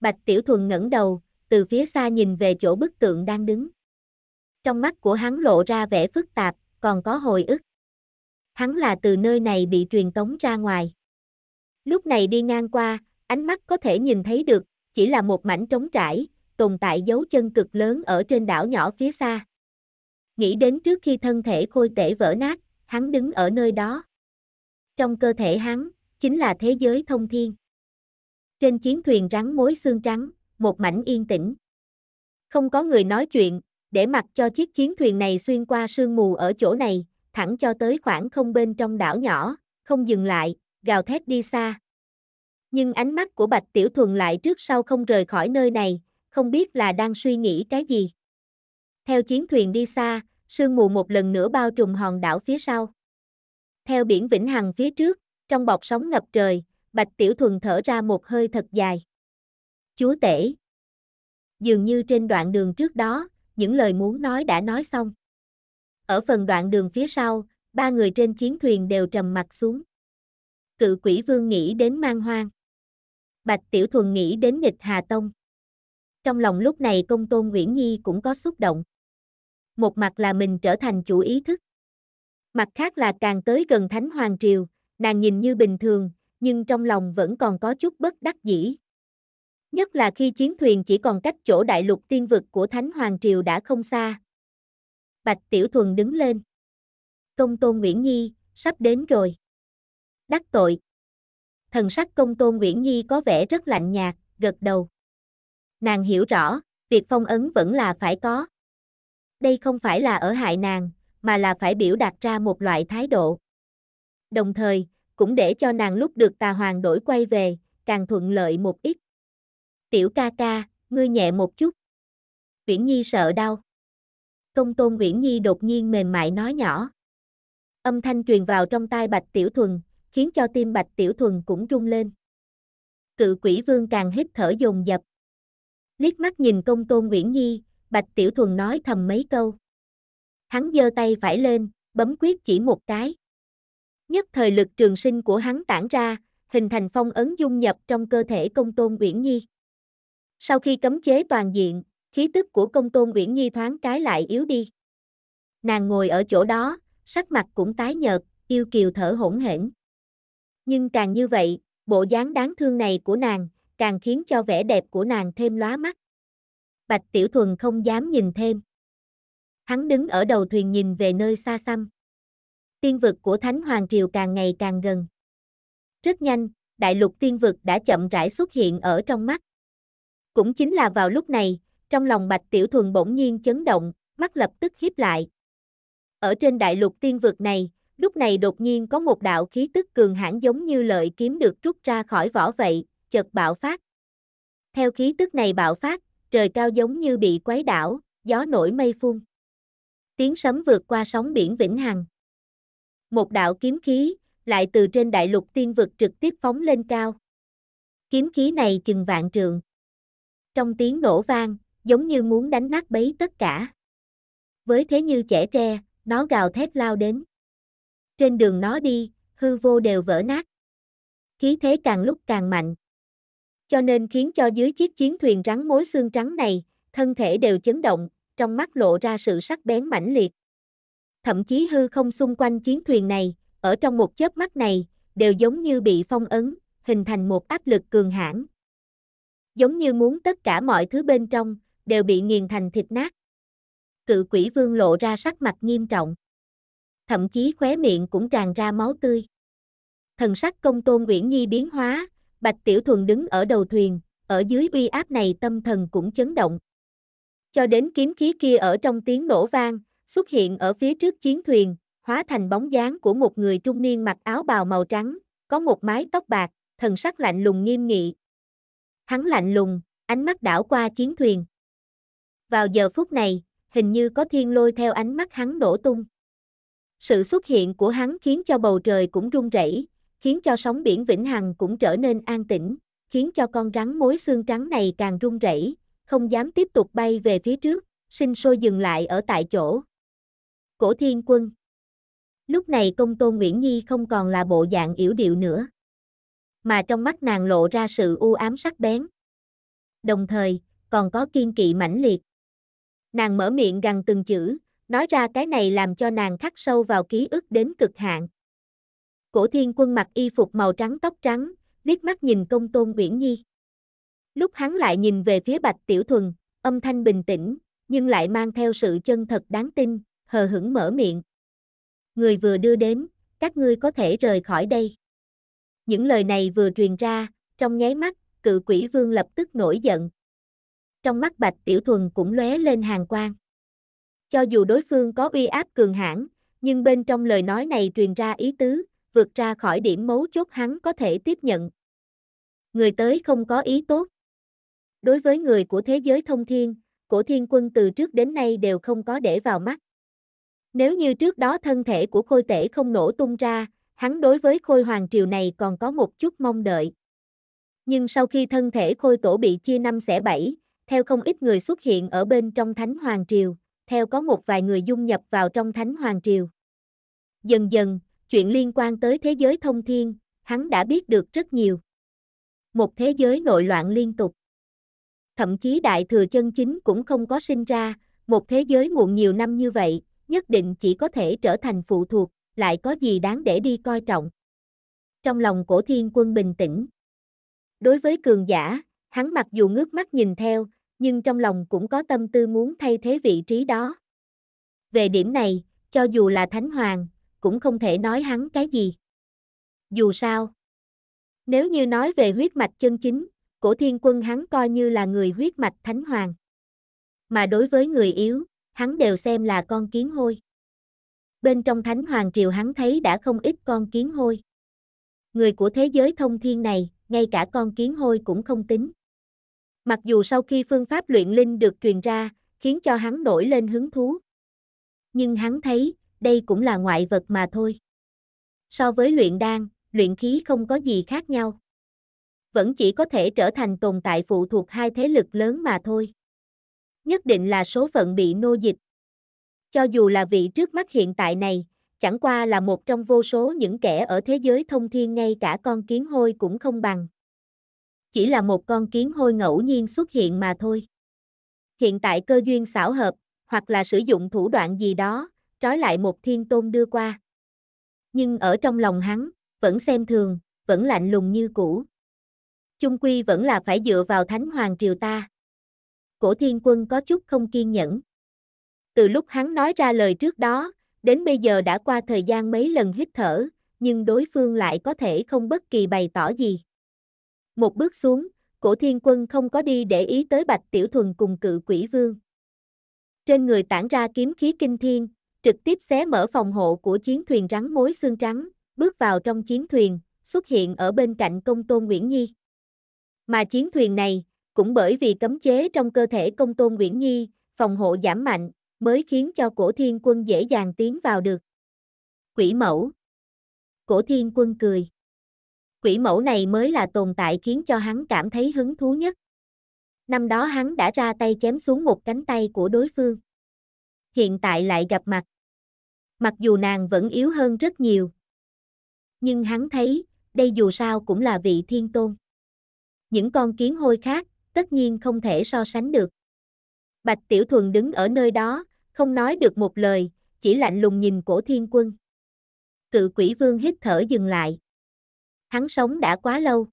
Bạch Tiểu Thuần ngẩng đầu, từ phía xa nhìn về chỗ bức tượng đang đứng. Trong mắt của hắn lộ ra vẻ phức tạp, còn có hồi ức. Hắn là từ nơi này bị truyền tống ra ngoài. Lúc này đi ngang qua, ánh mắt có thể nhìn thấy được, chỉ là một mảnh trống trải, tồn tại dấu chân cực lớn ở trên đảo nhỏ phía xa. Nghĩ đến trước khi thân thể khôi tể vỡ nát, hắn đứng ở nơi đó. Trong cơ thể hắn, chính là thế giới thông thiên. Trên chiến thuyền rắn mối xương trắng, một mảnh yên tĩnh. Không có người nói chuyện, để mặc cho chiếc chiến thuyền này xuyên qua sương mù ở chỗ này, thẳng cho tới khoảng không bên trong đảo nhỏ, không dừng lại, gào thét đi xa. Nhưng ánh mắt của Bạch Tiểu Thuần lại trước sau không rời khỏi nơi này, không biết là đang suy nghĩ cái gì. Theo chiến thuyền đi xa, sương mù một lần nữa bao trùm hòn đảo phía sau. Theo biển Vĩnh Hằng phía trước, trong bọc sóng ngập trời, Bạch Tiểu Thuần thở ra một hơi thật dài. Chúa tể. Dường như trên đoạn đường trước đó, những lời muốn nói đã nói xong. Ở phần đoạn đường phía sau, ba người trên chiến thuyền đều trầm mặt xuống. Cự quỷ vương nghĩ đến mang hoang. Bạch Tiểu Thuần nghĩ đến nghịch Hà Tông trong lòng lúc này công tôn Nguyễn Nhi cũng có xúc động. Một mặt là mình trở thành chủ ý thức. Mặt khác là càng tới gần Thánh Hoàng Triều, nàng nhìn như bình thường, nhưng trong lòng vẫn còn có chút bất đắc dĩ. Nhất là khi chiến thuyền chỉ còn cách chỗ đại lục tiên vực của Thánh Hoàng Triều đã không xa. Bạch Tiểu Thuần đứng lên. Công Tôn Nguyễn Nhi, sắp đến rồi. Đắc tội. Thần sắc Công Tôn Nguyễn Nhi có vẻ rất lạnh nhạt, gật đầu. Nàng hiểu rõ, việc phong ấn vẫn là phải có. Đây không phải là ở hại nàng, mà là phải biểu đạt ra một loại thái độ. Đồng thời, cũng để cho nàng lúc được tà hoàng đổi quay về, càng thuận lợi một ít. Tiểu ca ca, ngươi nhẹ một chút. Uyển Nhi sợ đau. Công tôn Uyển Nhi đột nhiên mềm mại nói nhỏ. Âm thanh truyền vào trong tai Bạch Tiểu Thuần, khiến cho tim Bạch Tiểu Thuần cũng rung lên. Cự quỷ vương càng hít thở dồn dập liếc mắt nhìn công tôn Nguyễn Nhi, Bạch Tiểu Thuần nói thầm mấy câu. Hắn giơ tay phải lên, bấm quyết chỉ một cái. Nhất thời lực trường sinh của hắn tản ra, hình thành phong ấn dung nhập trong cơ thể công tôn Uyển Nhi. Sau khi cấm chế toàn diện, khí tức của công tôn Uyển Nhi thoáng cái lại yếu đi. Nàng ngồi ở chỗ đó, sắc mặt cũng tái nhợt, yêu kiều thở hổn hển. Nhưng càng như vậy, bộ dáng đáng thương này của nàng, càng khiến cho vẻ đẹp của nàng thêm lóa mắt. Bạch Tiểu Thuần không dám nhìn thêm. Hắn đứng ở đầu thuyền nhìn về nơi xa xăm. Tiên vực của Thánh Hoàng Triều càng ngày càng gần. Rất nhanh, đại lục tiên vực đã chậm rãi xuất hiện ở trong mắt. Cũng chính là vào lúc này, trong lòng Bạch Tiểu Thuần bỗng nhiên chấn động, mắt lập tức hiếp lại. Ở trên đại lục tiên vực này, lúc này đột nhiên có một đạo khí tức cường hãn giống như lợi kiếm được rút ra khỏi vỏ vậy, chợt bạo phát. Theo khí tức này bạo phát, trời cao giống như bị quấy đảo, gió nổi mây phun. Tiếng sấm vượt qua sóng biển vĩnh hằng. Một đạo kiếm khí, lại từ trên đại lục tiên vực trực tiếp phóng lên cao. Kiếm khí này chừng vạn trường. Trong tiếng nổ vang, giống như muốn đánh nát bấy tất cả. Với thế như trẻ tre, nó gào thét lao đến. Trên đường nó đi, hư vô đều vỡ nát. Khí thế càng lúc càng mạnh cho nên khiến cho dưới chiếc chiến thuyền rắn mối xương trắng này, thân thể đều chấn động, trong mắt lộ ra sự sắc bén mãnh liệt. Thậm chí hư không xung quanh chiến thuyền này, ở trong một chớp mắt này, đều giống như bị phong ấn, hình thành một áp lực cường hãn. Giống như muốn tất cả mọi thứ bên trong, đều bị nghiền thành thịt nát. Cự quỷ vương lộ ra sắc mặt nghiêm trọng. Thậm chí khóe miệng cũng tràn ra máu tươi. Thần sắc công tôn Nguyễn Nhi biến hóa, Bạch Tiểu Thuần đứng ở đầu thuyền, ở dưới uy áp này tâm thần cũng chấn động. Cho đến kiếm khí kia ở trong tiếng nổ vang, xuất hiện ở phía trước chiến thuyền, hóa thành bóng dáng của một người trung niên mặc áo bào màu trắng, có một mái tóc bạc, thần sắc lạnh lùng nghiêm nghị. Hắn lạnh lùng, ánh mắt đảo qua chiến thuyền. Vào giờ phút này, hình như có thiên lôi theo ánh mắt hắn đổ tung. Sự xuất hiện của hắn khiến cho bầu trời cũng rung rẩy, khiến cho sóng biển vĩnh hằng cũng trở nên an tĩnh, khiến cho con rắn mối xương trắng này càng run rẩy, không dám tiếp tục bay về phía trước, sinh sôi dừng lại ở tại chỗ. Cổ Thiên Quân Lúc này công tôn Nguyễn Nhi không còn là bộ dạng yếu điệu nữa, mà trong mắt nàng lộ ra sự u ám sắc bén. Đồng thời, còn có kiên kỵ mãnh liệt. Nàng mở miệng gằn từng chữ, nói ra cái này làm cho nàng khắc sâu vào ký ức đến cực hạn. Cổ thiên quân mặc y phục màu trắng tóc trắng, liếc mắt nhìn công tôn uyển nhi. Lúc hắn lại nhìn về phía bạch tiểu thuần, âm thanh bình tĩnh, nhưng lại mang theo sự chân thật đáng tin, hờ hững mở miệng. Người vừa đưa đến, các ngươi có thể rời khỏi đây. Những lời này vừa truyền ra, trong nháy mắt, cự quỷ vương lập tức nổi giận. Trong mắt bạch tiểu thuần cũng lóe lên hàng quang. Cho dù đối phương có uy áp cường hãn, nhưng bên trong lời nói này truyền ra ý tứ, vượt ra khỏi điểm mấu chốt hắn có thể tiếp nhận. Người tới không có ý tốt. Đối với người của thế giới thông thiên, cổ thiên quân từ trước đến nay đều không có để vào mắt. Nếu như trước đó thân thể của khôi tể không nổ tung ra, hắn đối với khôi hoàng triều này còn có một chút mong đợi. Nhưng sau khi thân thể khôi tổ bị chia năm xẻ bảy, theo không ít người xuất hiện ở bên trong thánh hoàng triều, theo có một vài người dung nhập vào trong thánh hoàng triều. Dần dần, chuyện liên quan tới thế giới thông thiên, hắn đã biết được rất nhiều. Một thế giới nội loạn liên tục. Thậm chí đại thừa chân chính cũng không có sinh ra, một thế giới muộn nhiều năm như vậy, nhất định chỉ có thể trở thành phụ thuộc, lại có gì đáng để đi coi trọng. Trong lòng cổ thiên quân bình tĩnh. Đối với cường giả, hắn mặc dù ngước mắt nhìn theo, nhưng trong lòng cũng có tâm tư muốn thay thế vị trí đó. Về điểm này, cho dù là Thánh Hoàng, cũng không thể nói hắn cái gì. Dù sao, nếu như nói về huyết mạch chân chính, cổ thiên quân hắn coi như là người huyết mạch thánh hoàng. Mà đối với người yếu, hắn đều xem là con kiến hôi. Bên trong thánh hoàng triều hắn thấy đã không ít con kiến hôi. Người của thế giới thông thiên này, ngay cả con kiến hôi cũng không tính. Mặc dù sau khi phương pháp luyện linh được truyền ra, khiến cho hắn nổi lên hứng thú. Nhưng hắn thấy, đây cũng là ngoại vật mà thôi. So với luyện đan, luyện khí không có gì khác nhau. Vẫn chỉ có thể trở thành tồn tại phụ thuộc hai thế lực lớn mà thôi. Nhất định là số phận bị nô dịch. Cho dù là vị trước mắt hiện tại này, chẳng qua là một trong vô số những kẻ ở thế giới thông thiên ngay cả con kiến hôi cũng không bằng. Chỉ là một con kiến hôi ngẫu nhiên xuất hiện mà thôi. Hiện tại cơ duyên xảo hợp, hoặc là sử dụng thủ đoạn gì đó, trói lại một thiên tôn đưa qua. Nhưng ở trong lòng hắn, vẫn xem thường, vẫn lạnh lùng như cũ. trung quy vẫn là phải dựa vào thánh hoàng triều ta. Cổ thiên quân có chút không kiên nhẫn. Từ lúc hắn nói ra lời trước đó, đến bây giờ đã qua thời gian mấy lần hít thở, nhưng đối phương lại có thể không bất kỳ bày tỏ gì. Một bước xuống, cổ thiên quân không có đi để ý tới bạch tiểu thuần cùng cự quỷ vương. Trên người tản ra kiếm khí kinh thiên, trực tiếp xé mở phòng hộ của chiến thuyền rắn mối xương trắng, bước vào trong chiến thuyền, xuất hiện ở bên cạnh công tôn Nguyễn Nhi. Mà chiến thuyền này, cũng bởi vì cấm chế trong cơ thể công tôn Nguyễn Nhi, phòng hộ giảm mạnh, mới khiến cho cổ thiên quân dễ dàng tiến vào được. Quỷ mẫu Cổ thiên quân cười. Quỷ mẫu này mới là tồn tại khiến cho hắn cảm thấy hứng thú nhất. Năm đó hắn đã ra tay chém xuống một cánh tay của đối phương. Hiện tại lại gặp mặt mặc dù nàng vẫn yếu hơn rất nhiều. Nhưng hắn thấy, đây dù sao cũng là vị thiên tôn. Những con kiến hôi khác, tất nhiên không thể so sánh được. Bạch Tiểu Thuần đứng ở nơi đó, không nói được một lời, chỉ lạnh lùng nhìn cổ thiên quân. Cự quỷ vương hít thở dừng lại. Hắn sống đã quá lâu.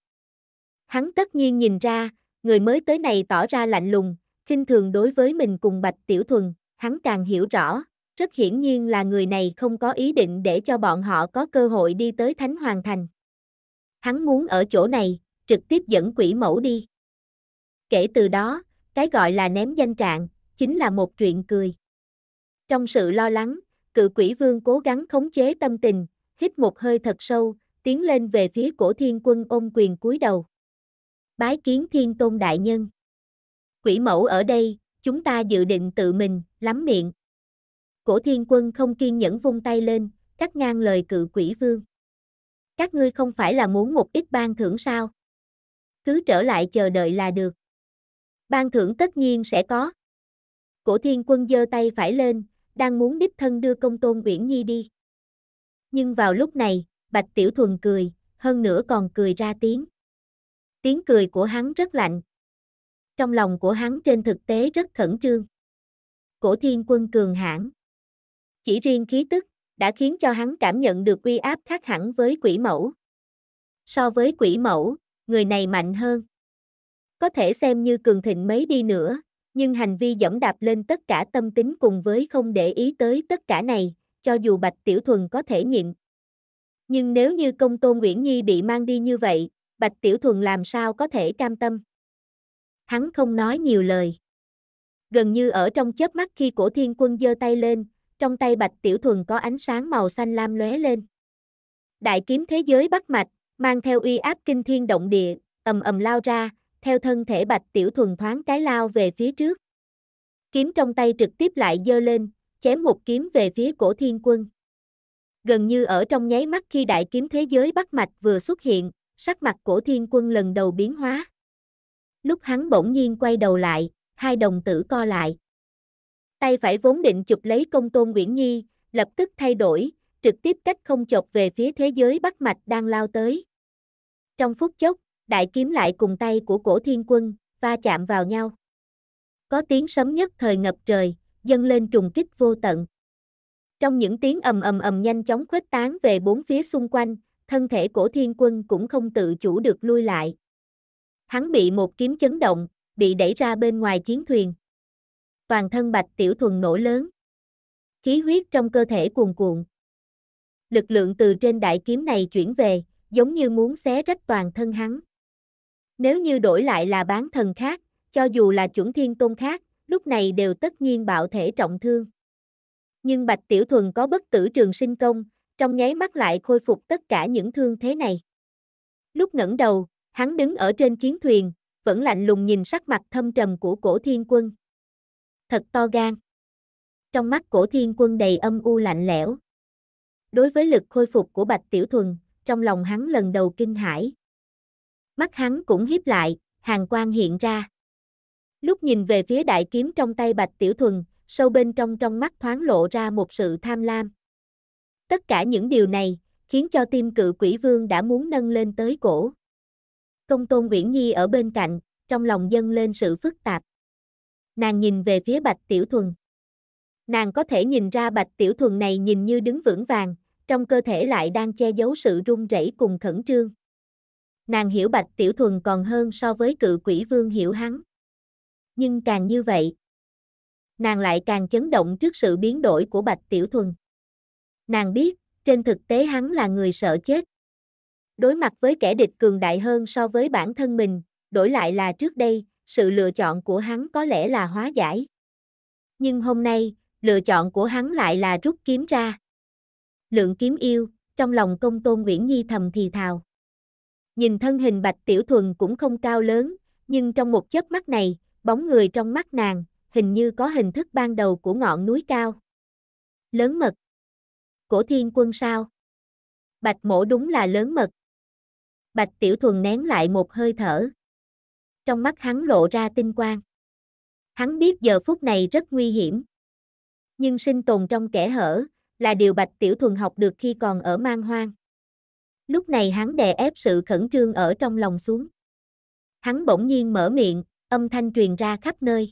Hắn tất nhiên nhìn ra, người mới tới này tỏ ra lạnh lùng, khinh thường đối với mình cùng Bạch Tiểu Thuần, hắn càng hiểu rõ, rất hiển nhiên là người này không có ý định để cho bọn họ có cơ hội đi tới Thánh Hoàng Thành. Hắn muốn ở chỗ này, trực tiếp dẫn quỷ mẫu đi. Kể từ đó, cái gọi là ném danh trạng, chính là một chuyện cười. Trong sự lo lắng, cự quỷ vương cố gắng khống chế tâm tình, hít một hơi thật sâu, tiến lên về phía cổ thiên quân ôm quyền cúi đầu. Bái kiến thiên tôn đại nhân. Quỷ mẫu ở đây, chúng ta dự định tự mình, lắm miệng, Cổ thiên quân không kiên nhẫn vung tay lên, cắt ngang lời cự quỷ vương. Các ngươi không phải là muốn một ít ban thưởng sao? Cứ trở lại chờ đợi là được. Ban thưởng tất nhiên sẽ có. Cổ thiên quân giơ tay phải lên, đang muốn đích thân đưa công tôn Uyển Nhi đi. Nhưng vào lúc này, Bạch Tiểu Thuần cười, hơn nữa còn cười ra tiếng. Tiếng cười của hắn rất lạnh. Trong lòng của hắn trên thực tế rất khẩn trương. Cổ thiên quân cường hãn. Chỉ riêng khí tức, đã khiến cho hắn cảm nhận được uy áp khác hẳn với quỷ mẫu. So với quỷ mẫu, người này mạnh hơn. Có thể xem như cường thịnh mấy đi nữa, nhưng hành vi dẫm đạp lên tất cả tâm tính cùng với không để ý tới tất cả này, cho dù Bạch Tiểu Thuần có thể nhịn. Nhưng nếu như công tôn Nguyễn Nhi bị mang đi như vậy, Bạch Tiểu Thuần làm sao có thể cam tâm? Hắn không nói nhiều lời. Gần như ở trong chớp mắt khi cổ thiên quân giơ tay lên, trong tay Bạch Tiểu Thuần có ánh sáng màu xanh lam lóe lên. Đại kiếm thế giới bắt mạch, mang theo uy áp kinh thiên động địa, ầm ầm lao ra, theo thân thể Bạch Tiểu Thuần thoáng cái lao về phía trước. Kiếm trong tay trực tiếp lại dơ lên, chém một kiếm về phía cổ thiên quân. Gần như ở trong nháy mắt khi đại kiếm thế giới bắt mạch vừa xuất hiện, sắc mặt cổ thiên quân lần đầu biến hóa. Lúc hắn bỗng nhiên quay đầu lại, hai đồng tử co lại. Tay phải vốn định chụp lấy công tôn Nguyễn Nhi, lập tức thay đổi, trực tiếp cách không chộp về phía thế giới bắt mạch đang lao tới. Trong phút chốc, đại kiếm lại cùng tay của cổ thiên quân, va chạm vào nhau. Có tiếng sấm nhất thời ngập trời, dâng lên trùng kích vô tận. Trong những tiếng ầm ầm ầm nhanh chóng khuếch tán về bốn phía xung quanh, thân thể cổ thiên quân cũng không tự chủ được lui lại. Hắn bị một kiếm chấn động, bị đẩy ra bên ngoài chiến thuyền toàn thân bạch tiểu thuần nổ lớn. Khí huyết trong cơ thể cuồn cuộn. Lực lượng từ trên đại kiếm này chuyển về, giống như muốn xé rách toàn thân hắn. Nếu như đổi lại là bán thần khác, cho dù là chuẩn thiên tôn khác, lúc này đều tất nhiên bạo thể trọng thương. Nhưng Bạch Tiểu Thuần có bất tử trường sinh công, trong nháy mắt lại khôi phục tất cả những thương thế này. Lúc ngẩng đầu, hắn đứng ở trên chiến thuyền, vẫn lạnh lùng nhìn sắc mặt thâm trầm của cổ thiên quân thật to gan. Trong mắt cổ thiên quân đầy âm u lạnh lẽo. Đối với lực khôi phục của Bạch Tiểu Thuần, trong lòng hắn lần đầu kinh hãi. Mắt hắn cũng hiếp lại, hàng quan hiện ra. Lúc nhìn về phía đại kiếm trong tay Bạch Tiểu Thuần, sâu bên trong trong mắt thoáng lộ ra một sự tham lam. Tất cả những điều này, khiến cho tim cự quỷ vương đã muốn nâng lên tới cổ. Công tôn Nguyễn Nhi ở bên cạnh, trong lòng dâng lên sự phức tạp nàng nhìn về phía Bạch Tiểu Thuần. Nàng có thể nhìn ra Bạch Tiểu Thuần này nhìn như đứng vững vàng, trong cơ thể lại đang che giấu sự run rẩy cùng khẩn trương. Nàng hiểu Bạch Tiểu Thuần còn hơn so với cự quỷ vương hiểu hắn. Nhưng càng như vậy, nàng lại càng chấn động trước sự biến đổi của Bạch Tiểu Thuần. Nàng biết, trên thực tế hắn là người sợ chết. Đối mặt với kẻ địch cường đại hơn so với bản thân mình, đổi lại là trước đây, sự lựa chọn của hắn có lẽ là hóa giải. Nhưng hôm nay, lựa chọn của hắn lại là rút kiếm ra. Lượng kiếm yêu, trong lòng công tôn Nguyễn Nhi thầm thì thào. Nhìn thân hình bạch tiểu thuần cũng không cao lớn, nhưng trong một chớp mắt này, bóng người trong mắt nàng, hình như có hình thức ban đầu của ngọn núi cao. Lớn mật. Cổ thiên quân sao? Bạch mổ đúng là lớn mật. Bạch tiểu thuần nén lại một hơi thở trong mắt hắn lộ ra tinh quang. Hắn biết giờ phút này rất nguy hiểm. Nhưng sinh tồn trong kẻ hở, là điều Bạch Tiểu Thuần học được khi còn ở mang hoang. Lúc này hắn đè ép sự khẩn trương ở trong lòng xuống. Hắn bỗng nhiên mở miệng, âm thanh truyền ra khắp nơi.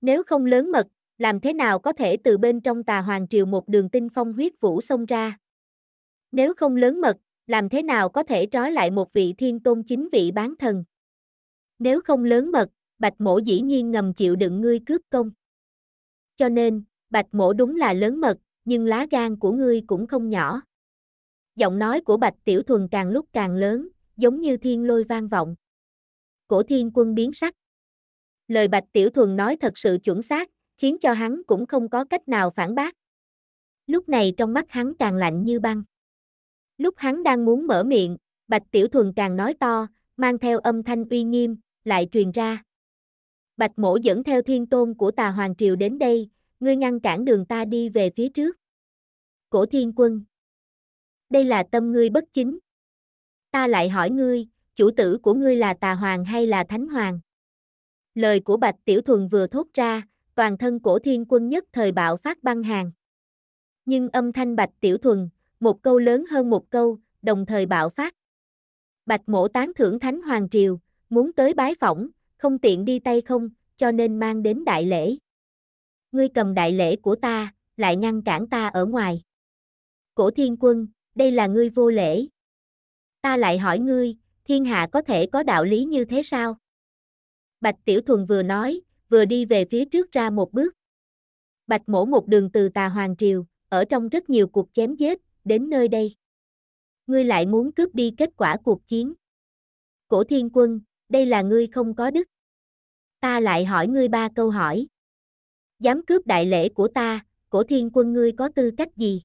Nếu không lớn mật, làm thế nào có thể từ bên trong tà hoàng triều một đường tinh phong huyết vũ xông ra? Nếu không lớn mật, làm thế nào có thể trói lại một vị thiên tôn chính vị bán thần? Nếu không lớn mật, Bạch Mổ dĩ nhiên ngầm chịu đựng ngươi cướp công. Cho nên, Bạch Mổ đúng là lớn mật, nhưng lá gan của ngươi cũng không nhỏ. Giọng nói của Bạch Tiểu Thuần càng lúc càng lớn, giống như thiên lôi vang vọng. Cổ thiên quân biến sắc. Lời Bạch Tiểu Thuần nói thật sự chuẩn xác, khiến cho hắn cũng không có cách nào phản bác. Lúc này trong mắt hắn càng lạnh như băng. Lúc hắn đang muốn mở miệng, Bạch Tiểu Thuần càng nói to, mang theo âm thanh uy nghiêm, lại truyền ra. Bạch mổ dẫn theo thiên tôn của tà Hoàng Triều đến đây, ngươi ngăn cản đường ta đi về phía trước. Cổ thiên quân. Đây là tâm ngươi bất chính. Ta lại hỏi ngươi, chủ tử của ngươi là tà hoàng hay là thánh hoàng? Lời của Bạch Tiểu Thuần vừa thốt ra, toàn thân cổ thiên quân nhất thời bạo phát băng hàng. Nhưng âm thanh Bạch Tiểu Thuần, một câu lớn hơn một câu, đồng thời bạo phát. Bạch mổ tán thưởng thánh hoàng triều, muốn tới bái phỏng, không tiện đi tay không, cho nên mang đến đại lễ. Ngươi cầm đại lễ của ta, lại ngăn cản ta ở ngoài. Cổ thiên quân, đây là ngươi vô lễ. Ta lại hỏi ngươi, thiên hạ có thể có đạo lý như thế sao? Bạch Tiểu Thuần vừa nói, vừa đi về phía trước ra một bước. Bạch mổ một đường từ tà hoàng triều, ở trong rất nhiều cuộc chém giết, đến nơi đây. Ngươi lại muốn cướp đi kết quả cuộc chiến. Cổ thiên quân, đây là ngươi không có đức. Ta lại hỏi ngươi ba câu hỏi. Dám cướp đại lễ của ta, cổ thiên quân ngươi có tư cách gì?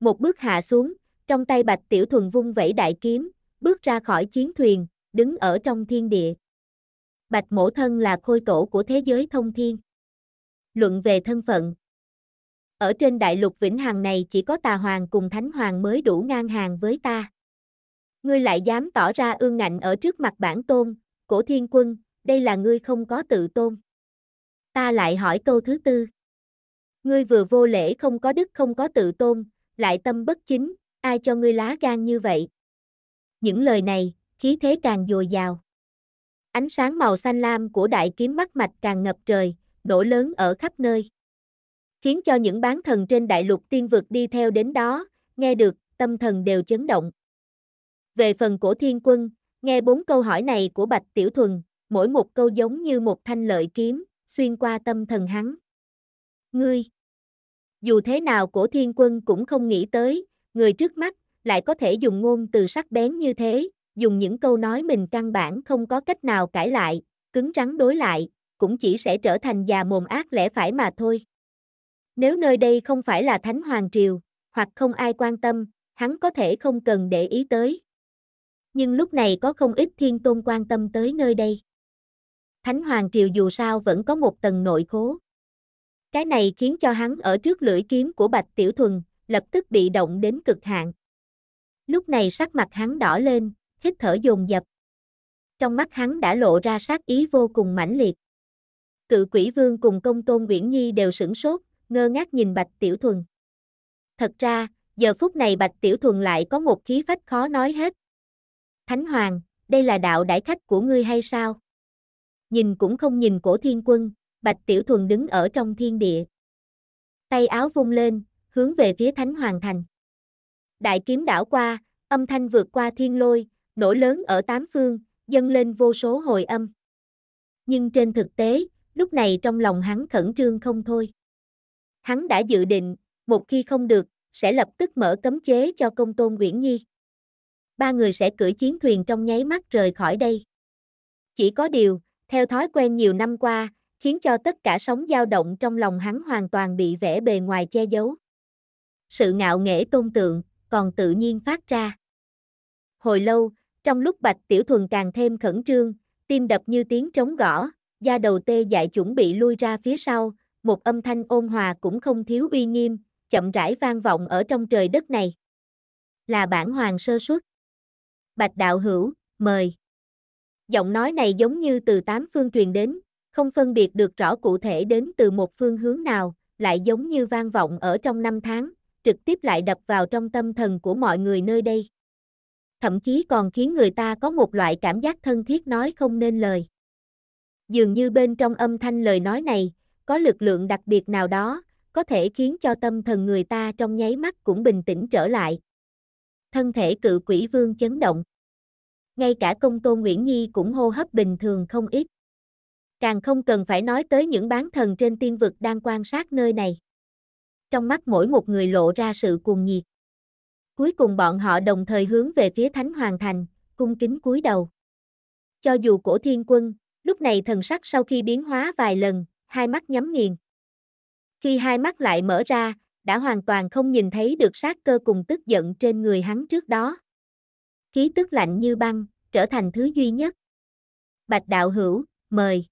Một bước hạ xuống, trong tay bạch tiểu thuần vung vẫy đại kiếm, bước ra khỏi chiến thuyền, đứng ở trong thiên địa. Bạch mổ thân là khôi tổ của thế giới thông thiên. Luận về thân phận. Ở trên đại lục vĩnh hằng này chỉ có tà hoàng cùng thánh hoàng mới đủ ngang hàng với ta. Ngươi lại dám tỏ ra ương ngạnh ở trước mặt bản tôn, cổ thiên quân, đây là ngươi không có tự tôn. Ta lại hỏi câu thứ tư. Ngươi vừa vô lễ không có đức không có tự tôn, lại tâm bất chính, ai cho ngươi lá gan như vậy? Những lời này, khí thế càng dồi dào. Ánh sáng màu xanh lam của đại kiếm mắt mạch càng ngập trời, đổ lớn ở khắp nơi. Khiến cho những bán thần trên đại lục tiên vực đi theo đến đó, nghe được, tâm thần đều chấn động. Về phần của thiên quân, nghe bốn câu hỏi này của Bạch Tiểu Thuần, mỗi một câu giống như một thanh lợi kiếm, xuyên qua tâm thần hắn. Ngươi, dù thế nào cổ thiên quân cũng không nghĩ tới, người trước mắt lại có thể dùng ngôn từ sắc bén như thế, dùng những câu nói mình căn bản không có cách nào cãi lại, cứng rắn đối lại, cũng chỉ sẽ trở thành già mồm ác lẽ phải mà thôi. Nếu nơi đây không phải là Thánh Hoàng Triều, hoặc không ai quan tâm, hắn có thể không cần để ý tới nhưng lúc này có không ít thiên tôn quan tâm tới nơi đây. Thánh Hoàng Triều dù sao vẫn có một tầng nội khố. Cái này khiến cho hắn ở trước lưỡi kiếm của Bạch Tiểu Thuần, lập tức bị động đến cực hạn. Lúc này sắc mặt hắn đỏ lên, hít thở dồn dập. Trong mắt hắn đã lộ ra sát ý vô cùng mãnh liệt. Cự quỷ vương cùng công tôn Nguyễn Nhi đều sửng sốt, ngơ ngác nhìn Bạch Tiểu Thuần. Thật ra, giờ phút này Bạch Tiểu Thuần lại có một khí phách khó nói hết, Thánh Hoàng, đây là đạo đãi khách của ngươi hay sao? Nhìn cũng không nhìn cổ thiên quân, Bạch Tiểu Thuần đứng ở trong thiên địa. Tay áo vung lên, hướng về phía Thánh Hoàng thành. Đại kiếm đảo qua, âm thanh vượt qua thiên lôi, nổ lớn ở tám phương, dâng lên vô số hồi âm. Nhưng trên thực tế, lúc này trong lòng hắn khẩn trương không thôi. Hắn đã dự định, một khi không được, sẽ lập tức mở cấm chế cho công tôn Nguyễn Nhi ba người sẽ cưỡi chiến thuyền trong nháy mắt rời khỏi đây. Chỉ có điều, theo thói quen nhiều năm qua, khiến cho tất cả sóng dao động trong lòng hắn hoàn toàn bị vẽ bề ngoài che giấu. Sự ngạo nghễ tôn tượng, còn tự nhiên phát ra. Hồi lâu, trong lúc Bạch Tiểu Thuần càng thêm khẩn trương, tim đập như tiếng trống gõ, da đầu tê dại chuẩn bị lui ra phía sau, một âm thanh ôn hòa cũng không thiếu uy nghiêm, chậm rãi vang vọng ở trong trời đất này. Là bản hoàng sơ xuất Bạch Đạo Hữu, mời. Giọng nói này giống như từ tám phương truyền đến, không phân biệt được rõ cụ thể đến từ một phương hướng nào, lại giống như vang vọng ở trong năm tháng, trực tiếp lại đập vào trong tâm thần của mọi người nơi đây. Thậm chí còn khiến người ta có một loại cảm giác thân thiết nói không nên lời. Dường như bên trong âm thanh lời nói này, có lực lượng đặc biệt nào đó, có thể khiến cho tâm thần người ta trong nháy mắt cũng bình tĩnh trở lại, thân thể cự quỷ vương chấn động. Ngay cả công tôn Nguyễn Nhi cũng hô hấp bình thường không ít. Càng không cần phải nói tới những bán thần trên tiên vực đang quan sát nơi này. Trong mắt mỗi một người lộ ra sự cuồng nhiệt. Cuối cùng bọn họ đồng thời hướng về phía Thánh Hoàng Thành, cung kính cúi đầu. Cho dù cổ thiên quân, lúc này thần sắc sau khi biến hóa vài lần, hai mắt nhắm nghiền. Khi hai mắt lại mở ra, đã hoàn toàn không nhìn thấy được sát cơ cùng tức giận trên người hắn trước đó. Khí tức lạnh như băng, trở thành thứ duy nhất. Bạch đạo hữu, mời.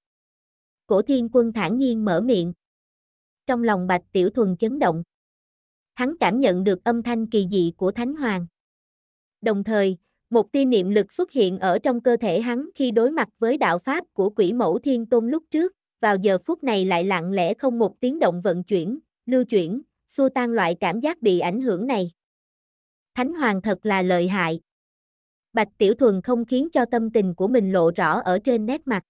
Cổ thiên quân thản nhiên mở miệng. Trong lòng bạch tiểu thuần chấn động. Hắn cảm nhận được âm thanh kỳ dị của Thánh Hoàng. Đồng thời, một tia niệm lực xuất hiện ở trong cơ thể hắn khi đối mặt với đạo pháp của quỷ mẫu thiên tôn lúc trước, vào giờ phút này lại lặng lẽ không một tiếng động vận chuyển, lưu chuyển, xua tan loại cảm giác bị ảnh hưởng này. Thánh Hoàng thật là lợi hại. Bạch Tiểu Thuần không khiến cho tâm tình của mình lộ rõ ở trên nét mặt.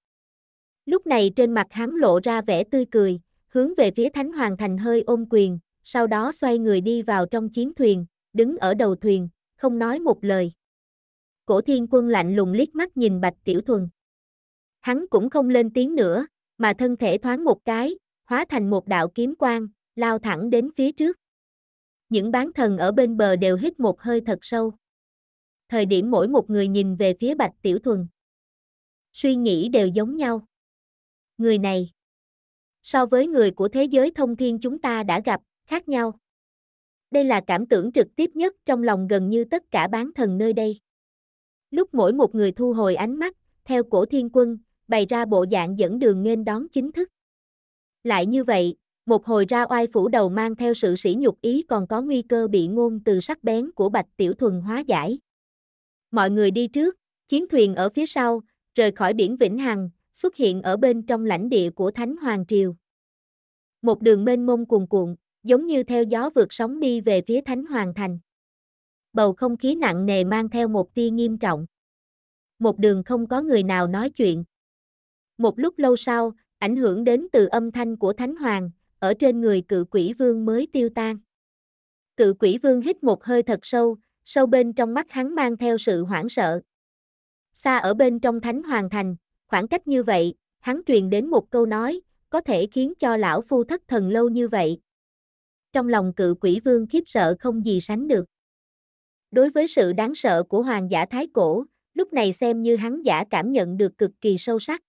Lúc này trên mặt hắn lộ ra vẻ tươi cười, hướng về phía Thánh Hoàng Thành hơi ôm quyền, sau đó xoay người đi vào trong chiến thuyền, đứng ở đầu thuyền, không nói một lời. Cổ thiên quân lạnh lùng liếc mắt nhìn Bạch Tiểu Thuần. Hắn cũng không lên tiếng nữa, mà thân thể thoáng một cái, hóa thành một đạo kiếm quang, lao thẳng đến phía trước. Những bán thần ở bên bờ đều hít một hơi thật sâu. Thời điểm mỗi một người nhìn về phía Bạch Tiểu Thuần. Suy nghĩ đều giống nhau. Người này, so với người của thế giới thông thiên chúng ta đã gặp, khác nhau. Đây là cảm tưởng trực tiếp nhất trong lòng gần như tất cả bán thần nơi đây. Lúc mỗi một người thu hồi ánh mắt, theo cổ thiên quân, bày ra bộ dạng dẫn đường nên đón chính thức. Lại như vậy, một hồi ra oai phủ đầu mang theo sự sỉ nhục ý còn có nguy cơ bị ngôn từ sắc bén của Bạch Tiểu Thuần hóa giải. Mọi người đi trước, chiến thuyền ở phía sau, rời khỏi biển Vĩnh Hằng, xuất hiện ở bên trong lãnh địa của Thánh Hoàng Triều. Một đường mênh mông cuồn cuộn, giống như theo gió vượt sóng đi về phía Thánh Hoàng Thành. Bầu không khí nặng nề mang theo một tia nghiêm trọng. Một đường không có người nào nói chuyện. Một lúc lâu sau, ảnh hưởng đến từ âm thanh của Thánh Hoàng, ở trên người cự quỷ vương mới tiêu tan. Cự quỷ vương hít một hơi thật sâu, sâu bên trong mắt hắn mang theo sự hoảng sợ. Xa ở bên trong thánh hoàng thành, khoảng cách như vậy, hắn truyền đến một câu nói, có thể khiến cho lão phu thất thần lâu như vậy. Trong lòng cự quỷ vương khiếp sợ không gì sánh được. Đối với sự đáng sợ của hoàng giả thái cổ, lúc này xem như hắn giả cảm nhận được cực kỳ sâu sắc.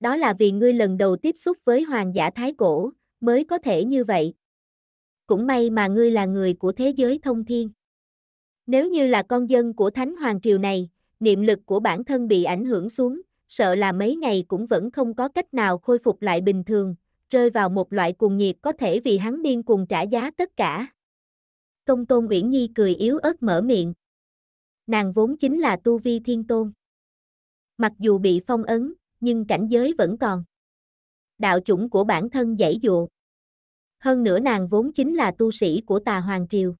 Đó là vì ngươi lần đầu tiếp xúc với hoàng giả thái cổ, mới có thể như vậy. Cũng may mà ngươi là người của thế giới thông thiên. Nếu như là con dân của Thánh Hoàng Triều này, niệm lực của bản thân bị ảnh hưởng xuống, sợ là mấy ngày cũng vẫn không có cách nào khôi phục lại bình thường, rơi vào một loại cuồng nhiệt có thể vì hắn điên cuồng trả giá tất cả. Công Tôn Uyển Nhi cười yếu ớt mở miệng. Nàng vốn chính là tu vi thiên tôn. Mặc dù bị phong ấn, nhưng cảnh giới vẫn còn đạo chủng của bản thân dãy dụa. Hơn nữa nàng vốn chính là tu sĩ của tà Hoàng Triều.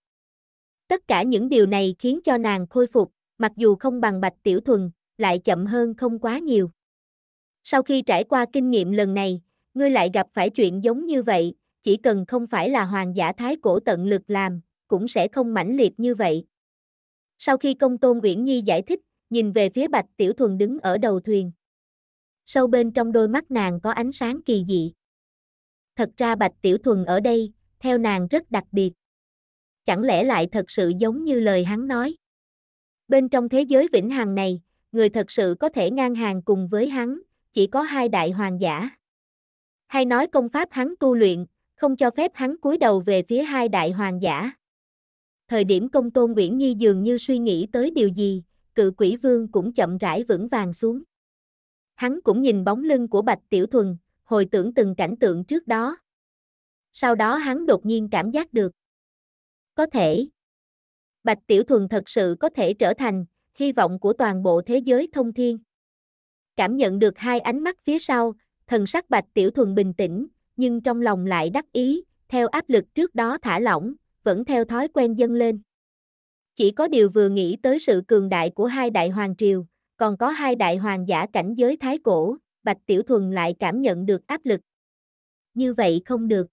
Tất cả những điều này khiến cho nàng khôi phục, mặc dù không bằng bạch tiểu thuần, lại chậm hơn không quá nhiều. Sau khi trải qua kinh nghiệm lần này, ngươi lại gặp phải chuyện giống như vậy, chỉ cần không phải là hoàng giả thái cổ tận lực làm, cũng sẽ không mãnh liệt như vậy. Sau khi công tôn Uyển Nhi giải thích, nhìn về phía bạch tiểu thuần đứng ở đầu thuyền sâu bên trong đôi mắt nàng có ánh sáng kỳ dị. Thật ra Bạch Tiểu Thuần ở đây, theo nàng rất đặc biệt. Chẳng lẽ lại thật sự giống như lời hắn nói. Bên trong thế giới vĩnh hằng này, người thật sự có thể ngang hàng cùng với hắn, chỉ có hai đại hoàng giả. Hay nói công pháp hắn tu luyện, không cho phép hắn cúi đầu về phía hai đại hoàng giả. Thời điểm công tôn Nguyễn Nhi dường như suy nghĩ tới điều gì, cự quỷ vương cũng chậm rãi vững vàng xuống hắn cũng nhìn bóng lưng của Bạch Tiểu Thuần, hồi tưởng từng cảnh tượng trước đó. Sau đó hắn đột nhiên cảm giác được. Có thể. Bạch Tiểu Thuần thật sự có thể trở thành hy vọng của toàn bộ thế giới thông thiên. Cảm nhận được hai ánh mắt phía sau, thần sắc Bạch Tiểu Thuần bình tĩnh, nhưng trong lòng lại đắc ý, theo áp lực trước đó thả lỏng, vẫn theo thói quen dâng lên. Chỉ có điều vừa nghĩ tới sự cường đại của hai đại hoàng triều, còn có hai đại hoàng giả cảnh giới thái cổ, Bạch Tiểu Thuần lại cảm nhận được áp lực. Như vậy không được.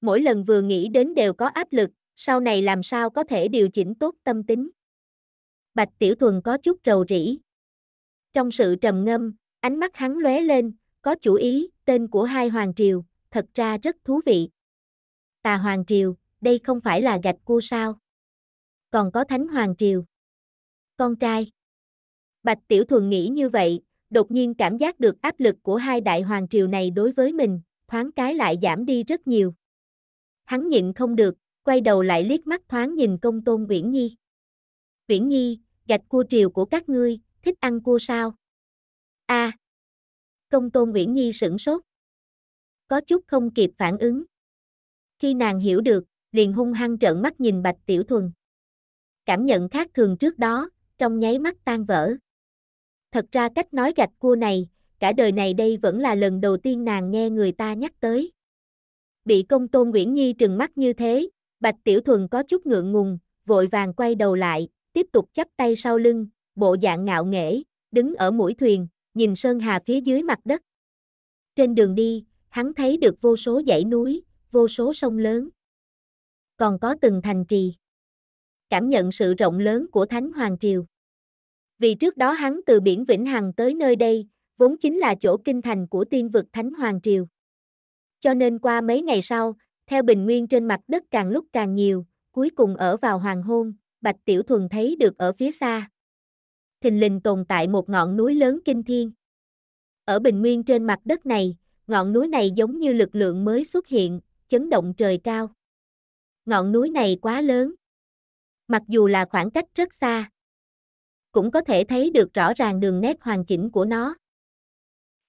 Mỗi lần vừa nghĩ đến đều có áp lực, sau này làm sao có thể điều chỉnh tốt tâm tính. Bạch Tiểu Thuần có chút rầu rĩ. Trong sự trầm ngâm, ánh mắt hắn lóe lên, có chủ ý, tên của hai hoàng triều, thật ra rất thú vị. Tà hoàng triều, đây không phải là gạch cua sao? Còn có thánh hoàng triều. Con trai. Bạch Tiểu Thuần nghĩ như vậy, đột nhiên cảm giác được áp lực của hai đại hoàng triều này đối với mình, thoáng cái lại giảm đi rất nhiều. Hắn nhịn không được, quay đầu lại liếc mắt thoáng nhìn công tôn Viễn Nhi. Viễn Nhi, gạch cua triều của các ngươi, thích ăn cua sao? a à, Công tôn Viễn Nhi sửng sốt. Có chút không kịp phản ứng. Khi nàng hiểu được, liền hung hăng trợn mắt nhìn Bạch Tiểu Thuần. Cảm nhận khác thường trước đó, trong nháy mắt tan vỡ. Thật ra cách nói gạch cua này, cả đời này đây vẫn là lần đầu tiên nàng nghe người ta nhắc tới. Bị công tôn Nguyễn Nhi trừng mắt như thế, Bạch Tiểu Thuần có chút ngượng ngùng, vội vàng quay đầu lại, tiếp tục chắp tay sau lưng, bộ dạng ngạo nghễ, đứng ở mũi thuyền, nhìn sơn hà phía dưới mặt đất. Trên đường đi, hắn thấy được vô số dãy núi, vô số sông lớn. Còn có từng thành trì. Cảm nhận sự rộng lớn của Thánh Hoàng Triều vì trước đó hắn từ biển Vĩnh Hằng tới nơi đây, vốn chính là chỗ kinh thành của tiên vực Thánh Hoàng Triều. Cho nên qua mấy ngày sau, theo bình nguyên trên mặt đất càng lúc càng nhiều, cuối cùng ở vào hoàng hôn, Bạch Tiểu Thuần thấy được ở phía xa. Thình lình tồn tại một ngọn núi lớn kinh thiên. Ở bình nguyên trên mặt đất này, ngọn núi này giống như lực lượng mới xuất hiện, chấn động trời cao. Ngọn núi này quá lớn. Mặc dù là khoảng cách rất xa, cũng có thể thấy được rõ ràng đường nét hoàn chỉnh của nó.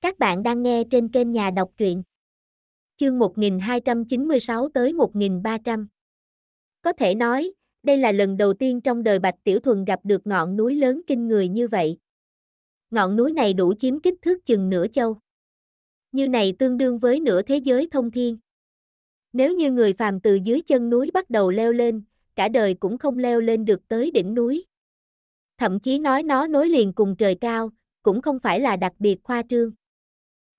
Các bạn đang nghe trên kênh Nhà đọc truyện. Chương 1296 tới 1300. Có thể nói, đây là lần đầu tiên trong đời Bạch Tiểu Thuần gặp được ngọn núi lớn kinh người như vậy. Ngọn núi này đủ chiếm kích thước chừng nửa châu. Như này tương đương với nửa thế giới thông thiên. Nếu như người phàm từ dưới chân núi bắt đầu leo lên, cả đời cũng không leo lên được tới đỉnh núi thậm chí nói nó nối liền cùng trời cao, cũng không phải là đặc biệt khoa trương.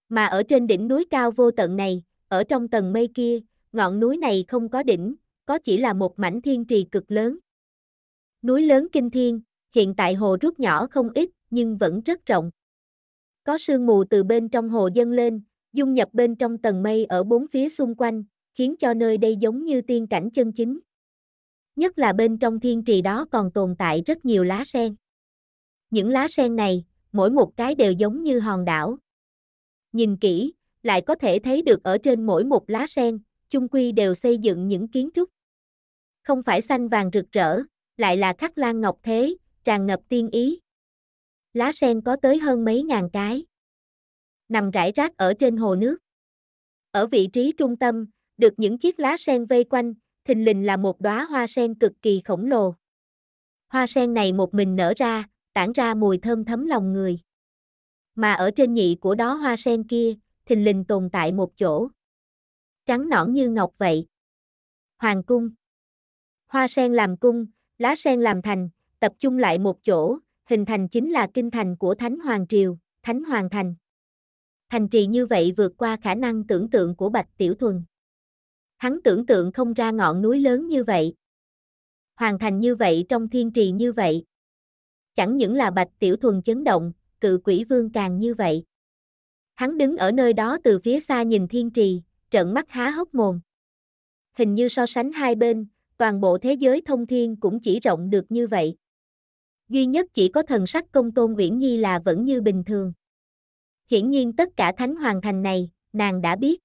Mà ở trên đỉnh núi cao vô tận này, ở trong tầng mây kia, ngọn núi này không có đỉnh, có chỉ là một mảnh thiên trì cực lớn. Núi lớn kinh thiên, hiện tại hồ rút nhỏ không ít, nhưng vẫn rất rộng. Có sương mù từ bên trong hồ dâng lên, dung nhập bên trong tầng mây ở bốn phía xung quanh, khiến cho nơi đây giống như tiên cảnh chân chính nhất là bên trong thiên trì đó còn tồn tại rất nhiều lá sen. Những lá sen này, mỗi một cái đều giống như hòn đảo. Nhìn kỹ, lại có thể thấy được ở trên mỗi một lá sen, chung quy đều xây dựng những kiến trúc. Không phải xanh vàng rực rỡ, lại là khắc lan ngọc thế, tràn ngập tiên ý. Lá sen có tới hơn mấy ngàn cái. Nằm rải rác ở trên hồ nước. Ở vị trí trung tâm, được những chiếc lá sen vây quanh, thình lình là một đóa hoa sen cực kỳ khổng lồ. Hoa sen này một mình nở ra, tản ra mùi thơm thấm lòng người. Mà ở trên nhị của đó hoa sen kia, thình lình tồn tại một chỗ. Trắng nõn như ngọc vậy. Hoàng cung. Hoa sen làm cung, lá sen làm thành, tập trung lại một chỗ, hình thành chính là kinh thành của Thánh Hoàng Triều, Thánh Hoàng Thành. Thành trì như vậy vượt qua khả năng tưởng tượng của Bạch Tiểu Thuần hắn tưởng tượng không ra ngọn núi lớn như vậy. Hoàn thành như vậy trong thiên trì như vậy. Chẳng những là bạch tiểu thuần chấn động, cự quỷ vương càng như vậy. Hắn đứng ở nơi đó từ phía xa nhìn thiên trì, trợn mắt há hốc mồm. Hình như so sánh hai bên, toàn bộ thế giới thông thiên cũng chỉ rộng được như vậy. Duy nhất chỉ có thần sắc công tôn Nguyễn Nhi là vẫn như bình thường. Hiển nhiên tất cả thánh hoàng thành này, nàng đã biết.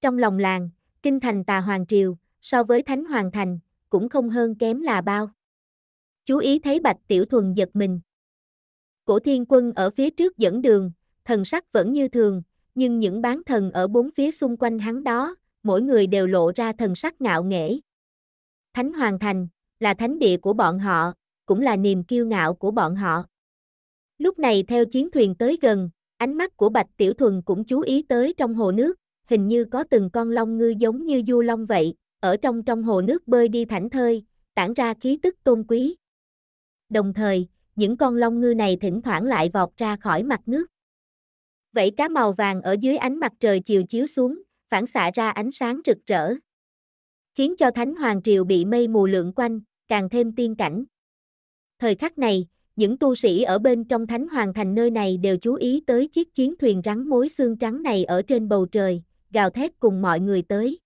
Trong lòng làng, Kinh thành tà hoàng triều, so với thánh hoàng thành, cũng không hơn kém là bao. Chú ý thấy bạch tiểu thuần giật mình. Cổ thiên quân ở phía trước dẫn đường, thần sắc vẫn như thường, nhưng những bán thần ở bốn phía xung quanh hắn đó, mỗi người đều lộ ra thần sắc ngạo nghễ. Thánh Hoàng Thành, là thánh địa của bọn họ, cũng là niềm kiêu ngạo của bọn họ. Lúc này theo chiến thuyền tới gần, ánh mắt của Bạch Tiểu Thuần cũng chú ý tới trong hồ nước, hình như có từng con long ngư giống như du long vậy, ở trong trong hồ nước bơi đi thảnh thơi, tản ra khí tức tôn quý. Đồng thời, những con long ngư này thỉnh thoảng lại vọt ra khỏi mặt nước. vậy cá màu vàng ở dưới ánh mặt trời chiều chiếu xuống, phản xạ ra ánh sáng rực rỡ. Khiến cho Thánh Hoàng Triều bị mây mù lượn quanh, càng thêm tiên cảnh. Thời khắc này, những tu sĩ ở bên trong Thánh Hoàng Thành nơi này đều chú ý tới chiếc chiến thuyền rắn mối xương trắng này ở trên bầu trời gào thét cùng mọi người tới.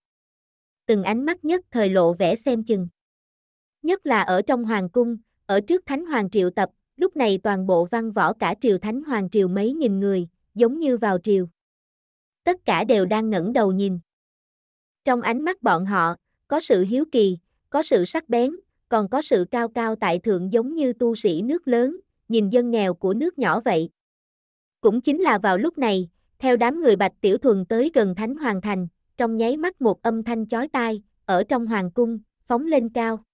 Từng ánh mắt nhất thời lộ vẻ xem chừng. Nhất là ở trong hoàng cung, ở trước thánh hoàng triệu tập, lúc này toàn bộ văn võ cả triều thánh hoàng triều mấy nghìn người, giống như vào triều. Tất cả đều đang ngẩng đầu nhìn. Trong ánh mắt bọn họ, có sự hiếu kỳ, có sự sắc bén, còn có sự cao cao tại thượng giống như tu sĩ nước lớn, nhìn dân nghèo của nước nhỏ vậy. Cũng chính là vào lúc này, theo đám người Bạch Tiểu Thuần tới gần Thánh Hoàng Thành, trong nháy mắt một âm thanh chói tai, ở trong hoàng cung, phóng lên cao.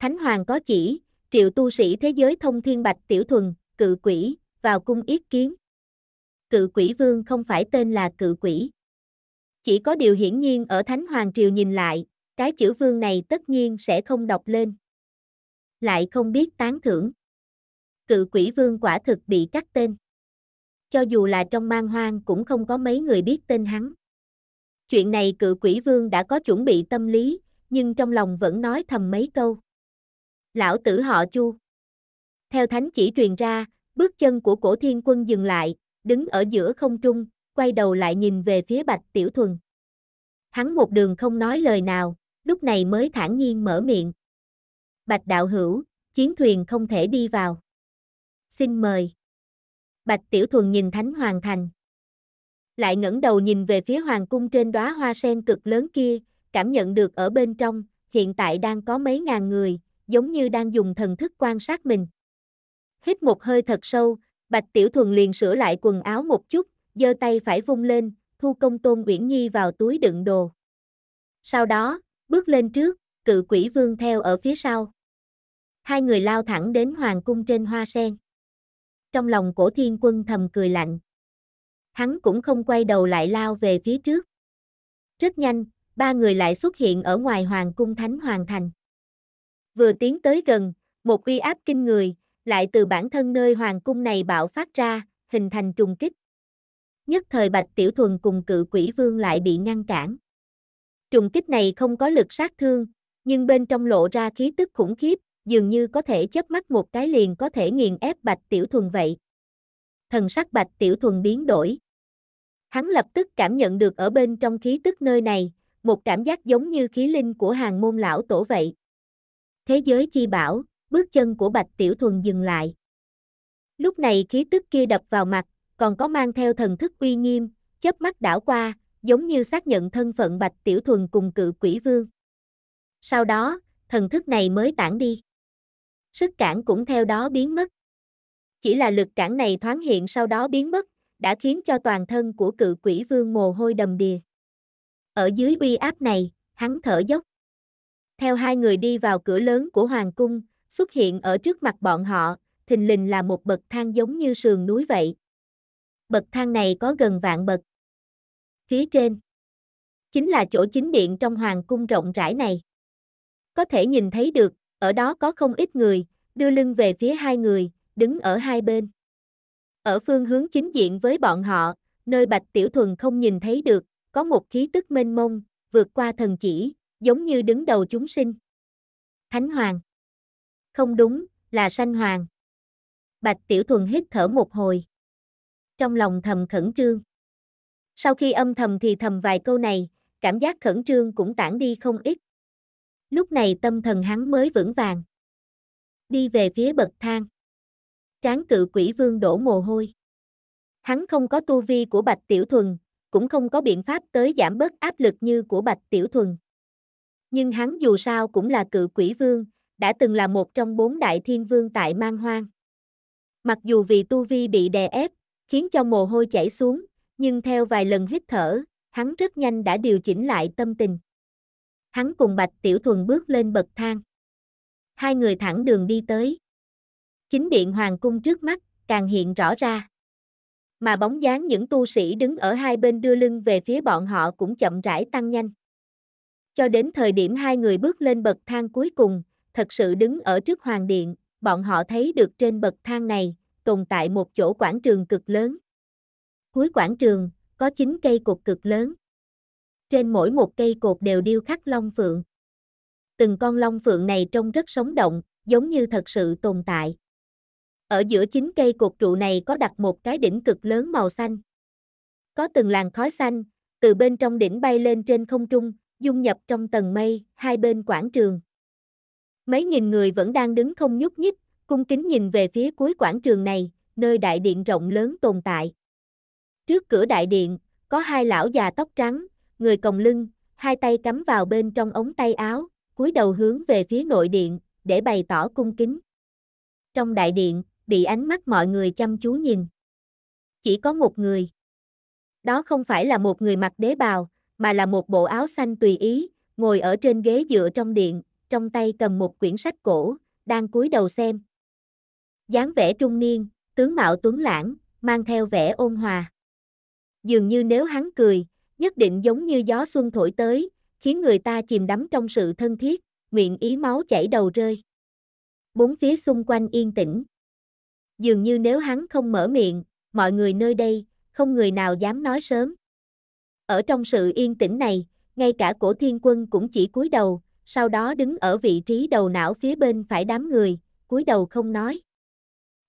Thánh Hoàng có chỉ, triệu tu sĩ thế giới thông thiên Bạch Tiểu Thuần, cự quỷ, vào cung yết kiến. Cự quỷ vương không phải tên là cự quỷ. Chỉ có điều hiển nhiên ở Thánh Hoàng Triều nhìn lại, cái chữ vương này tất nhiên sẽ không đọc lên. Lại không biết tán thưởng. Cự quỷ vương quả thực bị cắt tên cho dù là trong mang hoang cũng không có mấy người biết tên hắn. Chuyện này cự quỷ vương đã có chuẩn bị tâm lý, nhưng trong lòng vẫn nói thầm mấy câu. Lão tử họ chu. Theo thánh chỉ truyền ra, bước chân của cổ thiên quân dừng lại, đứng ở giữa không trung, quay đầu lại nhìn về phía bạch tiểu thuần. Hắn một đường không nói lời nào, lúc này mới thản nhiên mở miệng. Bạch đạo hữu, chiến thuyền không thể đi vào. Xin mời. Bạch Tiểu Thuần nhìn Thánh Hoàng Thành. Lại ngẩng đầu nhìn về phía Hoàng Cung trên đóa hoa sen cực lớn kia, cảm nhận được ở bên trong, hiện tại đang có mấy ngàn người, giống như đang dùng thần thức quan sát mình. Hít một hơi thật sâu, Bạch Tiểu Thuần liền sửa lại quần áo một chút, giơ tay phải vung lên, thu công tôn Uyển Nhi vào túi đựng đồ. Sau đó, bước lên trước, cự quỷ vương theo ở phía sau. Hai người lao thẳng đến hoàng cung trên hoa sen trong lòng cổ thiên quân thầm cười lạnh. Hắn cũng không quay đầu lại lao về phía trước. Rất nhanh, ba người lại xuất hiện ở ngoài Hoàng cung Thánh Hoàng Thành. Vừa tiến tới gần, một uy áp kinh người, lại từ bản thân nơi Hoàng cung này bạo phát ra, hình thành trùng kích. Nhất thời Bạch Tiểu Thuần cùng cự quỷ vương lại bị ngăn cản. Trùng kích này không có lực sát thương, nhưng bên trong lộ ra khí tức khủng khiếp, dường như có thể chớp mắt một cái liền có thể nghiền ép Bạch Tiểu Thuần vậy. Thần sắc Bạch Tiểu Thuần biến đổi. Hắn lập tức cảm nhận được ở bên trong khí tức nơi này, một cảm giác giống như khí linh của hàng môn lão tổ vậy. Thế giới chi bảo, bước chân của Bạch Tiểu Thuần dừng lại. Lúc này khí tức kia đập vào mặt, còn có mang theo thần thức uy nghiêm, chớp mắt đảo qua, giống như xác nhận thân phận Bạch Tiểu Thuần cùng cự quỷ vương. Sau đó, thần thức này mới tản đi sức cản cũng theo đó biến mất. Chỉ là lực cản này thoáng hiện sau đó biến mất, đã khiến cho toàn thân của cự quỷ vương mồ hôi đầm đìa. Ở dưới uy áp này, hắn thở dốc. Theo hai người đi vào cửa lớn của hoàng cung, xuất hiện ở trước mặt bọn họ, thình lình là một bậc thang giống như sườn núi vậy. Bậc thang này có gần vạn bậc. Phía trên chính là chỗ chính điện trong hoàng cung rộng rãi này. Có thể nhìn thấy được, ở đó có không ít người, đưa lưng về phía hai người, đứng ở hai bên. Ở phương hướng chính diện với bọn họ, nơi Bạch Tiểu Thuần không nhìn thấy được, có một khí tức mênh mông, vượt qua thần chỉ, giống như đứng đầu chúng sinh. Thánh Hoàng Không đúng, là Sanh Hoàng. Bạch Tiểu Thuần hít thở một hồi. Trong lòng thầm khẩn trương. Sau khi âm thầm thì thầm vài câu này, cảm giác khẩn trương cũng tản đi không ít lúc này tâm thần hắn mới vững vàng. Đi về phía bậc thang. Tráng cự quỷ vương đổ mồ hôi. Hắn không có tu vi của Bạch Tiểu Thuần, cũng không có biện pháp tới giảm bớt áp lực như của Bạch Tiểu Thuần. Nhưng hắn dù sao cũng là cự quỷ vương, đã từng là một trong bốn đại thiên vương tại Mang Hoang. Mặc dù vì tu vi bị đè ép, khiến cho mồ hôi chảy xuống, nhưng theo vài lần hít thở, hắn rất nhanh đã điều chỉnh lại tâm tình hắn cùng Bạch Tiểu Thuần bước lên bậc thang. Hai người thẳng đường đi tới. Chính điện hoàng cung trước mắt, càng hiện rõ ra. Mà bóng dáng những tu sĩ đứng ở hai bên đưa lưng về phía bọn họ cũng chậm rãi tăng nhanh. Cho đến thời điểm hai người bước lên bậc thang cuối cùng, thật sự đứng ở trước hoàng điện, bọn họ thấy được trên bậc thang này, tồn tại một chỗ quảng trường cực lớn. Cuối quảng trường, có 9 cây cột cực lớn trên mỗi một cây cột đều điêu khắc long phượng. Từng con long phượng này trông rất sống động, giống như thật sự tồn tại. Ở giữa chính cây cột trụ này có đặt một cái đỉnh cực lớn màu xanh. Có từng làn khói xanh, từ bên trong đỉnh bay lên trên không trung, dung nhập trong tầng mây, hai bên quảng trường. Mấy nghìn người vẫn đang đứng không nhúc nhích, cung kính nhìn về phía cuối quảng trường này, nơi đại điện rộng lớn tồn tại. Trước cửa đại điện, có hai lão già tóc trắng, người còng lưng, hai tay cắm vào bên trong ống tay áo, cúi đầu hướng về phía nội điện, để bày tỏ cung kính. Trong đại điện, bị ánh mắt mọi người chăm chú nhìn. Chỉ có một người. Đó không phải là một người mặc đế bào, mà là một bộ áo xanh tùy ý, ngồi ở trên ghế dựa trong điện, trong tay cầm một quyển sách cổ, đang cúi đầu xem. dáng vẻ trung niên, tướng mạo tuấn lãng, mang theo vẻ ôn hòa. Dường như nếu hắn cười, nhất định giống như gió xuân thổi tới, khiến người ta chìm đắm trong sự thân thiết, nguyện ý máu chảy đầu rơi. Bốn phía xung quanh yên tĩnh. Dường như nếu hắn không mở miệng, mọi người nơi đây, không người nào dám nói sớm. Ở trong sự yên tĩnh này, ngay cả cổ thiên quân cũng chỉ cúi đầu, sau đó đứng ở vị trí đầu não phía bên phải đám người, cúi đầu không nói.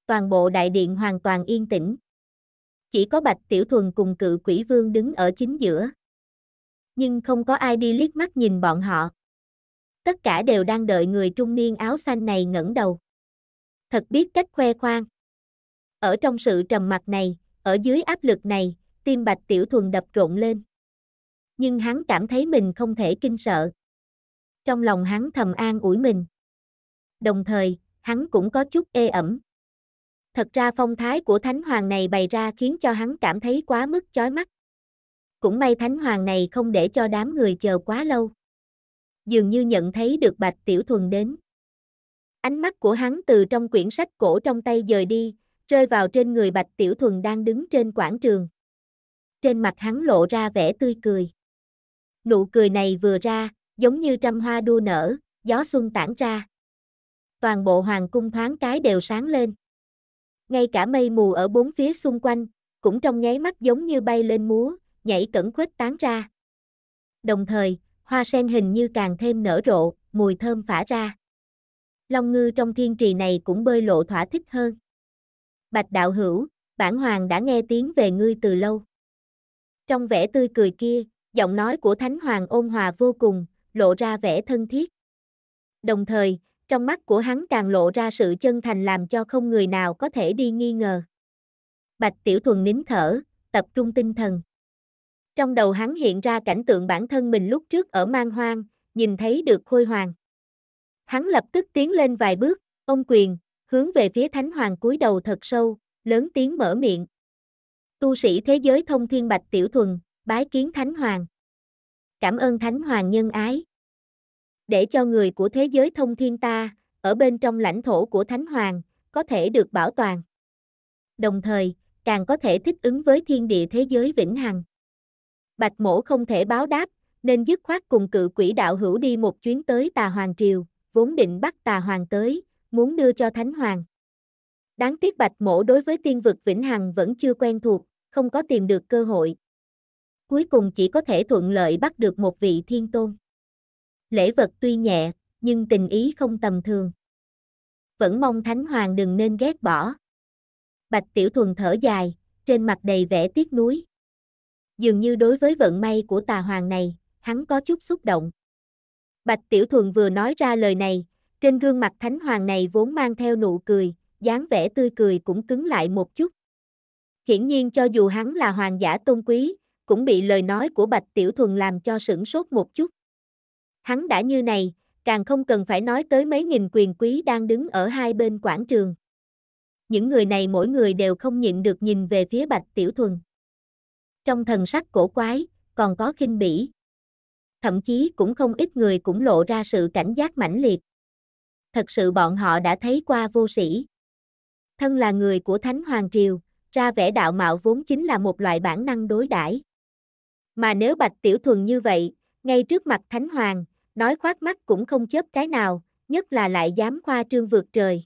Toàn bộ đại điện hoàn toàn yên tĩnh chỉ có Bạch Tiểu Thuần cùng cự quỷ vương đứng ở chính giữa. Nhưng không có ai đi liếc mắt nhìn bọn họ. Tất cả đều đang đợi người trung niên áo xanh này ngẩng đầu. Thật biết cách khoe khoang. Ở trong sự trầm mặc này, ở dưới áp lực này, tim Bạch Tiểu Thuần đập rộn lên. Nhưng hắn cảm thấy mình không thể kinh sợ. Trong lòng hắn thầm an ủi mình. Đồng thời, hắn cũng có chút ê ẩm thật ra phong thái của thánh hoàng này bày ra khiến cho hắn cảm thấy quá mức chói mắt. Cũng may thánh hoàng này không để cho đám người chờ quá lâu. Dường như nhận thấy được bạch tiểu thuần đến. Ánh mắt của hắn từ trong quyển sách cổ trong tay dời đi, rơi vào trên người bạch tiểu thuần đang đứng trên quảng trường. Trên mặt hắn lộ ra vẻ tươi cười. Nụ cười này vừa ra, giống như trăm hoa đua nở, gió xuân tản ra. Toàn bộ hoàng cung thoáng cái đều sáng lên ngay cả mây mù ở bốn phía xung quanh, cũng trong nháy mắt giống như bay lên múa, nhảy cẩn khuếch tán ra. Đồng thời, hoa sen hình như càng thêm nở rộ, mùi thơm phả ra. Long ngư trong thiên trì này cũng bơi lộ thỏa thích hơn. Bạch đạo hữu, bản hoàng đã nghe tiếng về ngươi từ lâu. Trong vẻ tươi cười kia, giọng nói của thánh hoàng ôn hòa vô cùng, lộ ra vẻ thân thiết. Đồng thời, trong mắt của hắn càng lộ ra sự chân thành làm cho không người nào có thể đi nghi ngờ. Bạch Tiểu Thuần nín thở, tập trung tinh thần. Trong đầu hắn hiện ra cảnh tượng bản thân mình lúc trước ở mang hoang, nhìn thấy được khôi hoàng. Hắn lập tức tiến lên vài bước, ông quyền, hướng về phía thánh hoàng cúi đầu thật sâu, lớn tiếng mở miệng. Tu sĩ thế giới thông thiên bạch tiểu thuần, bái kiến thánh hoàng. Cảm ơn thánh hoàng nhân ái để cho người của thế giới thông thiên ta, ở bên trong lãnh thổ của Thánh Hoàng, có thể được bảo toàn. Đồng thời, càng có thể thích ứng với thiên địa thế giới vĩnh hằng. Bạch mổ không thể báo đáp, nên dứt khoát cùng cự quỷ đạo hữu đi một chuyến tới Tà Hoàng Triều, vốn định bắt Tà Hoàng tới, muốn đưa cho Thánh Hoàng. Đáng tiếc bạch mổ đối với tiên vực vĩnh hằng vẫn chưa quen thuộc, không có tìm được cơ hội. Cuối cùng chỉ có thể thuận lợi bắt được một vị thiên tôn lễ vật tuy nhẹ, nhưng tình ý không tầm thường. Vẫn mong Thánh Hoàng đừng nên ghét bỏ. Bạch Tiểu Thuần thở dài, trên mặt đầy vẻ tiếc nuối. Dường như đối với vận may của tà hoàng này, hắn có chút xúc động. Bạch Tiểu Thuần vừa nói ra lời này, trên gương mặt Thánh Hoàng này vốn mang theo nụ cười, dáng vẻ tươi cười cũng cứng lại một chút. Hiển nhiên cho dù hắn là hoàng giả tôn quý, cũng bị lời nói của Bạch Tiểu Thuần làm cho sửng sốt một chút hắn đã như này, càng không cần phải nói tới mấy nghìn quyền quý đang đứng ở hai bên quảng trường. Những người này mỗi người đều không nhịn được nhìn về phía Bạch Tiểu Thuần. Trong thần sắc cổ quái, còn có khinh bỉ. Thậm chí cũng không ít người cũng lộ ra sự cảnh giác mãnh liệt. Thật sự bọn họ đã thấy qua vô sĩ. Thân là người của Thánh Hoàng Triều, ra vẻ đạo mạo vốn chính là một loại bản năng đối đãi. Mà nếu Bạch Tiểu Thuần như vậy, ngay trước mặt Thánh Hoàng, nói khoác mắt cũng không chớp cái nào, nhất là lại dám khoa trương vượt trời.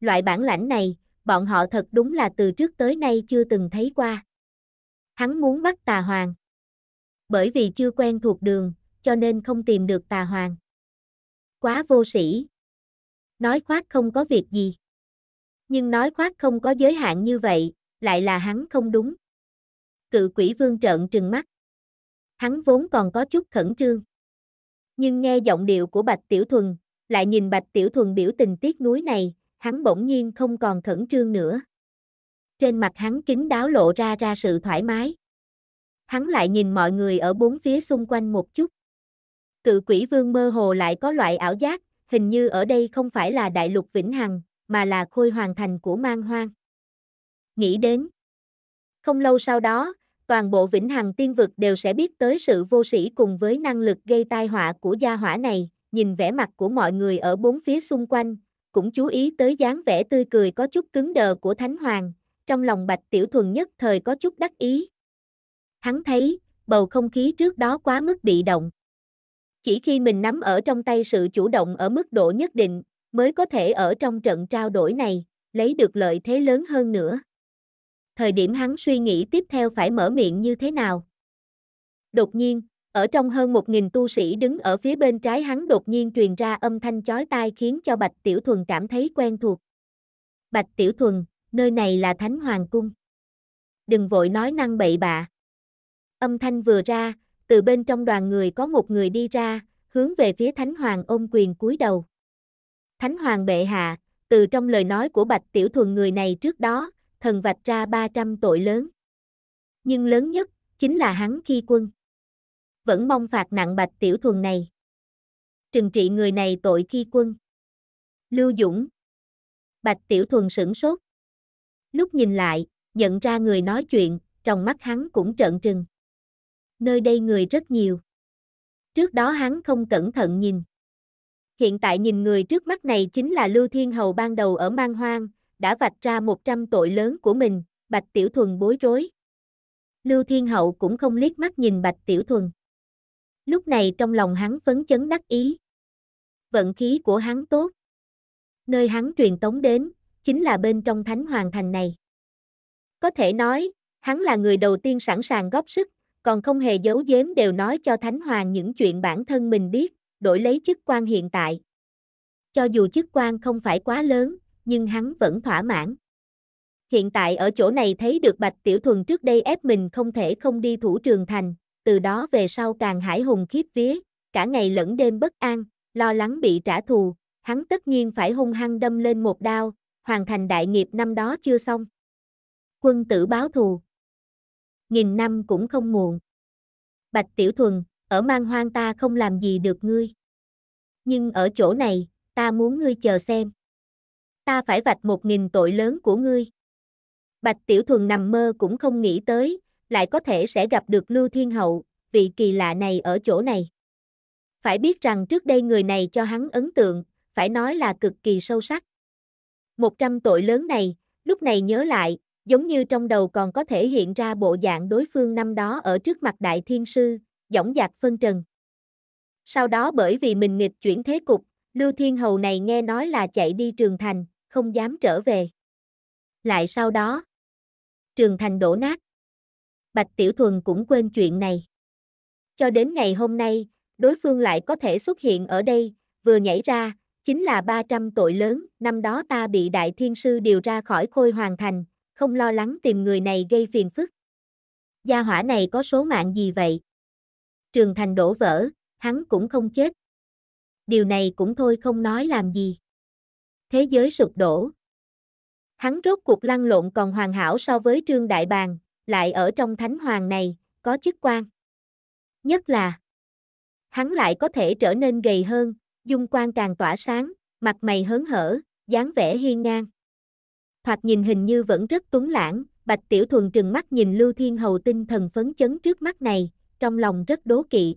Loại bản lãnh này, bọn họ thật đúng là từ trước tới nay chưa từng thấy qua. Hắn muốn bắt tà hoàng. Bởi vì chưa quen thuộc đường, cho nên không tìm được tà hoàng. Quá vô sĩ. Nói khoác không có việc gì. Nhưng nói khoác không có giới hạn như vậy, lại là hắn không đúng. Cự quỷ vương trợn trừng mắt. Hắn vốn còn có chút khẩn trương nhưng nghe giọng điệu của Bạch Tiểu Thuần, lại nhìn Bạch Tiểu Thuần biểu tình tiếc nuối này, hắn bỗng nhiên không còn khẩn trương nữa. Trên mặt hắn kính đáo lộ ra ra sự thoải mái. Hắn lại nhìn mọi người ở bốn phía xung quanh một chút. Cự quỷ vương mơ hồ lại có loại ảo giác, hình như ở đây không phải là đại lục vĩnh hằng, mà là khôi hoàn thành của mang hoang. Nghĩ đến. Không lâu sau đó, toàn bộ vĩnh hằng tiên vực đều sẽ biết tới sự vô sĩ cùng với năng lực gây tai họa của gia hỏa này, nhìn vẻ mặt của mọi người ở bốn phía xung quanh, cũng chú ý tới dáng vẻ tươi cười có chút cứng đờ của Thánh Hoàng, trong lòng Bạch Tiểu Thuần nhất thời có chút đắc ý. Hắn thấy, bầu không khí trước đó quá mức bị động. Chỉ khi mình nắm ở trong tay sự chủ động ở mức độ nhất định, mới có thể ở trong trận trao đổi này, lấy được lợi thế lớn hơn nữa thời điểm hắn suy nghĩ tiếp theo phải mở miệng như thế nào. Đột nhiên, ở trong hơn một nghìn tu sĩ đứng ở phía bên trái hắn đột nhiên truyền ra âm thanh chói tai khiến cho Bạch Tiểu Thuần cảm thấy quen thuộc. Bạch Tiểu Thuần, nơi này là Thánh Hoàng Cung. Đừng vội nói năng bậy bạ. Âm thanh vừa ra, từ bên trong đoàn người có một người đi ra, hướng về phía Thánh Hoàng ôm quyền cúi đầu. Thánh Hoàng bệ hạ, từ trong lời nói của Bạch Tiểu Thuần người này trước đó, thần vạch ra 300 tội lớn. Nhưng lớn nhất, chính là hắn khi quân. Vẫn mong phạt nặng bạch tiểu thuần này. Trừng trị người này tội khi quân. Lưu Dũng. Bạch tiểu thuần sửng sốt. Lúc nhìn lại, nhận ra người nói chuyện, trong mắt hắn cũng trợn trừng. Nơi đây người rất nhiều. Trước đó hắn không cẩn thận nhìn. Hiện tại nhìn người trước mắt này chính là Lưu Thiên Hầu ban đầu ở Mang Hoang, đã vạch ra 100 tội lớn của mình, Bạch Tiểu Thuần bối rối. Lưu Thiên Hậu cũng không liếc mắt nhìn Bạch Tiểu Thuần. Lúc này trong lòng hắn phấn chấn đắc ý. Vận khí của hắn tốt. Nơi hắn truyền tống đến, chính là bên trong Thánh Hoàng Thành này. Có thể nói, hắn là người đầu tiên sẵn sàng góp sức, còn không hề giấu giếm đều nói cho Thánh Hoàng những chuyện bản thân mình biết, đổi lấy chức quan hiện tại. Cho dù chức quan không phải quá lớn, nhưng hắn vẫn thỏa mãn. Hiện tại ở chỗ này thấy được Bạch Tiểu Thuần trước đây ép mình không thể không đi thủ trường thành, từ đó về sau càng hải hùng khiếp vía, cả ngày lẫn đêm bất an, lo lắng bị trả thù, hắn tất nhiên phải hung hăng đâm lên một đao, hoàn thành đại nghiệp năm đó chưa xong. Quân tử báo thù. Nghìn năm cũng không muộn. Bạch Tiểu Thuần, ở mang hoang ta không làm gì được ngươi. Nhưng ở chỗ này, ta muốn ngươi chờ xem ta phải vạch một nghìn tội lớn của ngươi. Bạch Tiểu Thuần nằm mơ cũng không nghĩ tới, lại có thể sẽ gặp được Lưu Thiên Hậu, vị kỳ lạ này ở chỗ này. Phải biết rằng trước đây người này cho hắn ấn tượng, phải nói là cực kỳ sâu sắc. Một trăm tội lớn này, lúc này nhớ lại, giống như trong đầu còn có thể hiện ra bộ dạng đối phương năm đó ở trước mặt Đại Thiên Sư, dõng dạc phân trần. Sau đó bởi vì mình nghịch chuyển thế cục, Lưu Thiên Hầu này nghe nói là chạy đi trường thành, không dám trở về. Lại sau đó, trường thành đổ nát. Bạch Tiểu Thuần cũng quên chuyện này. Cho đến ngày hôm nay, đối phương lại có thể xuất hiện ở đây, vừa nhảy ra, chính là 300 tội lớn, năm đó ta bị Đại Thiên Sư điều ra khỏi khôi hoàn thành, không lo lắng tìm người này gây phiền phức. Gia hỏa này có số mạng gì vậy? Trường thành đổ vỡ, hắn cũng không chết. Điều này cũng thôi không nói làm gì thế giới sụp đổ. Hắn rốt cuộc lăn lộn còn hoàn hảo so với Trương Đại Bàng, lại ở trong thánh hoàng này, có chức quan. Nhất là, hắn lại có thể trở nên gầy hơn, dung quan càng tỏa sáng, mặt mày hớn hở, dáng vẻ hiên ngang. Thoạt nhìn hình như vẫn rất tuấn lãng, Bạch Tiểu Thuần trừng mắt nhìn Lưu Thiên Hầu tinh thần phấn chấn trước mắt này, trong lòng rất đố kỵ.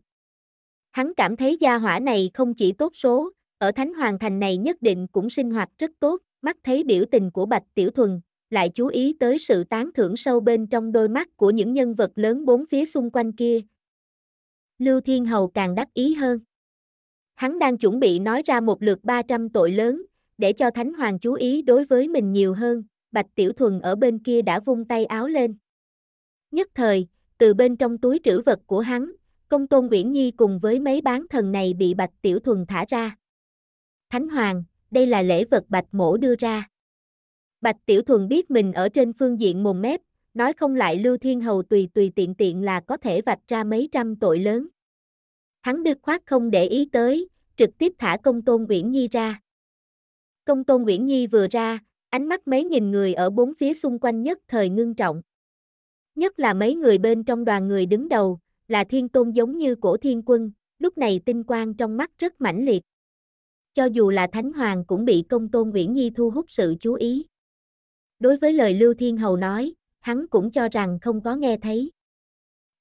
Hắn cảm thấy gia hỏa này không chỉ tốt số, ở Thánh Hoàng Thành này nhất định cũng sinh hoạt rất tốt, mắt thấy biểu tình của Bạch Tiểu Thuần, lại chú ý tới sự tán thưởng sâu bên trong đôi mắt của những nhân vật lớn bốn phía xung quanh kia. Lưu Thiên Hầu càng đắc ý hơn. Hắn đang chuẩn bị nói ra một lượt 300 tội lớn, để cho Thánh Hoàng chú ý đối với mình nhiều hơn, Bạch Tiểu Thuần ở bên kia đã vung tay áo lên. Nhất thời, từ bên trong túi trữ vật của hắn, công tôn Nguyễn Nhi cùng với mấy bán thần này bị Bạch Tiểu Thuần thả ra. Thánh Hoàng, đây là lễ vật Bạch Mổ đưa ra. Bạch Tiểu Thuần biết mình ở trên phương diện mồm mép, nói không lại Lưu Thiên Hầu tùy tùy tiện tiện là có thể vạch ra mấy trăm tội lớn. Hắn đứt khoát không để ý tới, trực tiếp thả công tôn Nguyễn Nhi ra. Công tôn Nguyễn Nhi vừa ra, ánh mắt mấy nghìn người ở bốn phía xung quanh nhất thời ngưng trọng. Nhất là mấy người bên trong đoàn người đứng đầu, là thiên tôn giống như cổ thiên quân, lúc này tinh quang trong mắt rất mãnh liệt cho dù là Thánh Hoàng cũng bị công tôn Nguyễn Nhi thu hút sự chú ý. Đối với lời Lưu Thiên Hầu nói, hắn cũng cho rằng không có nghe thấy.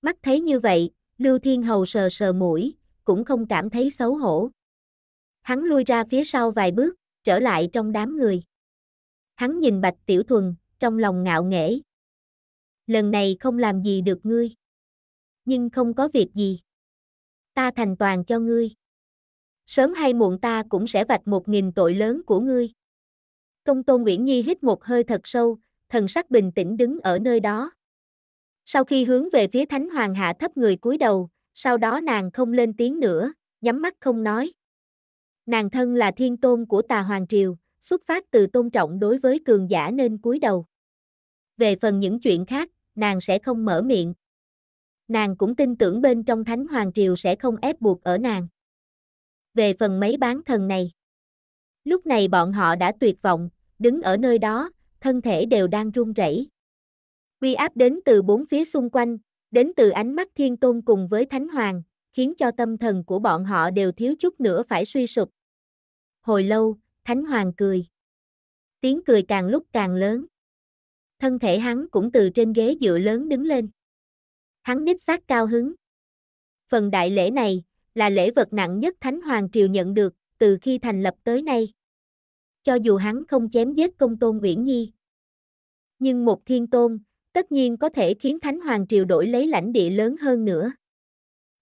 Mắt thấy như vậy, Lưu Thiên Hầu sờ sờ mũi, cũng không cảm thấy xấu hổ. Hắn lui ra phía sau vài bước, trở lại trong đám người. Hắn nhìn Bạch Tiểu Thuần, trong lòng ngạo nghễ. Lần này không làm gì được ngươi. Nhưng không có việc gì. Ta thành toàn cho ngươi sớm hay muộn ta cũng sẽ vạch một nghìn tội lớn của ngươi. Công tôn Nguyễn Nhi hít một hơi thật sâu, thần sắc bình tĩnh đứng ở nơi đó. Sau khi hướng về phía Thánh Hoàng hạ thấp người cúi đầu, sau đó nàng không lên tiếng nữa, nhắm mắt không nói. Nàng thân là thiên tôn của tà Hoàng Triều, xuất phát từ tôn trọng đối với cường giả nên cúi đầu. Về phần những chuyện khác, nàng sẽ không mở miệng. Nàng cũng tin tưởng bên trong Thánh Hoàng Triều sẽ không ép buộc ở nàng về phần mấy bán thần này. Lúc này bọn họ đã tuyệt vọng, đứng ở nơi đó, thân thể đều đang run rẩy. Uy áp đến từ bốn phía xung quanh, đến từ ánh mắt thiên tôn cùng với thánh hoàng, khiến cho tâm thần của bọn họ đều thiếu chút nữa phải suy sụp. Hồi lâu, thánh hoàng cười. Tiếng cười càng lúc càng lớn. Thân thể hắn cũng từ trên ghế dựa lớn đứng lên. Hắn nít sát cao hứng. Phần đại lễ này, là lễ vật nặng nhất Thánh Hoàng Triều nhận được, từ khi thành lập tới nay. Cho dù hắn không chém giết công tôn Uyển Nhi, nhưng một thiên tôn, tất nhiên có thể khiến Thánh Hoàng Triều đổi lấy lãnh địa lớn hơn nữa.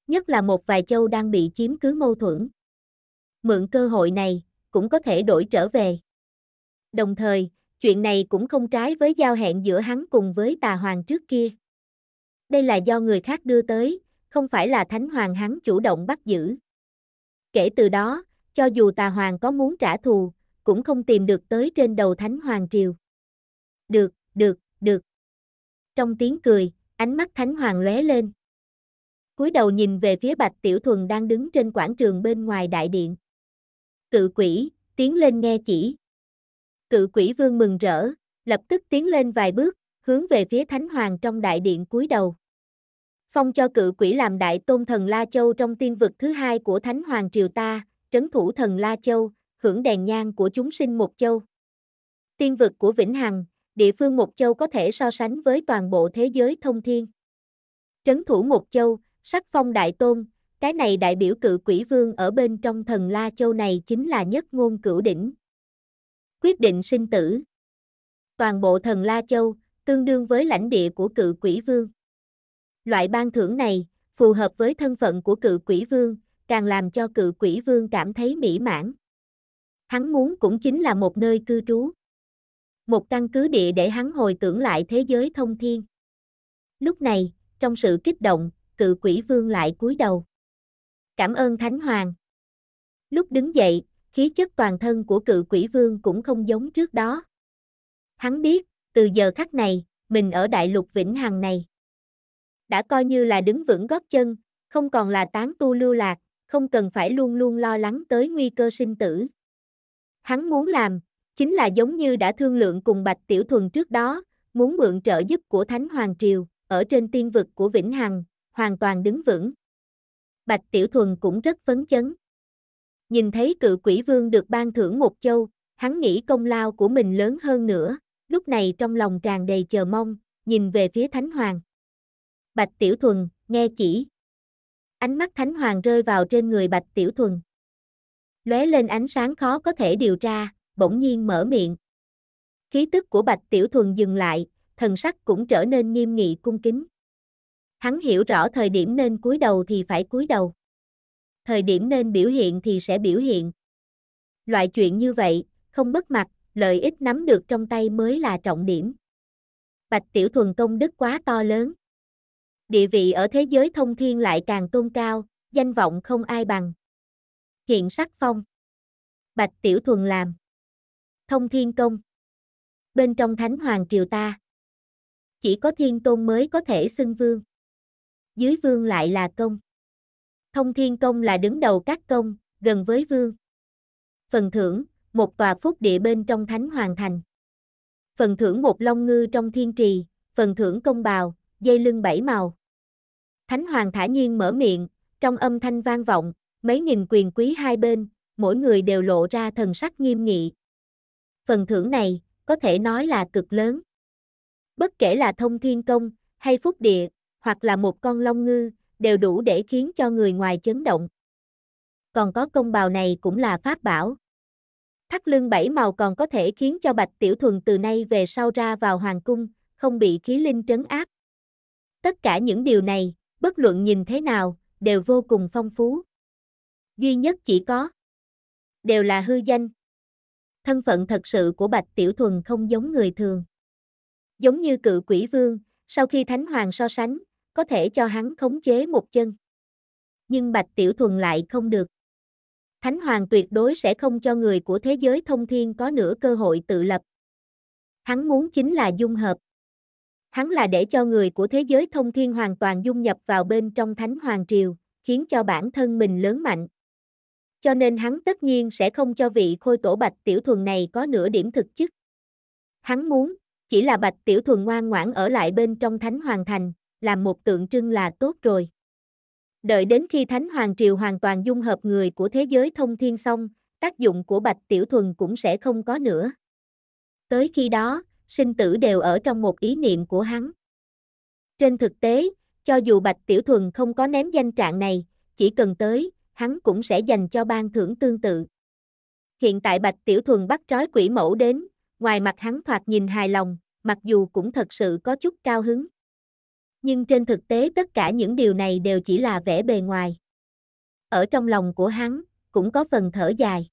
Nhất là một vài châu đang bị chiếm cứ mâu thuẫn. Mượn cơ hội này, cũng có thể đổi trở về. Đồng thời, chuyện này cũng không trái với giao hẹn giữa hắn cùng với tà hoàng trước kia. Đây là do người khác đưa tới, không phải là Thánh Hoàng hắn chủ động bắt giữ. Kể từ đó, cho dù Tà Hoàng có muốn trả thù, cũng không tìm được tới trên đầu Thánh Hoàng Triều. Được, được, được. Trong tiếng cười, ánh mắt Thánh Hoàng lóe lên. cúi đầu nhìn về phía Bạch Tiểu Thuần đang đứng trên quảng trường bên ngoài đại điện. Cự quỷ, tiến lên nghe chỉ. Cự quỷ vương mừng rỡ, lập tức tiến lên vài bước, hướng về phía Thánh Hoàng trong đại điện cúi đầu phong cho cự quỷ làm đại tôn thần La Châu trong tiên vực thứ hai của Thánh Hoàng Triều ta, trấn thủ thần La Châu, hưởng đèn nhang của chúng sinh một châu. Tiên vực của Vĩnh Hằng, địa phương một châu có thể so sánh với toàn bộ thế giới thông thiên. Trấn thủ một châu, sắc phong đại tôn, cái này đại biểu cự quỷ vương ở bên trong thần La Châu này chính là nhất ngôn cửu đỉnh. Quyết định sinh tử. Toàn bộ thần La Châu, tương đương với lãnh địa của cự quỷ vương. Loại ban thưởng này, phù hợp với thân phận của cự quỷ vương, càng làm cho cự quỷ vương cảm thấy mỹ mãn. Hắn muốn cũng chính là một nơi cư trú. Một căn cứ địa để hắn hồi tưởng lại thế giới thông thiên. Lúc này, trong sự kích động, cự quỷ vương lại cúi đầu. Cảm ơn Thánh Hoàng. Lúc đứng dậy, khí chất toàn thân của cự quỷ vương cũng không giống trước đó. Hắn biết, từ giờ khắc này, mình ở đại lục vĩnh hằng này đã coi như là đứng vững gót chân, không còn là tán tu lưu lạc, không cần phải luôn luôn lo lắng tới nguy cơ sinh tử. Hắn muốn làm, chính là giống như đã thương lượng cùng Bạch Tiểu Thuần trước đó, muốn mượn trợ giúp của Thánh Hoàng Triều, ở trên tiên vực của Vĩnh Hằng, hoàn toàn đứng vững. Bạch Tiểu Thuần cũng rất phấn chấn. Nhìn thấy cự quỷ vương được ban thưởng một châu, hắn nghĩ công lao của mình lớn hơn nữa, lúc này trong lòng tràn đầy chờ mong, nhìn về phía Thánh Hoàng. Bạch Tiểu Thuần, nghe chỉ. Ánh mắt Thánh Hoàng rơi vào trên người Bạch Tiểu Thuần. Lóe lên ánh sáng khó có thể điều tra, bỗng nhiên mở miệng. Khí tức của Bạch Tiểu Thuần dừng lại, thần sắc cũng trở nên nghiêm nghị cung kính. Hắn hiểu rõ thời điểm nên cúi đầu thì phải cúi đầu. Thời điểm nên biểu hiện thì sẽ biểu hiện. Loại chuyện như vậy, không bất mặt, lợi ích nắm được trong tay mới là trọng điểm. Bạch Tiểu Thuần công đức quá to lớn địa vị ở thế giới thông thiên lại càng tôn cao, danh vọng không ai bằng. Hiện sắc phong. Bạch Tiểu Thuần làm. Thông thiên công. Bên trong thánh hoàng triều ta. Chỉ có thiên tôn mới có thể xưng vương. Dưới vương lại là công. Thông thiên công là đứng đầu các công, gần với vương. Phần thưởng, một tòa phúc địa bên trong thánh hoàng thành. Phần thưởng một long ngư trong thiên trì, phần thưởng công bào, dây lưng bảy màu. Thánh Hoàng thả nhiên mở miệng, trong âm thanh vang vọng, mấy nghìn quyền quý hai bên, mỗi người đều lộ ra thần sắc nghiêm nghị. Phần thưởng này, có thể nói là cực lớn. Bất kể là thông thiên công, hay phúc địa, hoặc là một con long ngư, đều đủ để khiến cho người ngoài chấn động. Còn có công bào này cũng là pháp bảo. Thắt lưng bảy màu còn có thể khiến cho Bạch Tiểu Thuần từ nay về sau ra vào hoàng cung, không bị khí linh trấn áp. Tất cả những điều này, bất luận nhìn thế nào, đều vô cùng phong phú. Duy nhất chỉ có đều là hư danh. Thân phận thật sự của Bạch Tiểu Thuần không giống người thường. Giống như cự quỷ vương, sau khi Thánh Hoàng so sánh, có thể cho hắn khống chế một chân. Nhưng Bạch Tiểu Thuần lại không được. Thánh Hoàng tuyệt đối sẽ không cho người của thế giới thông thiên có nửa cơ hội tự lập. Hắn muốn chính là dung hợp. Hắn là để cho người của thế giới thông thiên hoàn toàn dung nhập vào bên trong thánh hoàng triều, khiến cho bản thân mình lớn mạnh. Cho nên hắn tất nhiên sẽ không cho vị khôi tổ bạch tiểu thuần này có nửa điểm thực chức. Hắn muốn, chỉ là bạch tiểu thuần ngoan ngoãn ở lại bên trong thánh hoàng thành, làm một tượng trưng là tốt rồi. Đợi đến khi thánh hoàng triều hoàn toàn dung hợp người của thế giới thông thiên xong, tác dụng của bạch tiểu thuần cũng sẽ không có nữa. Tới khi đó, sinh tử đều ở trong một ý niệm của hắn. Trên thực tế, cho dù Bạch Tiểu Thuần không có ném danh trạng này, chỉ cần tới, hắn cũng sẽ dành cho ban thưởng tương tự. Hiện tại Bạch Tiểu Thuần bắt trói quỷ mẫu đến, ngoài mặt hắn thoạt nhìn hài lòng, mặc dù cũng thật sự có chút cao hứng. Nhưng trên thực tế tất cả những điều này đều chỉ là vẻ bề ngoài. Ở trong lòng của hắn, cũng có phần thở dài.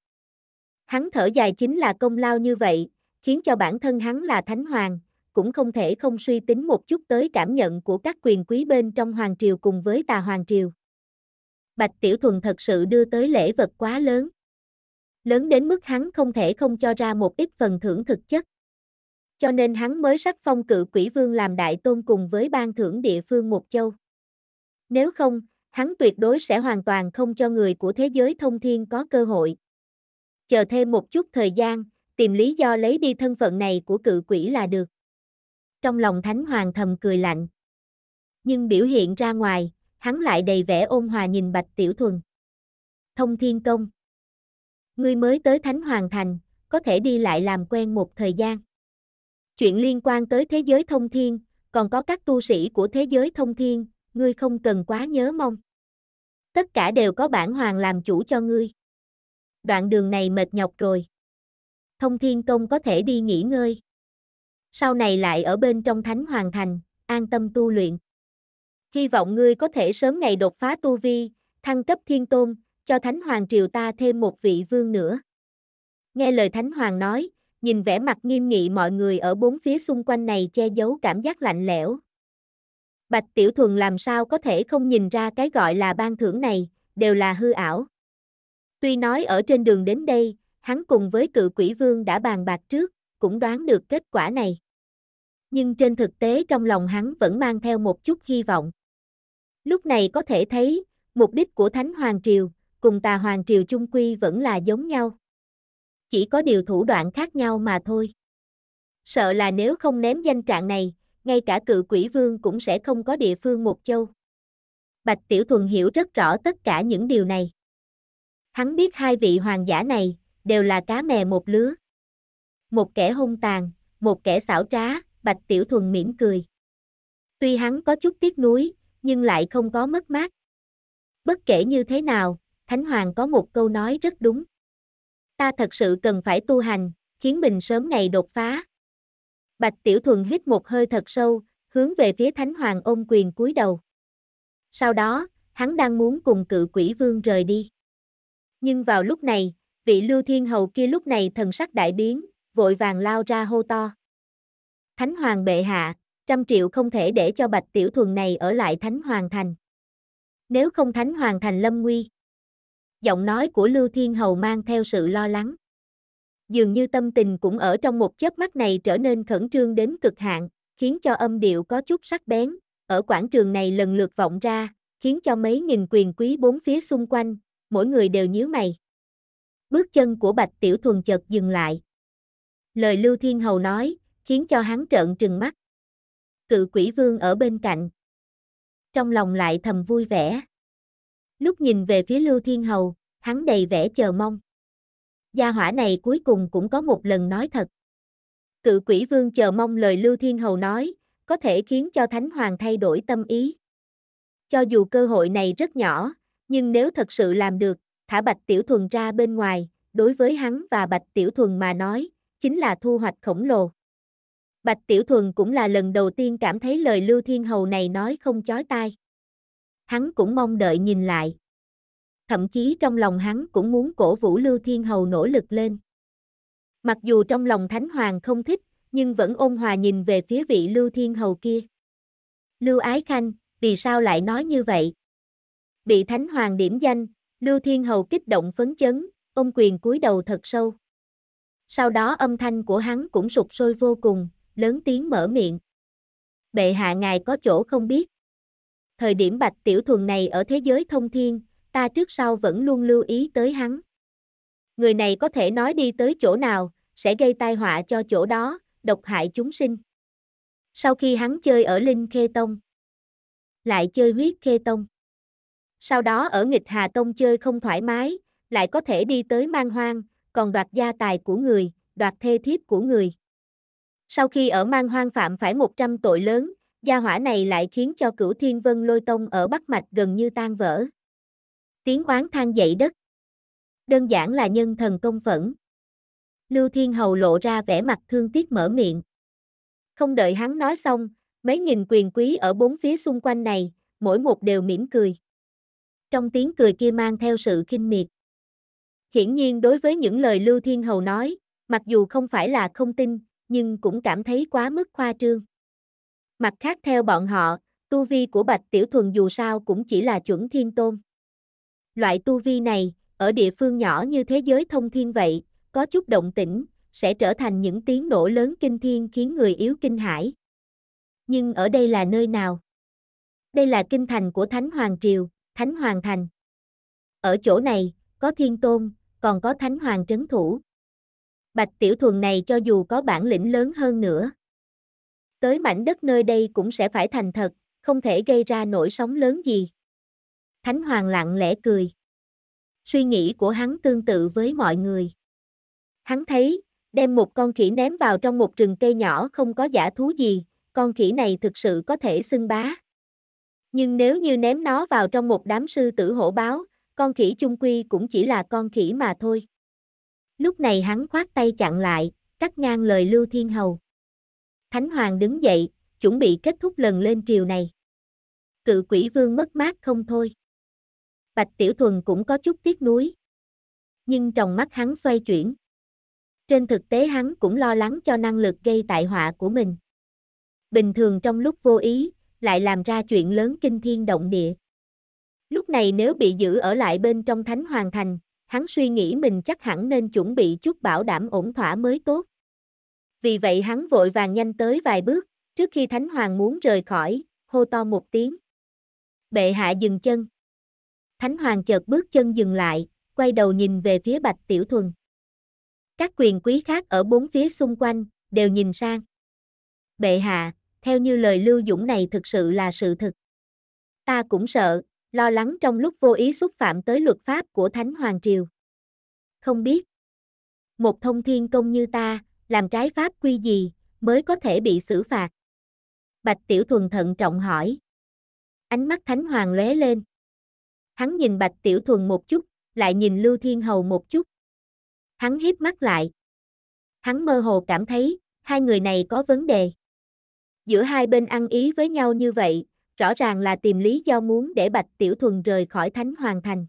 Hắn thở dài chính là công lao như vậy, khiến cho bản thân hắn là thánh hoàng, cũng không thể không suy tính một chút tới cảm nhận của các quyền quý bên trong hoàng triều cùng với tà hoàng triều. Bạch Tiểu Thuần thật sự đưa tới lễ vật quá lớn. Lớn đến mức hắn không thể không cho ra một ít phần thưởng thực chất. Cho nên hắn mới sắc phong cự quỷ vương làm đại tôn cùng với ban thưởng địa phương một châu. Nếu không, hắn tuyệt đối sẽ hoàn toàn không cho người của thế giới thông thiên có cơ hội. Chờ thêm một chút thời gian, tìm lý do lấy đi thân phận này của cự quỷ là được. Trong lòng Thánh Hoàng thầm cười lạnh. Nhưng biểu hiện ra ngoài, hắn lại đầy vẻ ôn hòa nhìn Bạch Tiểu Thuần. Thông Thiên Công Ngươi mới tới Thánh Hoàng Thành, có thể đi lại làm quen một thời gian. Chuyện liên quan tới thế giới thông thiên, còn có các tu sĩ của thế giới thông thiên, ngươi không cần quá nhớ mong. Tất cả đều có bản hoàng làm chủ cho ngươi. Đoạn đường này mệt nhọc rồi thông thiên công có thể đi nghỉ ngơi. Sau này lại ở bên trong thánh hoàng thành, an tâm tu luyện. Hy vọng ngươi có thể sớm ngày đột phá tu vi, thăng cấp thiên tôn, cho thánh hoàng triều ta thêm một vị vương nữa. Nghe lời thánh hoàng nói, nhìn vẻ mặt nghiêm nghị mọi người ở bốn phía xung quanh này che giấu cảm giác lạnh lẽo. Bạch Tiểu Thuần làm sao có thể không nhìn ra cái gọi là ban thưởng này, đều là hư ảo. Tuy nói ở trên đường đến đây, hắn cùng với cự quỷ vương đã bàn bạc trước, cũng đoán được kết quả này. Nhưng trên thực tế trong lòng hắn vẫn mang theo một chút hy vọng. Lúc này có thể thấy, mục đích của Thánh Hoàng Triều, cùng tà Hoàng Triều Trung Quy vẫn là giống nhau. Chỉ có điều thủ đoạn khác nhau mà thôi. Sợ là nếu không ném danh trạng này, ngay cả cự quỷ vương cũng sẽ không có địa phương một châu. Bạch Tiểu Thuần hiểu rất rõ tất cả những điều này. Hắn biết hai vị hoàng giả này, đều là cá mè một lứa. Một kẻ hung tàn, một kẻ xảo trá, Bạch Tiểu Thuần mỉm cười. Tuy hắn có chút tiếc nuối, nhưng lại không có mất mát. Bất kể như thế nào, Thánh Hoàng có một câu nói rất đúng. Ta thật sự cần phải tu hành, khiến mình sớm ngày đột phá. Bạch Tiểu Thuần hít một hơi thật sâu, hướng về phía Thánh Hoàng ôm quyền cúi đầu. Sau đó, hắn đang muốn cùng cự quỷ vương rời đi. Nhưng vào lúc này, vị lưu thiên hầu kia lúc này thần sắc đại biến, vội vàng lao ra hô to. Thánh hoàng bệ hạ, trăm triệu không thể để cho bạch tiểu thuần này ở lại thánh hoàng thành. Nếu không thánh hoàng thành lâm nguy. Giọng nói của lưu thiên hầu mang theo sự lo lắng. Dường như tâm tình cũng ở trong một chớp mắt này trở nên khẩn trương đến cực hạn, khiến cho âm điệu có chút sắc bén, ở quảng trường này lần lượt vọng ra, khiến cho mấy nghìn quyền quý bốn phía xung quanh, mỗi người đều nhíu mày. Bước chân của Bạch Tiểu Thuần chợt dừng lại. Lời Lưu Thiên Hầu nói, khiến cho hắn trợn trừng mắt. Cự quỷ vương ở bên cạnh. Trong lòng lại thầm vui vẻ. Lúc nhìn về phía Lưu Thiên Hầu, hắn đầy vẻ chờ mong. Gia hỏa này cuối cùng cũng có một lần nói thật. Cự quỷ vương chờ mong lời Lưu Thiên Hầu nói, có thể khiến cho Thánh Hoàng thay đổi tâm ý. Cho dù cơ hội này rất nhỏ, nhưng nếu thật sự làm được thả Bạch Tiểu Thuần ra bên ngoài, đối với hắn và Bạch Tiểu Thuần mà nói, chính là thu hoạch khổng lồ. Bạch Tiểu Thuần cũng là lần đầu tiên cảm thấy lời Lưu Thiên Hầu này nói không chói tai. Hắn cũng mong đợi nhìn lại. Thậm chí trong lòng hắn cũng muốn cổ vũ Lưu Thiên Hầu nỗ lực lên. Mặc dù trong lòng Thánh Hoàng không thích, nhưng vẫn ôn hòa nhìn về phía vị Lưu Thiên Hầu kia. Lưu Ái Khanh, vì sao lại nói như vậy? Bị Thánh Hoàng điểm danh, Lưu Thiên Hầu kích động phấn chấn, ôm quyền cúi đầu thật sâu. Sau đó âm thanh của hắn cũng sụp sôi vô cùng, lớn tiếng mở miệng. Bệ hạ ngài có chỗ không biết. Thời điểm Bạch Tiểu Thuần này ở thế giới thông thiên, ta trước sau vẫn luôn lưu ý tới hắn. Người này có thể nói đi tới chỗ nào, sẽ gây tai họa cho chỗ đó, độc hại chúng sinh. Sau khi hắn chơi ở Linh Khê Tông, lại chơi huyết Khê Tông. Sau đó ở nghịch Hà Tông chơi không thoải mái, lại có thể đi tới mang hoang, còn đoạt gia tài của người, đoạt thê thiếp của người. Sau khi ở mang hoang phạm phải 100 tội lớn, gia hỏa này lại khiến cho cửu thiên vân lôi tông ở Bắc Mạch gần như tan vỡ. Tiếng oán than dậy đất. Đơn giản là nhân thần công phẫn. Lưu Thiên Hầu lộ ra vẻ mặt thương tiếc mở miệng. Không đợi hắn nói xong, mấy nghìn quyền quý ở bốn phía xung quanh này, mỗi một đều mỉm cười. Trong tiếng cười kia mang theo sự khinh miệt. Hiển nhiên đối với những lời Lưu Thiên Hầu nói, mặc dù không phải là không tin, nhưng cũng cảm thấy quá mức khoa trương. Mặt khác theo bọn họ, tu vi của Bạch Tiểu Thuần dù sao cũng chỉ là chuẩn thiên tôn. Loại tu vi này, ở địa phương nhỏ như thế giới thông thiên vậy, có chút động tĩnh, sẽ trở thành những tiếng nổ lớn kinh thiên khiến người yếu kinh hãi. Nhưng ở đây là nơi nào? Đây là kinh thành của Thánh Hoàng Triều, Thánh Hoàng Thành. Ở chỗ này, có Thiên Tôn, còn có Thánh Hoàng trấn thủ. Bạch Tiểu Thuần này cho dù có bản lĩnh lớn hơn nữa. Tới mảnh đất nơi đây cũng sẽ phải thành thật, không thể gây ra nổi sóng lớn gì. Thánh Hoàng lặng lẽ cười. Suy nghĩ của hắn tương tự với mọi người. Hắn thấy, đem một con khỉ ném vào trong một rừng cây nhỏ không có giả thú gì, con khỉ này thực sự có thể xưng bá. Nhưng nếu như ném nó vào trong một đám sư tử hổ báo, con khỉ chung quy cũng chỉ là con khỉ mà thôi. Lúc này hắn khoát tay chặn lại, cắt ngang lời Lưu Thiên Hầu. Thánh Hoàng đứng dậy, chuẩn bị kết thúc lần lên triều này. Cự quỷ vương mất mát không thôi. Bạch Tiểu Thuần cũng có chút tiếc nuối. Nhưng trong mắt hắn xoay chuyển. Trên thực tế hắn cũng lo lắng cho năng lực gây tại họa của mình. Bình thường trong lúc vô ý, lại làm ra chuyện lớn kinh thiên động địa. Lúc này nếu bị giữ ở lại bên trong Thánh Hoàng Thành, hắn suy nghĩ mình chắc hẳn nên chuẩn bị chút bảo đảm ổn thỏa mới tốt. Vì vậy hắn vội vàng nhanh tới vài bước, trước khi Thánh Hoàng muốn rời khỏi, hô to một tiếng. Bệ hạ dừng chân. Thánh Hoàng chợt bước chân dừng lại, quay đầu nhìn về phía Bạch Tiểu Thuần. Các quyền quý khác ở bốn phía xung quanh, đều nhìn sang. Bệ hạ, theo như lời Lưu Dũng này thực sự là sự thực. Ta cũng sợ, lo lắng trong lúc vô ý xúc phạm tới luật pháp của Thánh Hoàng Triều. Không biết, một thông thiên công như ta, làm trái pháp quy gì, mới có thể bị xử phạt. Bạch Tiểu Thuần thận trọng hỏi. Ánh mắt Thánh Hoàng lóe lên. Hắn nhìn Bạch Tiểu Thuần một chút, lại nhìn Lưu Thiên Hầu một chút. Hắn hiếp mắt lại. Hắn mơ hồ cảm thấy, hai người này có vấn đề. Giữa hai bên ăn ý với nhau như vậy, rõ ràng là tìm lý do muốn để Bạch Tiểu Thuần rời khỏi Thánh Hoàng Thành.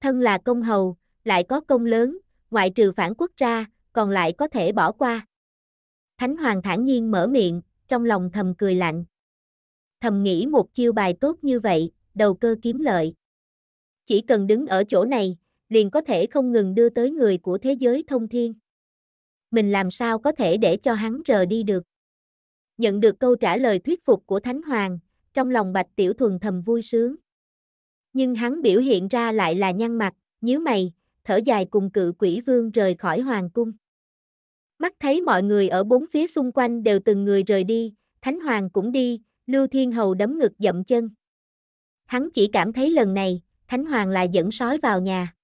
Thân là công hầu, lại có công lớn, ngoại trừ phản quốc ra, còn lại có thể bỏ qua. Thánh Hoàng thản nhiên mở miệng, trong lòng thầm cười lạnh. Thầm nghĩ một chiêu bài tốt như vậy, đầu cơ kiếm lợi. Chỉ cần đứng ở chỗ này, liền có thể không ngừng đưa tới người của thế giới thông thiên. Mình làm sao có thể để cho hắn rời đi được. Nhận được câu trả lời thuyết phục của Thánh Hoàng, trong lòng Bạch Tiểu Thuần thầm vui sướng. Nhưng hắn biểu hiện ra lại là nhăn mặt, nhíu mày, thở dài cùng cự quỷ vương rời khỏi hoàng cung. Mắt thấy mọi người ở bốn phía xung quanh đều từng người rời đi, Thánh Hoàng cũng đi, Lưu Thiên Hầu đấm ngực dậm chân. Hắn chỉ cảm thấy lần này, Thánh Hoàng là dẫn sói vào nhà.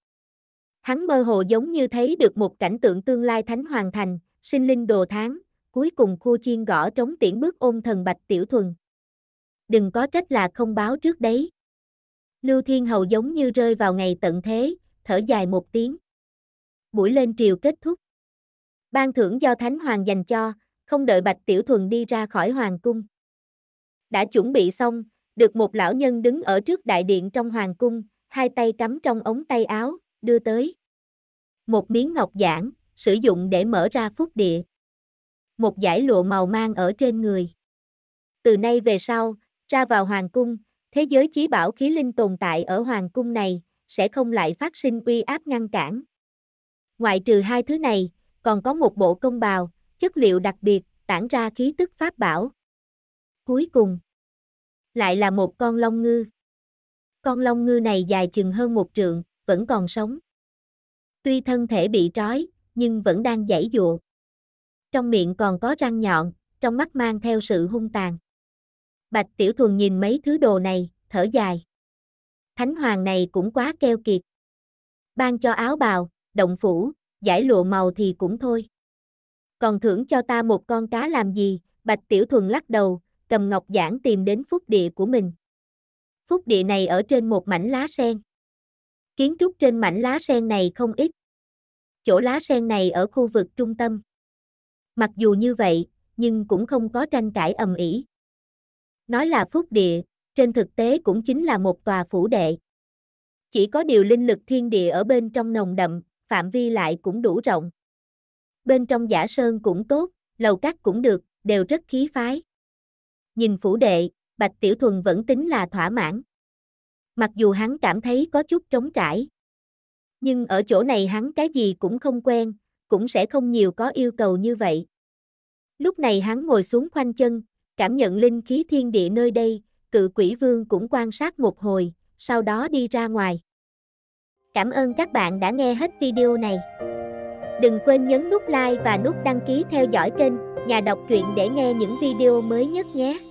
Hắn mơ hồ giống như thấy được một cảnh tượng tương lai Thánh Hoàng thành, sinh linh đồ tháng, cuối cùng khu chiên gõ trống tiễn bước ôn thần bạch tiểu thuần. Đừng có trách là không báo trước đấy. Lưu Thiên Hầu giống như rơi vào ngày tận thế, thở dài một tiếng. Buổi lên triều kết thúc. Ban thưởng do Thánh Hoàng dành cho, không đợi Bạch Tiểu Thuần đi ra khỏi Hoàng cung. Đã chuẩn bị xong, được một lão nhân đứng ở trước đại điện trong Hoàng cung, hai tay cắm trong ống tay áo, đưa tới. Một miếng ngọc giản, sử dụng để mở ra phúc địa một dải lụa màu mang ở trên người. Từ nay về sau, ra vào hoàng cung, thế giới chí bảo khí linh tồn tại ở hoàng cung này, sẽ không lại phát sinh uy áp ngăn cản. Ngoại trừ hai thứ này, còn có một bộ công bào, chất liệu đặc biệt, tản ra khí tức pháp bảo. Cuối cùng, lại là một con long ngư. Con long ngư này dài chừng hơn một trượng, vẫn còn sống. Tuy thân thể bị trói, nhưng vẫn đang giãy dụa trong miệng còn có răng nhọn, trong mắt mang theo sự hung tàn. Bạch Tiểu Thuần nhìn mấy thứ đồ này, thở dài. Thánh hoàng này cũng quá keo kiệt. Ban cho áo bào, động phủ, giải lụa màu thì cũng thôi. Còn thưởng cho ta một con cá làm gì? Bạch Tiểu Thuần lắc đầu, cầm ngọc giản tìm đến phúc địa của mình. Phúc địa này ở trên một mảnh lá sen. Kiến trúc trên mảnh lá sen này không ít. Chỗ lá sen này ở khu vực trung tâm. Mặc dù như vậy, nhưng cũng không có tranh cãi ầm ĩ. Nói là phúc địa, trên thực tế cũng chính là một tòa phủ đệ. Chỉ có điều linh lực thiên địa ở bên trong nồng đậm, phạm vi lại cũng đủ rộng. Bên trong giả sơn cũng tốt, lầu cắt cũng được, đều rất khí phái. Nhìn phủ đệ, Bạch Tiểu Thuần vẫn tính là thỏa mãn. Mặc dù hắn cảm thấy có chút trống trải. Nhưng ở chỗ này hắn cái gì cũng không quen, cũng sẽ không nhiều có yêu cầu như vậy. Lúc này hắn ngồi xuống khoanh chân, cảm nhận linh khí thiên địa nơi đây, cự quỷ vương cũng quan sát một hồi, sau đó đi ra ngoài. Cảm ơn các bạn đã nghe hết video này. Đừng quên nhấn nút like và nút đăng ký theo dõi kênh Nhà đọc truyện để nghe những video mới nhất nhé.